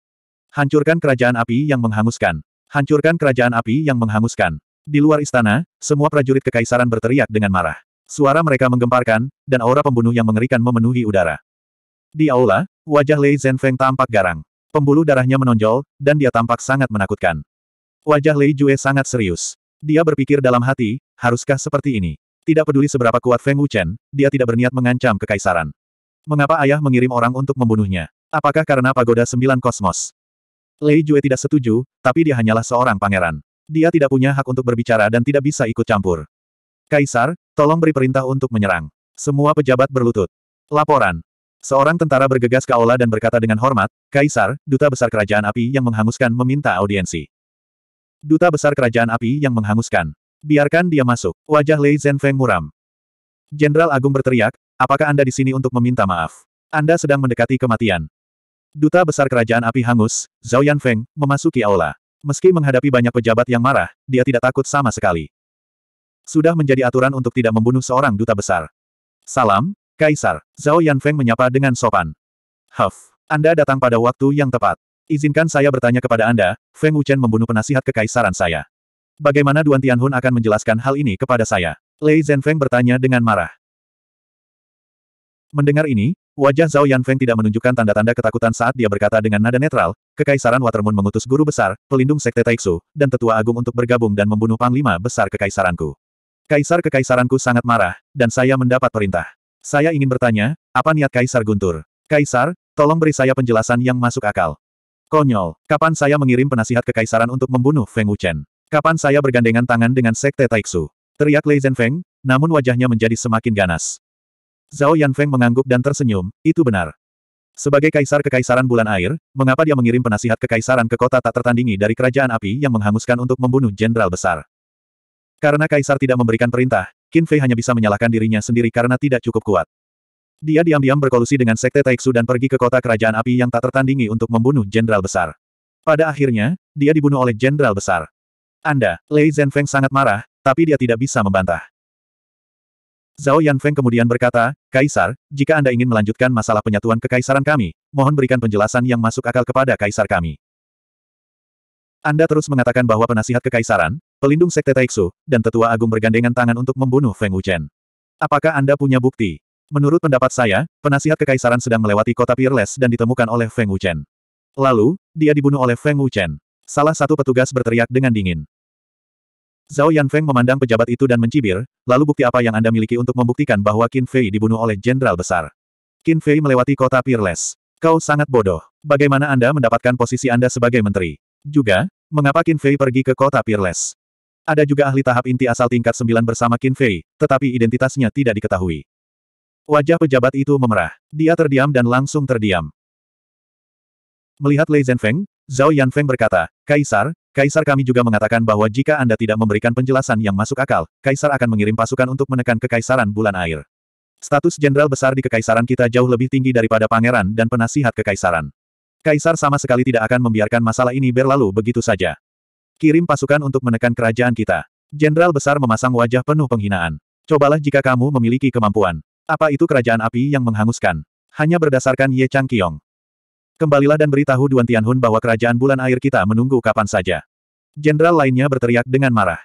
Hancurkan kerajaan api yang menghanguskan. Hancurkan kerajaan api yang menghanguskan. Di luar istana, semua prajurit kekaisaran berteriak dengan marah. Suara mereka menggemparkan, dan aura pembunuh yang mengerikan memenuhi udara. Di aula, wajah Lei Zhenfeng tampak garang. Pembuluh darahnya menonjol, dan dia tampak sangat menakutkan. Wajah Lei Jue sangat serius. Dia berpikir dalam hati, haruskah seperti ini? Tidak peduli seberapa kuat Feng Wuchen, dia tidak berniat mengancam kekaisaran. Mengapa ayah mengirim orang untuk membunuhnya? Apakah karena pagoda sembilan kosmos? Lei Jue tidak setuju, tapi dia hanyalah seorang pangeran. Dia tidak punya hak untuk berbicara dan tidak bisa ikut campur. Kaisar, tolong beri perintah untuk menyerang. Semua pejabat berlutut. Laporan. Seorang tentara bergegas ke aula dan berkata dengan hormat, Kaisar, Duta Besar Kerajaan Api yang menghanguskan meminta audiensi. Duta Besar Kerajaan Api yang menghanguskan. Biarkan dia masuk. Wajah Lei Zhenfeng muram. Jenderal Agung berteriak, apakah Anda di sini untuk meminta maaf? Anda sedang mendekati kematian. Duta Besar Kerajaan Api Hangus, Zhao Yanfeng, memasuki aula. Meski menghadapi banyak pejabat yang marah, dia tidak takut sama sekali. Sudah menjadi aturan untuk tidak membunuh seorang duta besar. Salam, Kaisar. Zhao Yanfeng menyapa dengan sopan. Huff, Anda datang pada waktu yang tepat. Izinkan saya bertanya kepada Anda, Feng Wuchen membunuh penasihat kekaisaran saya. Bagaimana Duan Tianhun akan menjelaskan hal ini kepada saya? Lei Zhenfeng bertanya dengan marah. Mendengar ini, Wajah Zhao Yanfeng tidak menunjukkan tanda-tanda ketakutan saat dia berkata dengan nada netral, Kekaisaran Watermoon mengutus guru besar, pelindung Sekte Taiksu, dan tetua agung untuk bergabung dan membunuh Panglima Besar Kekaisaranku. Kaisar Kekaisaranku sangat marah, dan saya mendapat perintah. Saya ingin bertanya, apa niat Kaisar Guntur? Kaisar, tolong beri saya penjelasan yang masuk akal. Konyol, kapan saya mengirim penasihat Kekaisaran untuk membunuh Feng Wuchen? Kapan saya bergandengan tangan dengan Sekte Taiksu? Teriak Lei Zhenfeng, namun wajahnya menjadi semakin ganas. Zhao Yanfeng mengangguk dan tersenyum, itu benar. Sebagai kaisar kekaisaran bulan air, mengapa dia mengirim penasihat kekaisaran ke kota tak tertandingi dari kerajaan api yang menghanguskan untuk membunuh jenderal besar? Karena kaisar tidak memberikan perintah, Qin Fei hanya bisa menyalahkan dirinya sendiri karena tidak cukup kuat. Dia diam-diam berkolusi dengan Sekte Taiksu dan pergi ke kota kerajaan api yang tak tertandingi untuk membunuh jenderal besar. Pada akhirnya, dia dibunuh oleh jenderal besar. Anda, Lei Zhenfeng sangat marah, tapi dia tidak bisa membantah. Zhao Yanfeng kemudian berkata, Kaisar, jika Anda ingin melanjutkan masalah penyatuan kekaisaran kami, mohon berikan penjelasan yang masuk akal kepada Kaisar kami. Anda terus mengatakan bahwa penasihat kekaisaran, pelindung Sekte Taixu, dan Tetua Agung bergandengan tangan untuk membunuh Feng Wuchen. Apakah Anda punya bukti? Menurut pendapat saya, penasihat kekaisaran sedang melewati kota Peerless dan ditemukan oleh Feng Wuchen. Lalu, dia dibunuh oleh Feng Wuchen. Salah satu petugas berteriak dengan dingin. Zhao Yanfeng memandang pejabat itu dan mencibir, lalu bukti apa yang Anda miliki untuk membuktikan bahwa Qin Fei dibunuh oleh jenderal besar? Qin Fei melewati kota Peerless. Kau sangat bodoh. Bagaimana Anda mendapatkan posisi Anda sebagai menteri? Juga, mengapa Qin Fei pergi ke kota Peerless? Ada juga ahli tahap inti asal tingkat 9 bersama Qin Fei, tetapi identitasnya tidak diketahui. Wajah pejabat itu memerah. Dia terdiam dan langsung terdiam. Melihat Lei Zhenfeng, Zhao Yanfeng berkata, Kaisar, Kaisar kami juga mengatakan bahwa jika Anda tidak memberikan penjelasan yang masuk akal, Kaisar akan mengirim pasukan untuk menekan kekaisaran bulan air. Status jenderal besar di kekaisaran kita jauh lebih tinggi daripada pangeran dan penasihat kekaisaran. Kaisar sama sekali tidak akan membiarkan masalah ini berlalu begitu saja. Kirim pasukan untuk menekan kerajaan kita. Jenderal besar memasang wajah penuh penghinaan. Cobalah jika kamu memiliki kemampuan. Apa itu kerajaan api yang menghanguskan? Hanya berdasarkan Ye Chang Kiong. Kembalilah dan beritahu Duan Tianhun bahwa kerajaan bulan air kita menunggu kapan saja. Jenderal lainnya berteriak dengan marah.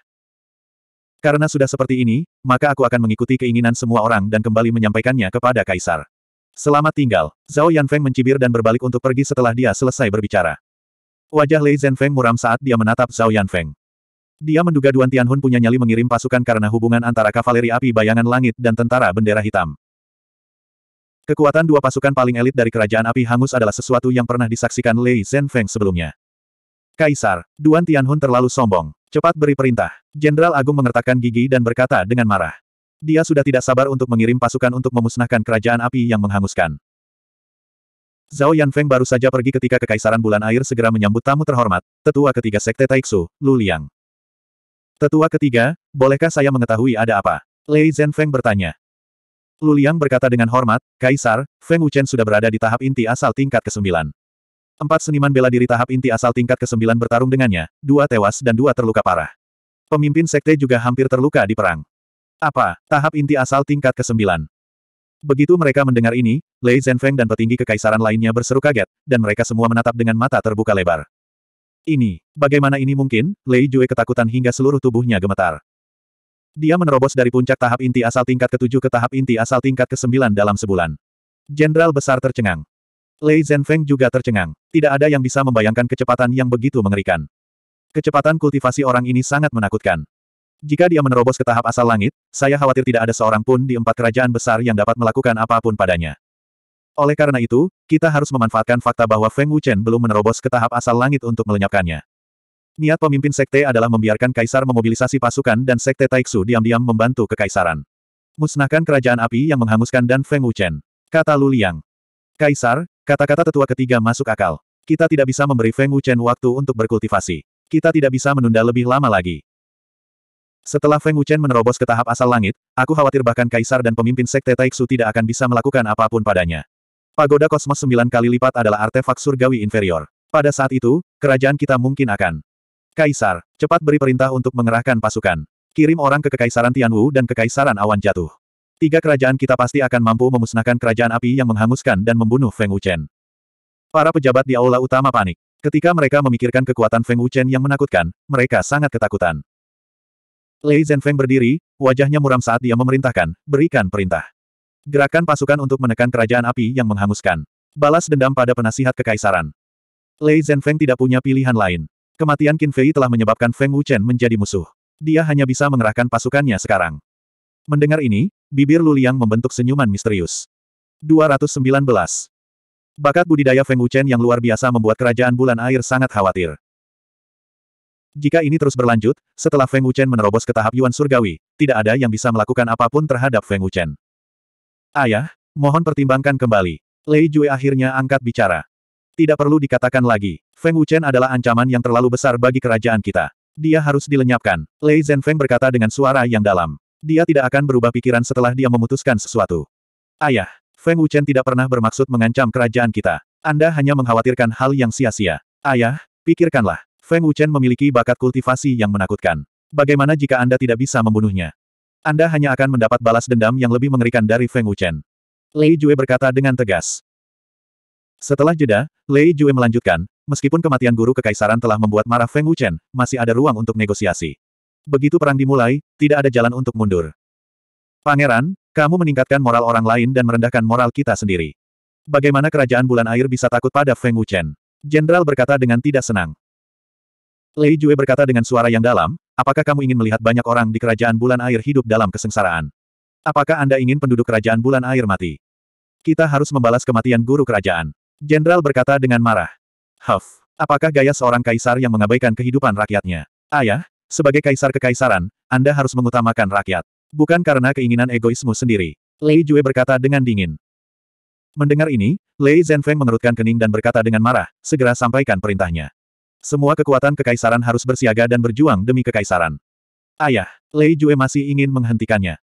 Karena sudah seperti ini, maka aku akan mengikuti keinginan semua orang dan kembali menyampaikannya kepada Kaisar. Selamat tinggal, Zhao Yanfeng mencibir dan berbalik untuk pergi setelah dia selesai berbicara. Wajah Lei Zhenfeng muram saat dia menatap Zhao Yanfeng. Dia menduga Duan Tianhun punya nyali mengirim pasukan karena hubungan antara kavaleri api bayangan langit dan tentara bendera hitam. Kekuatan dua pasukan paling elit dari Kerajaan Api Hangus adalah sesuatu yang pernah disaksikan Lei Zhenfeng sebelumnya. Kaisar, Duan Tianhun terlalu sombong. Cepat beri perintah. Jenderal Agung mengertakkan gigi dan berkata dengan marah. Dia sudah tidak sabar untuk mengirim pasukan untuk memusnahkan Kerajaan Api yang menghanguskan. Zhao Yanfeng baru saja pergi ketika Kekaisaran Bulan Air segera menyambut tamu terhormat, tetua ketiga Sekte Taiksu, Lu Liang. Tetua ketiga, bolehkah saya mengetahui ada apa? Lei Zhenfeng bertanya. Lu Liang berkata dengan hormat, Kaisar, Feng Wuchen sudah berada di tahap inti asal tingkat ke-9. Empat seniman bela diri tahap inti asal tingkat ke-9 bertarung dengannya, dua tewas dan dua terluka parah. Pemimpin sekte juga hampir terluka di perang. Apa, tahap inti asal tingkat ke-9? Begitu mereka mendengar ini, Lei Zhenfeng dan petinggi kekaisaran lainnya berseru kaget, dan mereka semua menatap dengan mata terbuka lebar. Ini, bagaimana ini mungkin? Lei Jue ketakutan hingga seluruh tubuhnya gemetar. Dia menerobos dari puncak tahap inti asal tingkat ke-7 ke tahap inti asal tingkat ke-9 dalam sebulan. Jenderal besar tercengang. Lei Zhenfeng juga tercengang. Tidak ada yang bisa membayangkan kecepatan yang begitu mengerikan. Kecepatan kultivasi orang ini sangat menakutkan. Jika dia menerobos ke tahap asal langit, saya khawatir tidak ada seorang pun di empat kerajaan besar yang dapat melakukan apapun padanya. Oleh karena itu, kita harus memanfaatkan fakta bahwa Feng Wuchen belum menerobos ke tahap asal langit untuk melenyapkannya. Niat pemimpin sekte adalah membiarkan kaisar memobilisasi pasukan dan sekte Taiksu diam-diam membantu kekaisaran. Musnahkan kerajaan api yang menghanguskan dan Feng Wuchen. Kata Lu Liang. Kaisar, kata-kata tetua ketiga masuk akal. Kita tidak bisa memberi Feng Wuchen waktu untuk berkultivasi. Kita tidak bisa menunda lebih lama lagi. Setelah Feng Wuchen menerobos ke tahap asal langit, aku khawatir bahkan kaisar dan pemimpin sekte Taiksu tidak akan bisa melakukan apapun padanya. Pagoda kosmos sembilan kali lipat adalah artefak surgawi inferior. Pada saat itu, kerajaan kita mungkin akan Kaisar, cepat beri perintah untuk mengerahkan pasukan. Kirim orang ke Kekaisaran Tianwu dan Kekaisaran Awan Jatuh. Tiga kerajaan kita pasti akan mampu memusnahkan kerajaan api yang menghanguskan dan membunuh Feng Wuchen. Para pejabat di aula utama panik. Ketika mereka memikirkan kekuatan Feng Wuchen yang menakutkan, mereka sangat ketakutan. Lei Zhenfeng berdiri, wajahnya muram saat dia memerintahkan, berikan perintah. Gerakan pasukan untuk menekan kerajaan api yang menghanguskan. Balas dendam pada penasihat kekaisaran. Lei Zhenfeng tidak punya pilihan lain. Kematian Qin Fei telah menyebabkan Feng Wuchen menjadi musuh. Dia hanya bisa mengerahkan pasukannya sekarang. Mendengar ini, bibir Lu Liang membentuk senyuman misterius. 219. Bakat budidaya Feng Wuchen yang luar biasa membuat kerajaan bulan air sangat khawatir. Jika ini terus berlanjut, setelah Feng Wuchen menerobos ke tahap Yuan Surgawi, tidak ada yang bisa melakukan apapun terhadap Feng Wuchen. Ayah, mohon pertimbangkan kembali. Lei Jue akhirnya angkat bicara. Tidak perlu dikatakan lagi, Feng Wuchen adalah ancaman yang terlalu besar bagi kerajaan kita. Dia harus dilenyapkan, Lei Zhenfeng berkata dengan suara yang dalam. Dia tidak akan berubah pikiran setelah dia memutuskan sesuatu. Ayah, Feng Wuchen tidak pernah bermaksud mengancam kerajaan kita. Anda hanya mengkhawatirkan hal yang sia-sia. Ayah, pikirkanlah. Feng Wuchen memiliki bakat kultivasi yang menakutkan. Bagaimana jika Anda tidak bisa membunuhnya? Anda hanya akan mendapat balas dendam yang lebih mengerikan dari Feng Wuchen. Lei Jue berkata dengan tegas. Setelah jeda, Lei Jue melanjutkan, meskipun kematian guru kekaisaran telah membuat marah Feng Wuchen, masih ada ruang untuk negosiasi. Begitu perang dimulai, tidak ada jalan untuk mundur. Pangeran, kamu meningkatkan moral orang lain dan merendahkan moral kita sendiri. Bagaimana kerajaan bulan air bisa takut pada Feng Wuchen? Jenderal berkata dengan tidak senang. Lei Jue berkata dengan suara yang dalam, apakah kamu ingin melihat banyak orang di kerajaan bulan air hidup dalam kesengsaraan? Apakah Anda ingin penduduk kerajaan bulan air mati? Kita harus membalas kematian guru kerajaan. Jenderal berkata dengan marah. Huff, apakah gaya seorang kaisar yang mengabaikan kehidupan rakyatnya? Ayah, sebagai kaisar kekaisaran, Anda harus mengutamakan rakyat. Bukan karena keinginan egoismu sendiri. Lei Jue berkata dengan dingin. Mendengar ini, Lei Zhenfeng mengerutkan kening dan berkata dengan marah, segera sampaikan perintahnya. Semua kekuatan kekaisaran harus bersiaga dan berjuang demi kekaisaran. Ayah, Lei Jue masih ingin menghentikannya.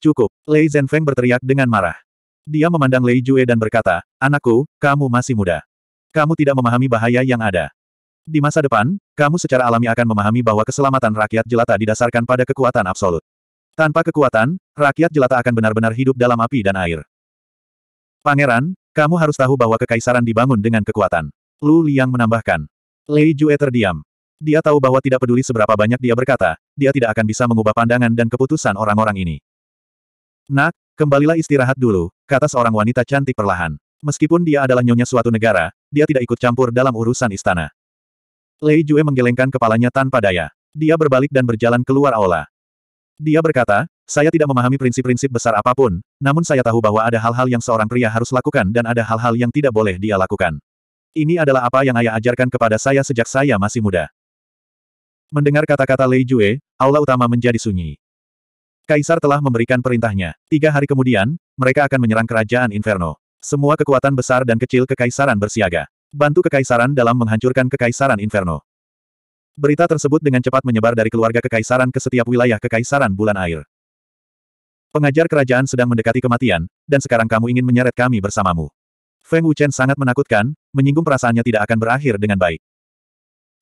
Cukup, Lei Zhenfeng berteriak dengan marah. Dia memandang Lei Jue dan berkata, Anakku, kamu masih muda. Kamu tidak memahami bahaya yang ada. Di masa depan, kamu secara alami akan memahami bahwa keselamatan rakyat jelata didasarkan pada kekuatan absolut. Tanpa kekuatan, rakyat jelata akan benar-benar hidup dalam api dan air. Pangeran, kamu harus tahu bahwa kekaisaran dibangun dengan kekuatan. Lu Liang menambahkan. Lei Jue terdiam. Dia tahu bahwa tidak peduli seberapa banyak dia berkata, dia tidak akan bisa mengubah pandangan dan keputusan orang-orang ini. Nak, Kembalilah istirahat dulu, kata seorang wanita cantik perlahan. Meskipun dia adalah nyonya suatu negara, dia tidak ikut campur dalam urusan istana. Lei Jue menggelengkan kepalanya tanpa daya. Dia berbalik dan berjalan keluar aula. Dia berkata, saya tidak memahami prinsip-prinsip besar apapun, namun saya tahu bahwa ada hal-hal yang seorang pria harus lakukan dan ada hal-hal yang tidak boleh dia lakukan. Ini adalah apa yang ayah ajarkan kepada saya sejak saya masih muda. Mendengar kata-kata Lei Jue, aula utama menjadi sunyi. Kaisar telah memberikan perintahnya. Tiga hari kemudian, mereka akan menyerang kerajaan Inferno. Semua kekuatan besar dan kecil kekaisaran bersiaga. Bantu kekaisaran dalam menghancurkan kekaisaran Inferno. Berita tersebut dengan cepat menyebar dari keluarga kekaisaran ke setiap wilayah kekaisaran bulan air. Pengajar kerajaan sedang mendekati kematian, dan sekarang kamu ingin menyeret kami bersamamu. Feng Wuchen sangat menakutkan, menyinggung perasaannya tidak akan berakhir dengan baik.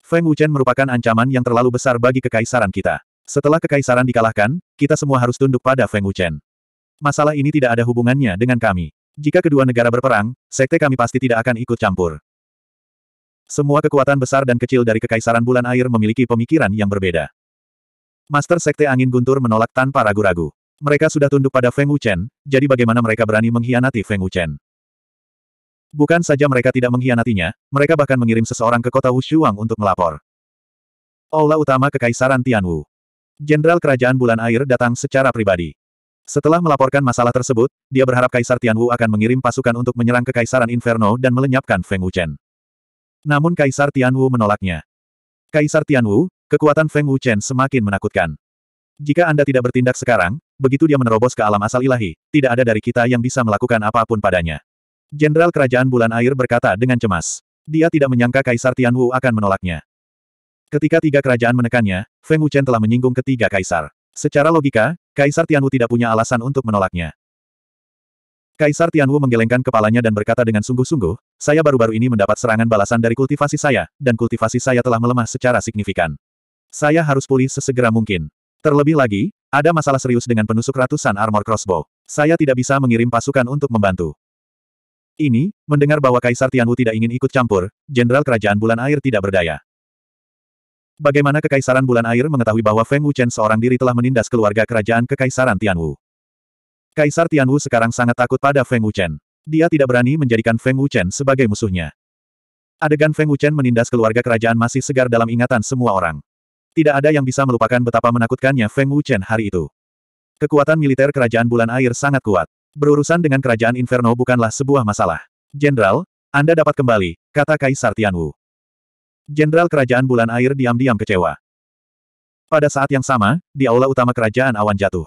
Feng Wuchen merupakan ancaman yang terlalu besar bagi kekaisaran kita. Setelah kekaisaran dikalahkan, kita semua harus tunduk pada Feng Wuchen. Masalah ini tidak ada hubungannya dengan kami. Jika kedua negara berperang, sekte kami pasti tidak akan ikut campur. Semua kekuatan besar dan kecil dari Kekaisaran Bulan Air memiliki pemikiran yang berbeda. Master Sekte Angin Guntur menolak tanpa ragu-ragu. Mereka sudah tunduk pada Feng Wuchen, jadi bagaimana mereka berani mengkhianati Feng Wuchen? Bukan saja mereka tidak mengkhianatinya, mereka bahkan mengirim seseorang ke kota Wushuang untuk melapor. Aula utama Kekaisaran Tianwu. Jenderal Kerajaan Bulan Air datang secara pribadi. Setelah melaporkan masalah tersebut, dia berharap Kaisar Tianwu akan mengirim pasukan untuk menyerang Kekaisaran Inferno dan melenyapkan Feng Wuchen. Namun Kaisar Tianwu menolaknya. Kaisar Tianwu, kekuatan Feng Wuchen semakin menakutkan. Jika Anda tidak bertindak sekarang, begitu dia menerobos ke alam asal ilahi, tidak ada dari kita yang bisa melakukan apapun padanya. Jenderal Kerajaan Bulan Air berkata dengan cemas. Dia tidak menyangka Kaisar Tianwu akan menolaknya. Ketika tiga kerajaan menekannya, Feng Wuchen telah menyinggung ketiga kaisar. Secara logika, Kaisar Tianwu tidak punya alasan untuk menolaknya. Kaisar Tianwu menggelengkan kepalanya dan berkata dengan sungguh-sungguh, saya baru-baru ini mendapat serangan balasan dari kultivasi saya, dan kultivasi saya telah melemah secara signifikan. Saya harus pulih sesegera mungkin. Terlebih lagi, ada masalah serius dengan penusuk ratusan armor crossbow. Saya tidak bisa mengirim pasukan untuk membantu. Ini, mendengar bahwa Kaisar Tianwu tidak ingin ikut campur, Jenderal Kerajaan Bulan Air tidak berdaya. Bagaimana Kekaisaran Bulan Air mengetahui bahwa Feng Wuchen seorang diri telah menindas keluarga kerajaan Kekaisaran Tianwu? Kaisar Tianwu sekarang sangat takut pada Feng Wuchen. Dia tidak berani menjadikan Feng Wuchen sebagai musuhnya. Adegan Feng Wuchen menindas keluarga kerajaan masih segar dalam ingatan semua orang. Tidak ada yang bisa melupakan betapa menakutkannya Feng Wuchen hari itu. Kekuatan militer kerajaan bulan air sangat kuat. Berurusan dengan kerajaan Inferno bukanlah sebuah masalah. Jenderal, Anda dapat kembali, kata Kaisar Tianwu. Jenderal Kerajaan Bulan Air diam-diam kecewa. Pada saat yang sama, di aula utama Kerajaan Awan Jatuh.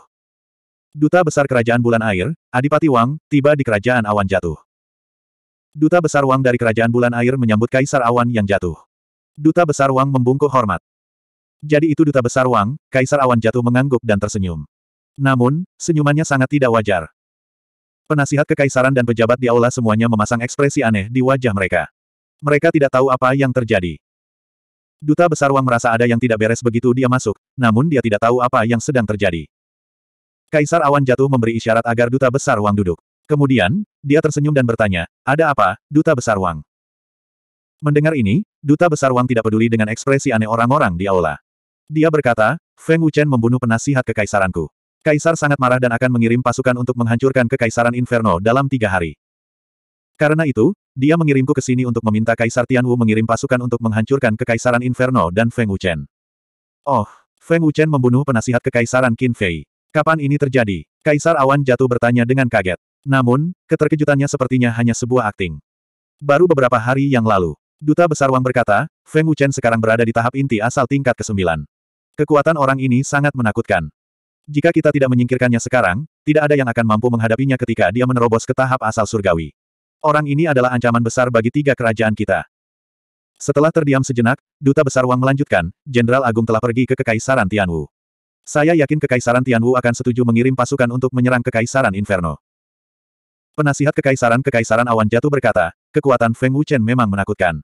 Duta Besar Kerajaan Bulan Air, Adipati Wang, tiba di Kerajaan Awan Jatuh. Duta Besar Wang dari Kerajaan Bulan Air menyambut Kaisar Awan yang jatuh. Duta Besar Wang membungkuk hormat. Jadi itu Duta Besar Wang, Kaisar Awan Jatuh mengangguk dan tersenyum. Namun, senyumannya sangat tidak wajar. Penasihat kekaisaran dan pejabat di aula semuanya memasang ekspresi aneh di wajah mereka. Mereka tidak tahu apa yang terjadi. Duta Besar Wang merasa ada yang tidak beres begitu dia masuk, namun dia tidak tahu apa yang sedang terjadi. Kaisar Awan Jatuh memberi isyarat agar Duta Besar Wang duduk. Kemudian, dia tersenyum dan bertanya, ada apa, Duta Besar Wang? Mendengar ini, Duta Besar Wang tidak peduli dengan ekspresi aneh orang-orang di aula. Dia berkata, Feng Wuchen membunuh penasihat kekaisaranku. Kaisar sangat marah dan akan mengirim pasukan untuk menghancurkan kekaisaran Inferno dalam tiga hari. Karena itu, dia mengirimku ke sini untuk meminta Kaisar Tianwu mengirim pasukan untuk menghancurkan Kekaisaran Inferno dan Feng Wuchen. Oh, Feng Wuchen membunuh penasihat Kekaisaran Qin Fei. Kapan ini terjadi? Kaisar Awan Jatuh bertanya dengan kaget. Namun, keterkejutannya sepertinya hanya sebuah akting. Baru beberapa hari yang lalu, Duta Besar Wang berkata, Feng Wuchen sekarang berada di tahap inti asal tingkat ke-9. Kekuatan orang ini sangat menakutkan. Jika kita tidak menyingkirkannya sekarang, tidak ada yang akan mampu menghadapinya ketika dia menerobos ke tahap asal surgawi. Orang ini adalah ancaman besar bagi tiga kerajaan kita. Setelah terdiam sejenak, Duta Besar Wang melanjutkan, Jenderal Agung telah pergi ke Kekaisaran Tianwu. Saya yakin Kekaisaran Tianwu akan setuju mengirim pasukan untuk menyerang Kekaisaran Inferno. Penasihat Kekaisaran Kekaisaran Awan Jatuh berkata, kekuatan Feng Wuchen memang menakutkan.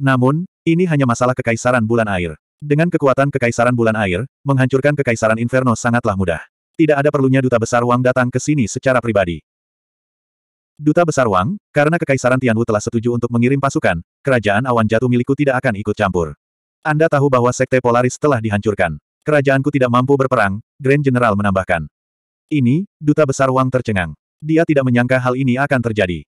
Namun, ini hanya masalah Kekaisaran Bulan Air. Dengan kekuatan Kekaisaran Bulan Air, menghancurkan Kekaisaran Inferno sangatlah mudah. Tidak ada perlunya Duta Besar Wang datang ke sini secara pribadi. Duta Besar Wang, karena Kekaisaran Tianwu telah setuju untuk mengirim pasukan, kerajaan awan jatuh milikku tidak akan ikut campur. Anda tahu bahwa Sekte Polaris telah dihancurkan. Kerajaanku tidak mampu berperang, Grand General menambahkan. Ini, Duta Besar Wang tercengang. Dia tidak menyangka hal ini akan terjadi.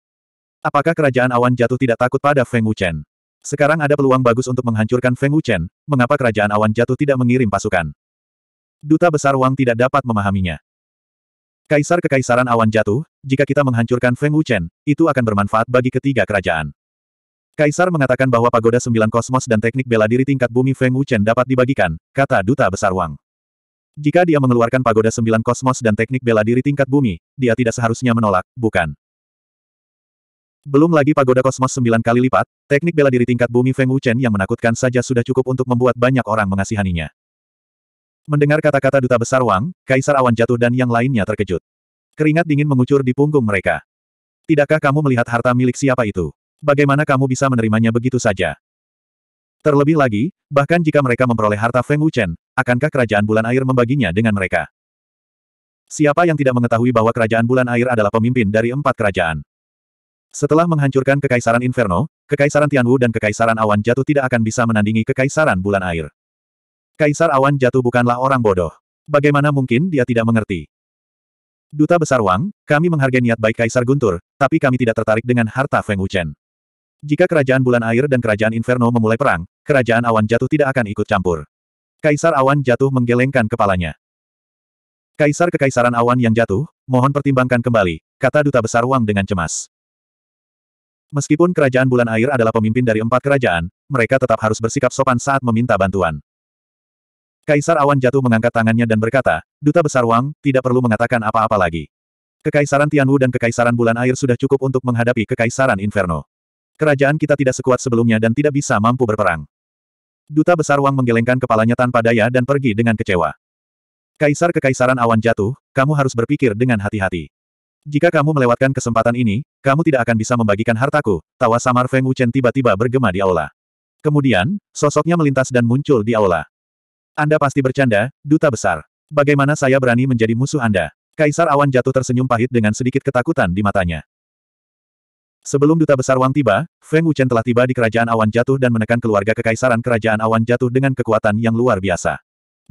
Apakah kerajaan awan jatuh tidak takut pada Feng Wuchen? Sekarang ada peluang bagus untuk menghancurkan Feng Wuchen, mengapa kerajaan awan jatuh tidak mengirim pasukan? Duta Besar Wang tidak dapat memahaminya. Kaisar Kekaisaran Awan jatuh, jika kita menghancurkan Feng Wuchen, itu akan bermanfaat bagi ketiga kerajaan. Kaisar mengatakan bahwa pagoda sembilan kosmos dan teknik bela diri tingkat bumi Feng Wuchen dapat dibagikan, kata Duta Besar Wang. Jika dia mengeluarkan pagoda sembilan kosmos dan teknik bela diri tingkat bumi, dia tidak seharusnya menolak, bukan? Belum lagi pagoda kosmos sembilan kali lipat, teknik bela diri tingkat bumi Feng Wuchen yang menakutkan saja sudah cukup untuk membuat banyak orang mengasihaninya. Mendengar kata-kata duta besar Wang, Kaisar Awan Jatuh dan yang lainnya terkejut. Keringat dingin mengucur di punggung mereka. Tidakkah kamu melihat harta milik siapa itu? Bagaimana kamu bisa menerimanya begitu saja? Terlebih lagi, bahkan jika mereka memperoleh harta Feng Wuchen, akankah kerajaan bulan air membaginya dengan mereka? Siapa yang tidak mengetahui bahwa kerajaan bulan air adalah pemimpin dari empat kerajaan? Setelah menghancurkan Kekaisaran Inferno, Kekaisaran Tianwu dan Kekaisaran Awan Jatuh tidak akan bisa menandingi Kekaisaran Bulan Air. Kaisar Awan Jatuh bukanlah orang bodoh. Bagaimana mungkin dia tidak mengerti? Duta Besar Wang, kami menghargai niat baik Kaisar Guntur, tapi kami tidak tertarik dengan harta Feng Wuchen. Jika Kerajaan Bulan Air dan Kerajaan Inferno memulai perang, Kerajaan Awan Jatuh tidak akan ikut campur. Kaisar Awan Jatuh menggelengkan kepalanya. Kaisar Kekaisaran Awan yang jatuh, mohon pertimbangkan kembali, kata Duta Besar Wang dengan cemas. Meskipun kerajaan bulan air adalah pemimpin dari empat kerajaan, mereka tetap harus bersikap sopan saat meminta bantuan. Kaisar Awan Jatuh mengangkat tangannya dan berkata, Duta Besar Wang, tidak perlu mengatakan apa-apa lagi. Kekaisaran Tianwu dan Kekaisaran Bulan Air sudah cukup untuk menghadapi Kekaisaran Inferno. Kerajaan kita tidak sekuat sebelumnya dan tidak bisa mampu berperang. Duta Besar Wang menggelengkan kepalanya tanpa daya dan pergi dengan kecewa. Kaisar Kekaisaran Awan Jatuh, kamu harus berpikir dengan hati-hati. Jika kamu melewatkan kesempatan ini, kamu tidak akan bisa membagikan hartaku, tawa samar Feng Wuchen tiba-tiba bergema di aula. Kemudian, sosoknya melintas dan muncul di aula. Anda pasti bercanda, duta besar. Bagaimana saya berani menjadi musuh Anda? Kaisar Awan jatuh tersenyum pahit dengan sedikit ketakutan di matanya. Sebelum Duta Besar Wang tiba, Feng Wuchen telah tiba di Kerajaan Awan Jatuh dan menekan keluarga kekaisaran Kerajaan Awan Jatuh dengan kekuatan yang luar biasa.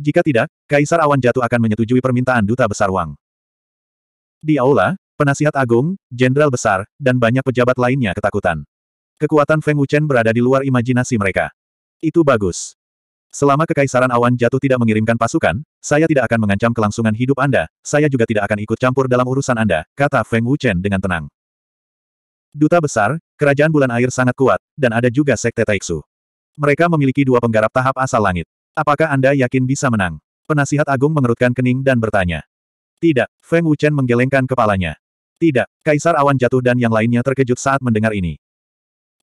Jika tidak, Kaisar Awan Jatuh akan menyetujui permintaan Duta Besar Wang. Di aula, penasihat agung, jenderal besar, dan banyak pejabat lainnya ketakutan. Kekuatan Feng Wuchen berada di luar imajinasi mereka. Itu bagus. Selama Kekaisaran Awan Jatuh tidak mengirimkan pasukan, saya tidak akan mengancam kelangsungan hidup Anda, saya juga tidak akan ikut campur dalam urusan Anda, kata Feng Wuchen dengan tenang. Duta besar, kerajaan bulan air sangat kuat, dan ada juga sekte Taiksu. Mereka memiliki dua penggarap tahap asal langit. Apakah Anda yakin bisa menang? Penasihat Agung mengerutkan kening dan bertanya. Tidak, Feng Wuchen menggelengkan kepalanya. Tidak, Kaisar Awan Jatuh dan yang lainnya terkejut saat mendengar ini.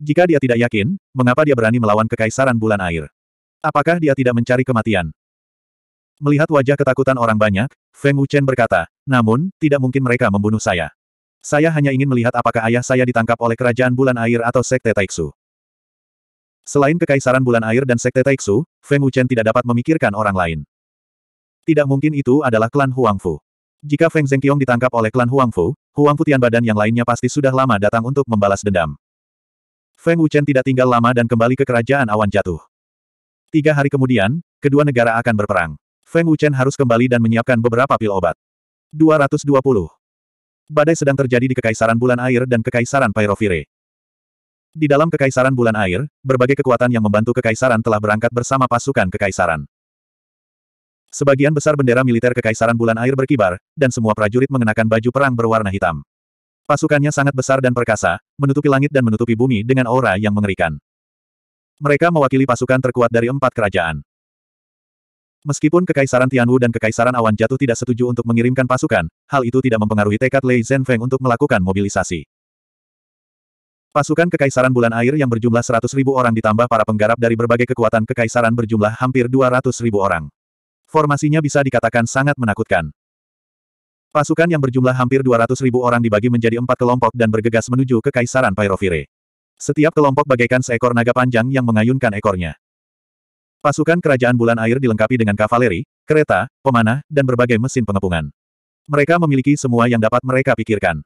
Jika dia tidak yakin, mengapa dia berani melawan Kekaisaran Bulan Air? Apakah dia tidak mencari kematian? Melihat wajah ketakutan orang banyak, Feng Wuchen berkata, namun, tidak mungkin mereka membunuh saya. Saya hanya ingin melihat apakah ayah saya ditangkap oleh kerajaan bulan air atau sekte Taiksu. Selain kekaisaran bulan air dan sekte Taiksu, Feng Wuchen tidak dapat memikirkan orang lain. Tidak mungkin itu adalah klan Huangfu. Jika Feng Zhengqiong ditangkap oleh klan Huangfu, Huangfu Badan yang lainnya pasti sudah lama datang untuk membalas dendam. Feng Wuchen tidak tinggal lama dan kembali ke kerajaan awan jatuh. Tiga hari kemudian, kedua negara akan berperang. Feng Wuchen harus kembali dan menyiapkan beberapa pil obat. 220. Badai sedang terjadi di Kekaisaran Bulan Air dan Kekaisaran Pyrovire. Di dalam Kekaisaran Bulan Air, berbagai kekuatan yang membantu Kekaisaran telah berangkat bersama pasukan Kekaisaran. Sebagian besar bendera militer Kekaisaran Bulan Air berkibar, dan semua prajurit mengenakan baju perang berwarna hitam. Pasukannya sangat besar dan perkasa, menutupi langit dan menutupi bumi dengan aura yang mengerikan. Mereka mewakili pasukan terkuat dari empat kerajaan. Meskipun Kekaisaran Tianwu dan Kekaisaran Awan Jatuh tidak setuju untuk mengirimkan pasukan, hal itu tidak mempengaruhi tekad Lei Zhenfeng untuk melakukan mobilisasi. Pasukan Kekaisaran Bulan Air yang berjumlah 100.000 orang ditambah para penggarap dari berbagai kekuatan Kekaisaran berjumlah hampir 200.000 orang. Formasinya bisa dikatakan sangat menakutkan. Pasukan yang berjumlah hampir 200.000 orang dibagi menjadi empat kelompok dan bergegas menuju Kekaisaran Pyrovire. Setiap kelompok bagaikan seekor naga panjang yang mengayunkan ekornya. Pasukan Kerajaan Bulan Air dilengkapi dengan kavaleri, kereta, pemanah, dan berbagai mesin pengepungan. Mereka memiliki semua yang dapat mereka pikirkan.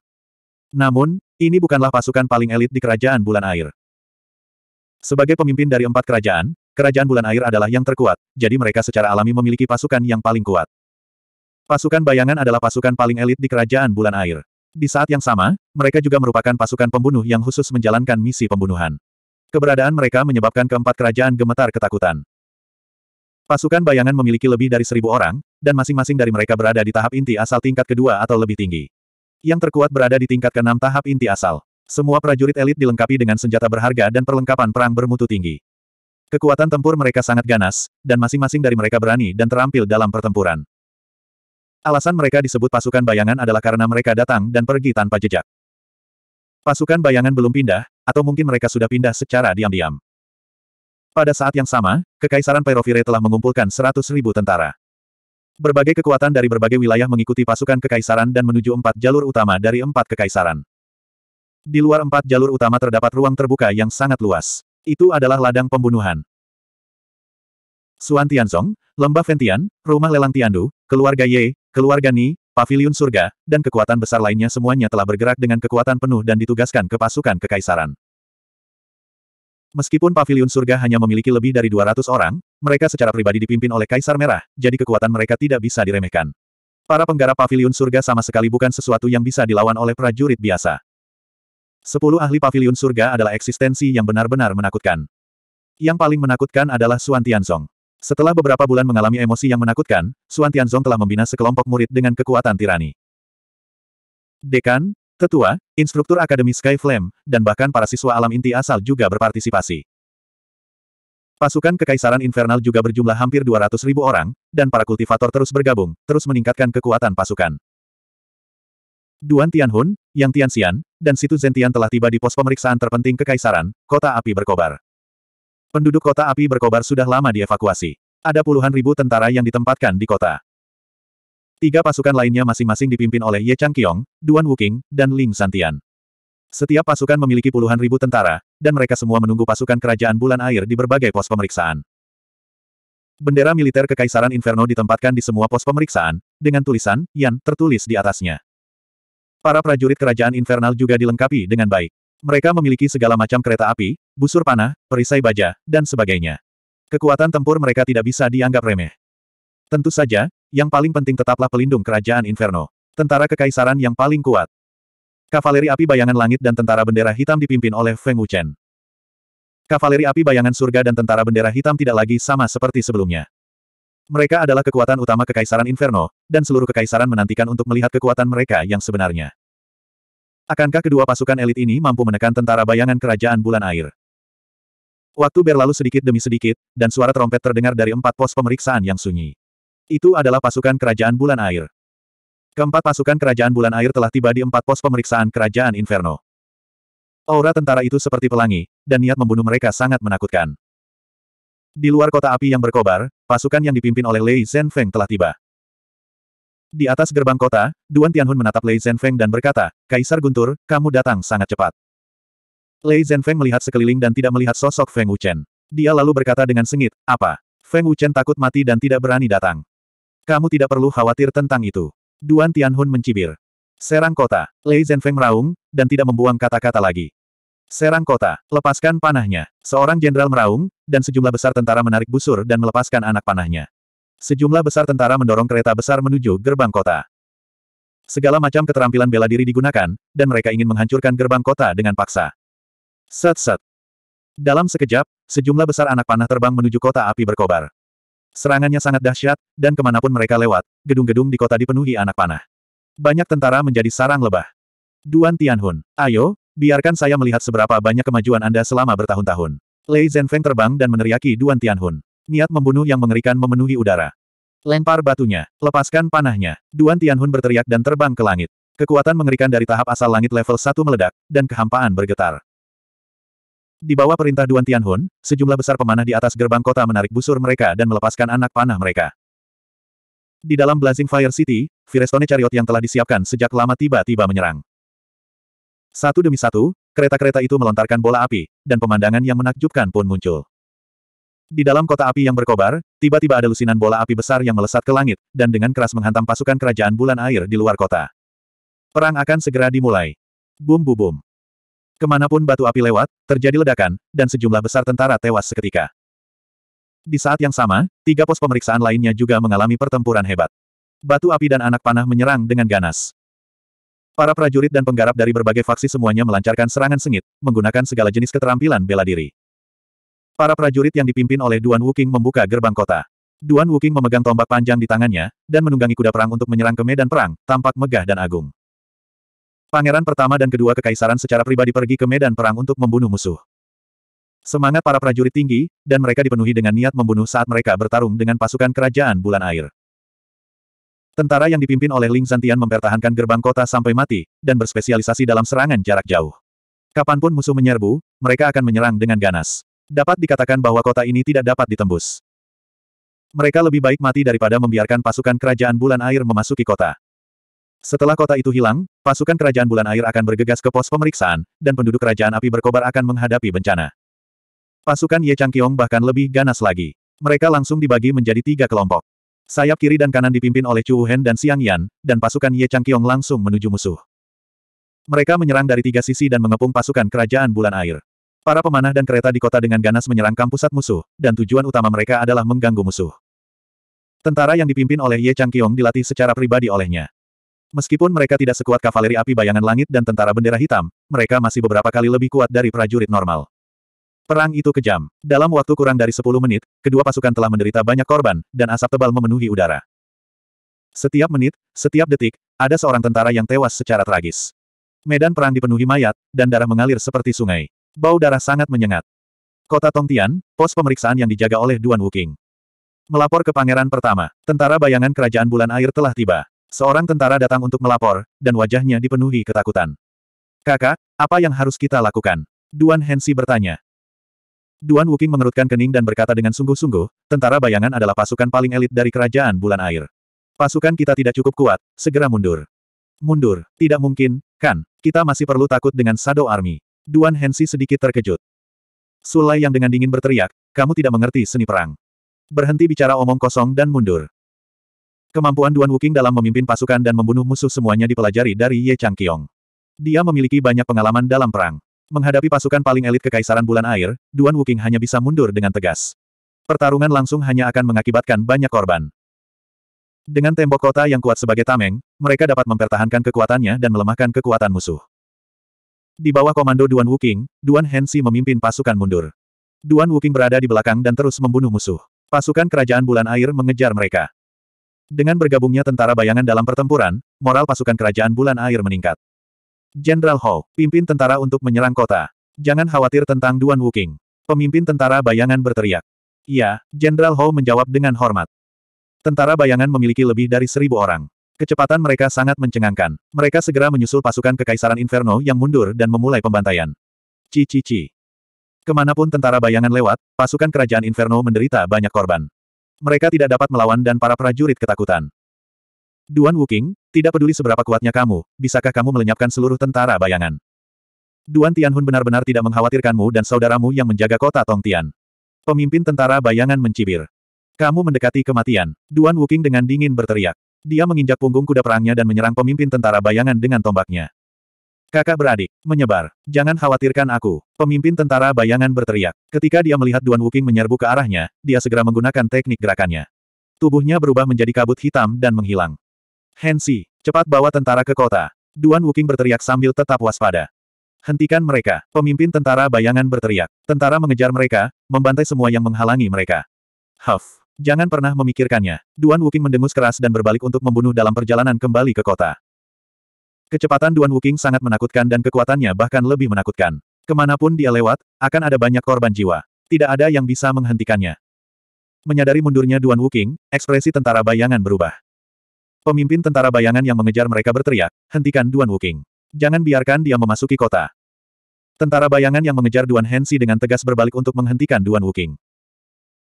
Namun, ini bukanlah pasukan paling elit di Kerajaan Bulan Air. Sebagai pemimpin dari empat kerajaan, Kerajaan Bulan Air adalah yang terkuat, jadi mereka secara alami memiliki pasukan yang paling kuat. Pasukan bayangan adalah pasukan paling elit di Kerajaan Bulan Air. Di saat yang sama, mereka juga merupakan pasukan pembunuh yang khusus menjalankan misi pembunuhan. Keberadaan mereka menyebabkan keempat kerajaan gemetar ketakutan. Pasukan bayangan memiliki lebih dari seribu orang, dan masing-masing dari mereka berada di tahap inti asal tingkat kedua atau lebih tinggi. Yang terkuat berada di tingkat keenam tahap inti asal. Semua prajurit elit dilengkapi dengan senjata berharga dan perlengkapan perang bermutu tinggi. Kekuatan tempur mereka sangat ganas, dan masing-masing dari mereka berani dan terampil dalam pertempuran. Alasan mereka disebut pasukan bayangan adalah karena mereka datang dan pergi tanpa jejak. Pasukan bayangan belum pindah, atau mungkin mereka sudah pindah secara diam-diam. Pada saat yang sama, Kekaisaran Pyrovire telah mengumpulkan 100.000 tentara. Berbagai kekuatan dari berbagai wilayah mengikuti pasukan kekaisaran dan menuju empat jalur utama dari empat kekaisaran. Di luar empat jalur utama terdapat ruang terbuka yang sangat luas. Itu adalah ladang pembunuhan. Suan Tianzong, Lembah Ventian, Rumah Lelang Tiandu, Keluarga Ye, Keluarga Ni, Paviliun Surga, dan kekuatan besar lainnya semuanya telah bergerak dengan kekuatan penuh dan ditugaskan ke pasukan kekaisaran. Meskipun Paviliun Surga hanya memiliki lebih dari 200 orang, mereka secara pribadi dipimpin oleh Kaisar Merah, jadi kekuatan mereka tidak bisa diremehkan. Para penggarap Paviliun Surga sama sekali bukan sesuatu yang bisa dilawan oleh prajurit biasa. Sepuluh ahli Paviliun Surga adalah eksistensi yang benar-benar menakutkan. Yang paling menakutkan adalah Suan Tianzong. Setelah beberapa bulan mengalami emosi yang menakutkan, Suan Tianzong telah membina sekelompok murid dengan kekuatan tirani. Dekan, tetua, instruktur Akademi Sky Flame, dan bahkan para siswa alam inti asal juga berpartisipasi. Pasukan Kekaisaran Infernal juga berjumlah hampir 200 ribu orang, dan para kultivator terus bergabung, terus meningkatkan kekuatan pasukan. Duan Tianhun, Yang Tianxian, dan Situ Zentian telah tiba di pos pemeriksaan terpenting Kekaisaran, Kota Api Berkobar. Penduduk kota api berkobar sudah lama dievakuasi. Ada puluhan ribu tentara yang ditempatkan di kota. Tiga pasukan lainnya masing-masing dipimpin oleh Ye Changqiong, Duan Wuking, dan Ling Santian. Setiap pasukan memiliki puluhan ribu tentara, dan mereka semua menunggu pasukan kerajaan bulan air di berbagai pos pemeriksaan. Bendera militer Kekaisaran Inferno ditempatkan di semua pos pemeriksaan, dengan tulisan, Yan, tertulis di atasnya. Para prajurit kerajaan infernal juga dilengkapi dengan baik. Mereka memiliki segala macam kereta api, busur panah, perisai baja, dan sebagainya. Kekuatan tempur mereka tidak bisa dianggap remeh. Tentu saja, yang paling penting tetaplah pelindung kerajaan Inferno. Tentara kekaisaran yang paling kuat. Kavaleri api bayangan langit dan tentara bendera hitam dipimpin oleh Feng Wuchen. Kavaleri api bayangan surga dan tentara bendera hitam tidak lagi sama seperti sebelumnya. Mereka adalah kekuatan utama Kekaisaran Inferno, dan seluruh Kekaisaran menantikan untuk melihat kekuatan mereka yang sebenarnya. Akankah kedua pasukan elit ini mampu menekan tentara bayangan kerajaan bulan air? Waktu berlalu sedikit demi sedikit, dan suara trompet terdengar dari empat pos pemeriksaan yang sunyi. Itu adalah pasukan kerajaan bulan air. Keempat pasukan kerajaan bulan air telah tiba di empat pos pemeriksaan kerajaan Inferno. Aura tentara itu seperti pelangi, dan niat membunuh mereka sangat menakutkan. Di luar kota api yang berkobar, pasukan yang dipimpin oleh Lei Zhenfeng telah tiba. Di atas gerbang kota, Duan Tianhun menatap Lei Zhenfeng dan berkata, Kaisar Guntur, kamu datang sangat cepat. Lei Zhenfeng melihat sekeliling dan tidak melihat sosok Feng Wuchen. Dia lalu berkata dengan sengit, apa? Feng Wuchen takut mati dan tidak berani datang. Kamu tidak perlu khawatir tentang itu. Duan Tianhun mencibir. Serang kota. Lei Zhenfeng meraung, dan tidak membuang kata-kata lagi. Serang kota. Lepaskan panahnya. Seorang jenderal meraung, dan sejumlah besar tentara menarik busur dan melepaskan anak panahnya. Sejumlah besar tentara mendorong kereta besar menuju gerbang kota. Segala macam keterampilan bela diri digunakan, dan mereka ingin menghancurkan gerbang kota dengan paksa. Set-set. Dalam sekejap, sejumlah besar anak panah terbang menuju kota api berkobar. Serangannya sangat dahsyat, dan kemanapun mereka lewat, gedung-gedung di kota dipenuhi anak panah. Banyak tentara menjadi sarang lebah. Duan Tianhun, ayo, biarkan saya melihat seberapa banyak kemajuan Anda selama bertahun-tahun. Lei Zhenfeng terbang dan meneriaki Duan Tianhun. Niat membunuh yang mengerikan memenuhi udara. Lempar batunya, lepaskan panahnya. Duan Tianhun berteriak dan terbang ke langit. Kekuatan mengerikan dari tahap asal langit level 1 meledak, dan kehampaan bergetar. Di bawah perintah Duan Tianhun, sejumlah besar pemanah di atas gerbang kota menarik busur mereka dan melepaskan anak panah mereka. Di dalam Blazing Fire City, Firestone Chariot yang telah disiapkan sejak lama tiba-tiba menyerang. Satu demi satu, kereta-kereta itu melontarkan bola api, dan pemandangan yang menakjubkan pun muncul. Di dalam kota api yang berkobar, tiba-tiba ada lusinan bola api besar yang melesat ke langit, dan dengan keras menghantam pasukan kerajaan bulan air di luar kota. Perang akan segera dimulai. Bum bum bum. Kemanapun batu api lewat, terjadi ledakan, dan sejumlah besar tentara tewas seketika. Di saat yang sama, tiga pos pemeriksaan lainnya juga mengalami pertempuran hebat. Batu api dan anak panah menyerang dengan ganas. Para prajurit dan penggarap dari berbagai faksi semuanya melancarkan serangan sengit, menggunakan segala jenis keterampilan bela diri. Para prajurit yang dipimpin oleh Duan Wuking membuka gerbang kota. Duan Wuking memegang tombak panjang di tangannya, dan menunggangi kuda perang untuk menyerang ke medan perang, tampak megah dan agung. Pangeran pertama dan kedua kekaisaran secara pribadi pergi ke medan perang untuk membunuh musuh. Semangat para prajurit tinggi, dan mereka dipenuhi dengan niat membunuh saat mereka bertarung dengan pasukan kerajaan bulan air. Tentara yang dipimpin oleh Ling Zantian mempertahankan gerbang kota sampai mati, dan berspesialisasi dalam serangan jarak jauh. Kapanpun musuh menyerbu, mereka akan menyerang dengan ganas. Dapat dikatakan bahwa kota ini tidak dapat ditembus. Mereka lebih baik mati daripada membiarkan pasukan kerajaan bulan air memasuki kota. Setelah kota itu hilang, pasukan kerajaan bulan air akan bergegas ke pos pemeriksaan, dan penduduk kerajaan api berkobar akan menghadapi bencana. Pasukan Ye Changqiong bahkan lebih ganas lagi. Mereka langsung dibagi menjadi tiga kelompok. Sayap kiri dan kanan dipimpin oleh Chu Hen dan Xiang Yan, dan pasukan Ye Changqiong langsung menuju musuh. Mereka menyerang dari tiga sisi dan mengepung pasukan kerajaan bulan air. Para pemanah dan kereta di kota dengan ganas menyerang pusat musuh, dan tujuan utama mereka adalah mengganggu musuh. Tentara yang dipimpin oleh Ye Changqiong dilatih secara pribadi olehnya. Meskipun mereka tidak sekuat kavaleri api bayangan langit dan tentara bendera hitam, mereka masih beberapa kali lebih kuat dari prajurit normal. Perang itu kejam. Dalam waktu kurang dari 10 menit, kedua pasukan telah menderita banyak korban, dan asap tebal memenuhi udara. Setiap menit, setiap detik, ada seorang tentara yang tewas secara tragis. Medan perang dipenuhi mayat, dan darah mengalir seperti sungai. Bau darah sangat menyengat. Kota Tongtian, pos pemeriksaan yang dijaga oleh Duan Wuking, Melapor ke pangeran pertama, tentara bayangan kerajaan bulan air telah tiba. Seorang tentara datang untuk melapor, dan wajahnya dipenuhi ketakutan. Kakak, apa yang harus kita lakukan? Duan Hensi bertanya. Duan Wuking mengerutkan kening dan berkata dengan sungguh-sungguh, tentara bayangan adalah pasukan paling elit dari kerajaan bulan air. Pasukan kita tidak cukup kuat, segera mundur. Mundur, tidak mungkin, kan? Kita masih perlu takut dengan Shadow Army. Duan Hensi sedikit terkejut. Sulai yang dengan dingin berteriak, kamu tidak mengerti seni perang. Berhenti bicara omong kosong dan mundur. Kemampuan Duan Wuking dalam memimpin pasukan dan membunuh musuh semuanya dipelajari dari Ye Chang Changqiong. Dia memiliki banyak pengalaman dalam perang. Menghadapi pasukan paling elit Kekaisaran Bulan Air, Duan Wuking hanya bisa mundur dengan tegas. Pertarungan langsung hanya akan mengakibatkan banyak korban. Dengan tembok kota yang kuat sebagai tameng, mereka dapat mempertahankan kekuatannya dan melemahkan kekuatan musuh. Di bawah komando Duan Wuking, Duan Hensi memimpin pasukan mundur. Duan Wuking berada di belakang dan terus membunuh musuh. Pasukan kerajaan bulan air mengejar mereka. Dengan bergabungnya tentara bayangan dalam pertempuran, moral pasukan kerajaan bulan air meningkat. Jenderal Hou, pimpin tentara untuk menyerang kota. Jangan khawatir tentang Duan Wuking. Pemimpin tentara bayangan berteriak. Iya, Jenderal Hou menjawab dengan hormat. Tentara bayangan memiliki lebih dari seribu orang. Kecepatan mereka sangat mencengangkan. Mereka segera menyusul pasukan Kekaisaran Inferno yang mundur dan memulai pembantaian. Cici-ci. Kemanapun tentara bayangan lewat, pasukan kerajaan Inferno menderita banyak korban. Mereka tidak dapat melawan dan para prajurit ketakutan. Duan Wuking, tidak peduli seberapa kuatnya kamu, bisakah kamu melenyapkan seluruh tentara bayangan? Duan Tianhun benar-benar tidak mengkhawatirkanmu dan saudaramu yang menjaga kota Tongtian. Pemimpin tentara bayangan mencibir. Kamu mendekati kematian. Duan Wuking dengan dingin berteriak. Dia menginjak punggung kuda perangnya dan menyerang pemimpin tentara bayangan dengan tombaknya. Kakak beradik, menyebar. Jangan khawatirkan aku. Pemimpin tentara bayangan berteriak. Ketika dia melihat Duan Wuking menyerbu ke arahnya, dia segera menggunakan teknik gerakannya. Tubuhnya berubah menjadi kabut hitam dan menghilang. Hensi, cepat bawa tentara ke kota. Duan Wuking berteriak sambil tetap waspada. Hentikan mereka. Pemimpin tentara bayangan berteriak. Tentara mengejar mereka, membantai semua yang menghalangi mereka. Huff. Jangan pernah memikirkannya. Duan Wuking mendengus keras dan berbalik untuk membunuh dalam perjalanan kembali ke kota. Kecepatan Duan Wuking sangat menakutkan dan kekuatannya bahkan lebih menakutkan. Kemanapun dia lewat, akan ada banyak korban jiwa. Tidak ada yang bisa menghentikannya. Menyadari mundurnya Duan Wuking, ekspresi tentara bayangan berubah. Pemimpin tentara bayangan yang mengejar mereka berteriak, hentikan Duan Wuking. Jangan biarkan dia memasuki kota. Tentara bayangan yang mengejar Duan Hensi dengan tegas berbalik untuk menghentikan Duan Wuking.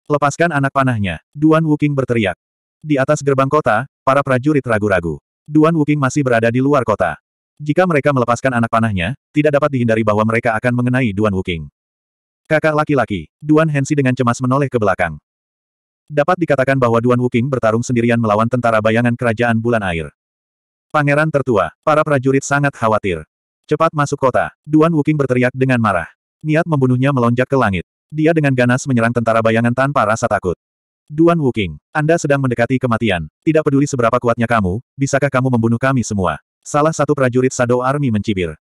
Lepaskan anak panahnya, Duan Wuking berteriak. Di atas gerbang kota, para prajurit ragu-ragu. Duan Wuking masih berada di luar kota. Jika mereka melepaskan anak panahnya, tidak dapat dihindari bahwa mereka akan mengenai Duan Wuking. Kakak laki-laki, Duan Hensi dengan cemas menoleh ke belakang. Dapat dikatakan bahwa Duan Wuking bertarung sendirian melawan tentara bayangan kerajaan bulan air. Pangeran tertua, para prajurit sangat khawatir. Cepat masuk kota, Duan Wuking berteriak dengan marah. Niat membunuhnya melonjak ke langit. Dia dengan ganas menyerang tentara bayangan tanpa rasa takut. Duan Wuking, Anda sedang mendekati kematian. Tidak peduli seberapa kuatnya kamu, bisakah kamu membunuh kami semua? Salah satu prajurit Sado Army mencibir.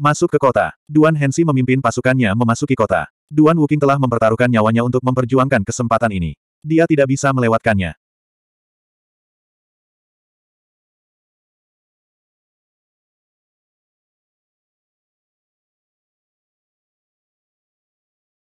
Masuk ke kota. Duan Hensi memimpin pasukannya memasuki kota. Duan Wuking telah mempertaruhkan nyawanya untuk memperjuangkan kesempatan ini. Dia tidak bisa melewatkannya.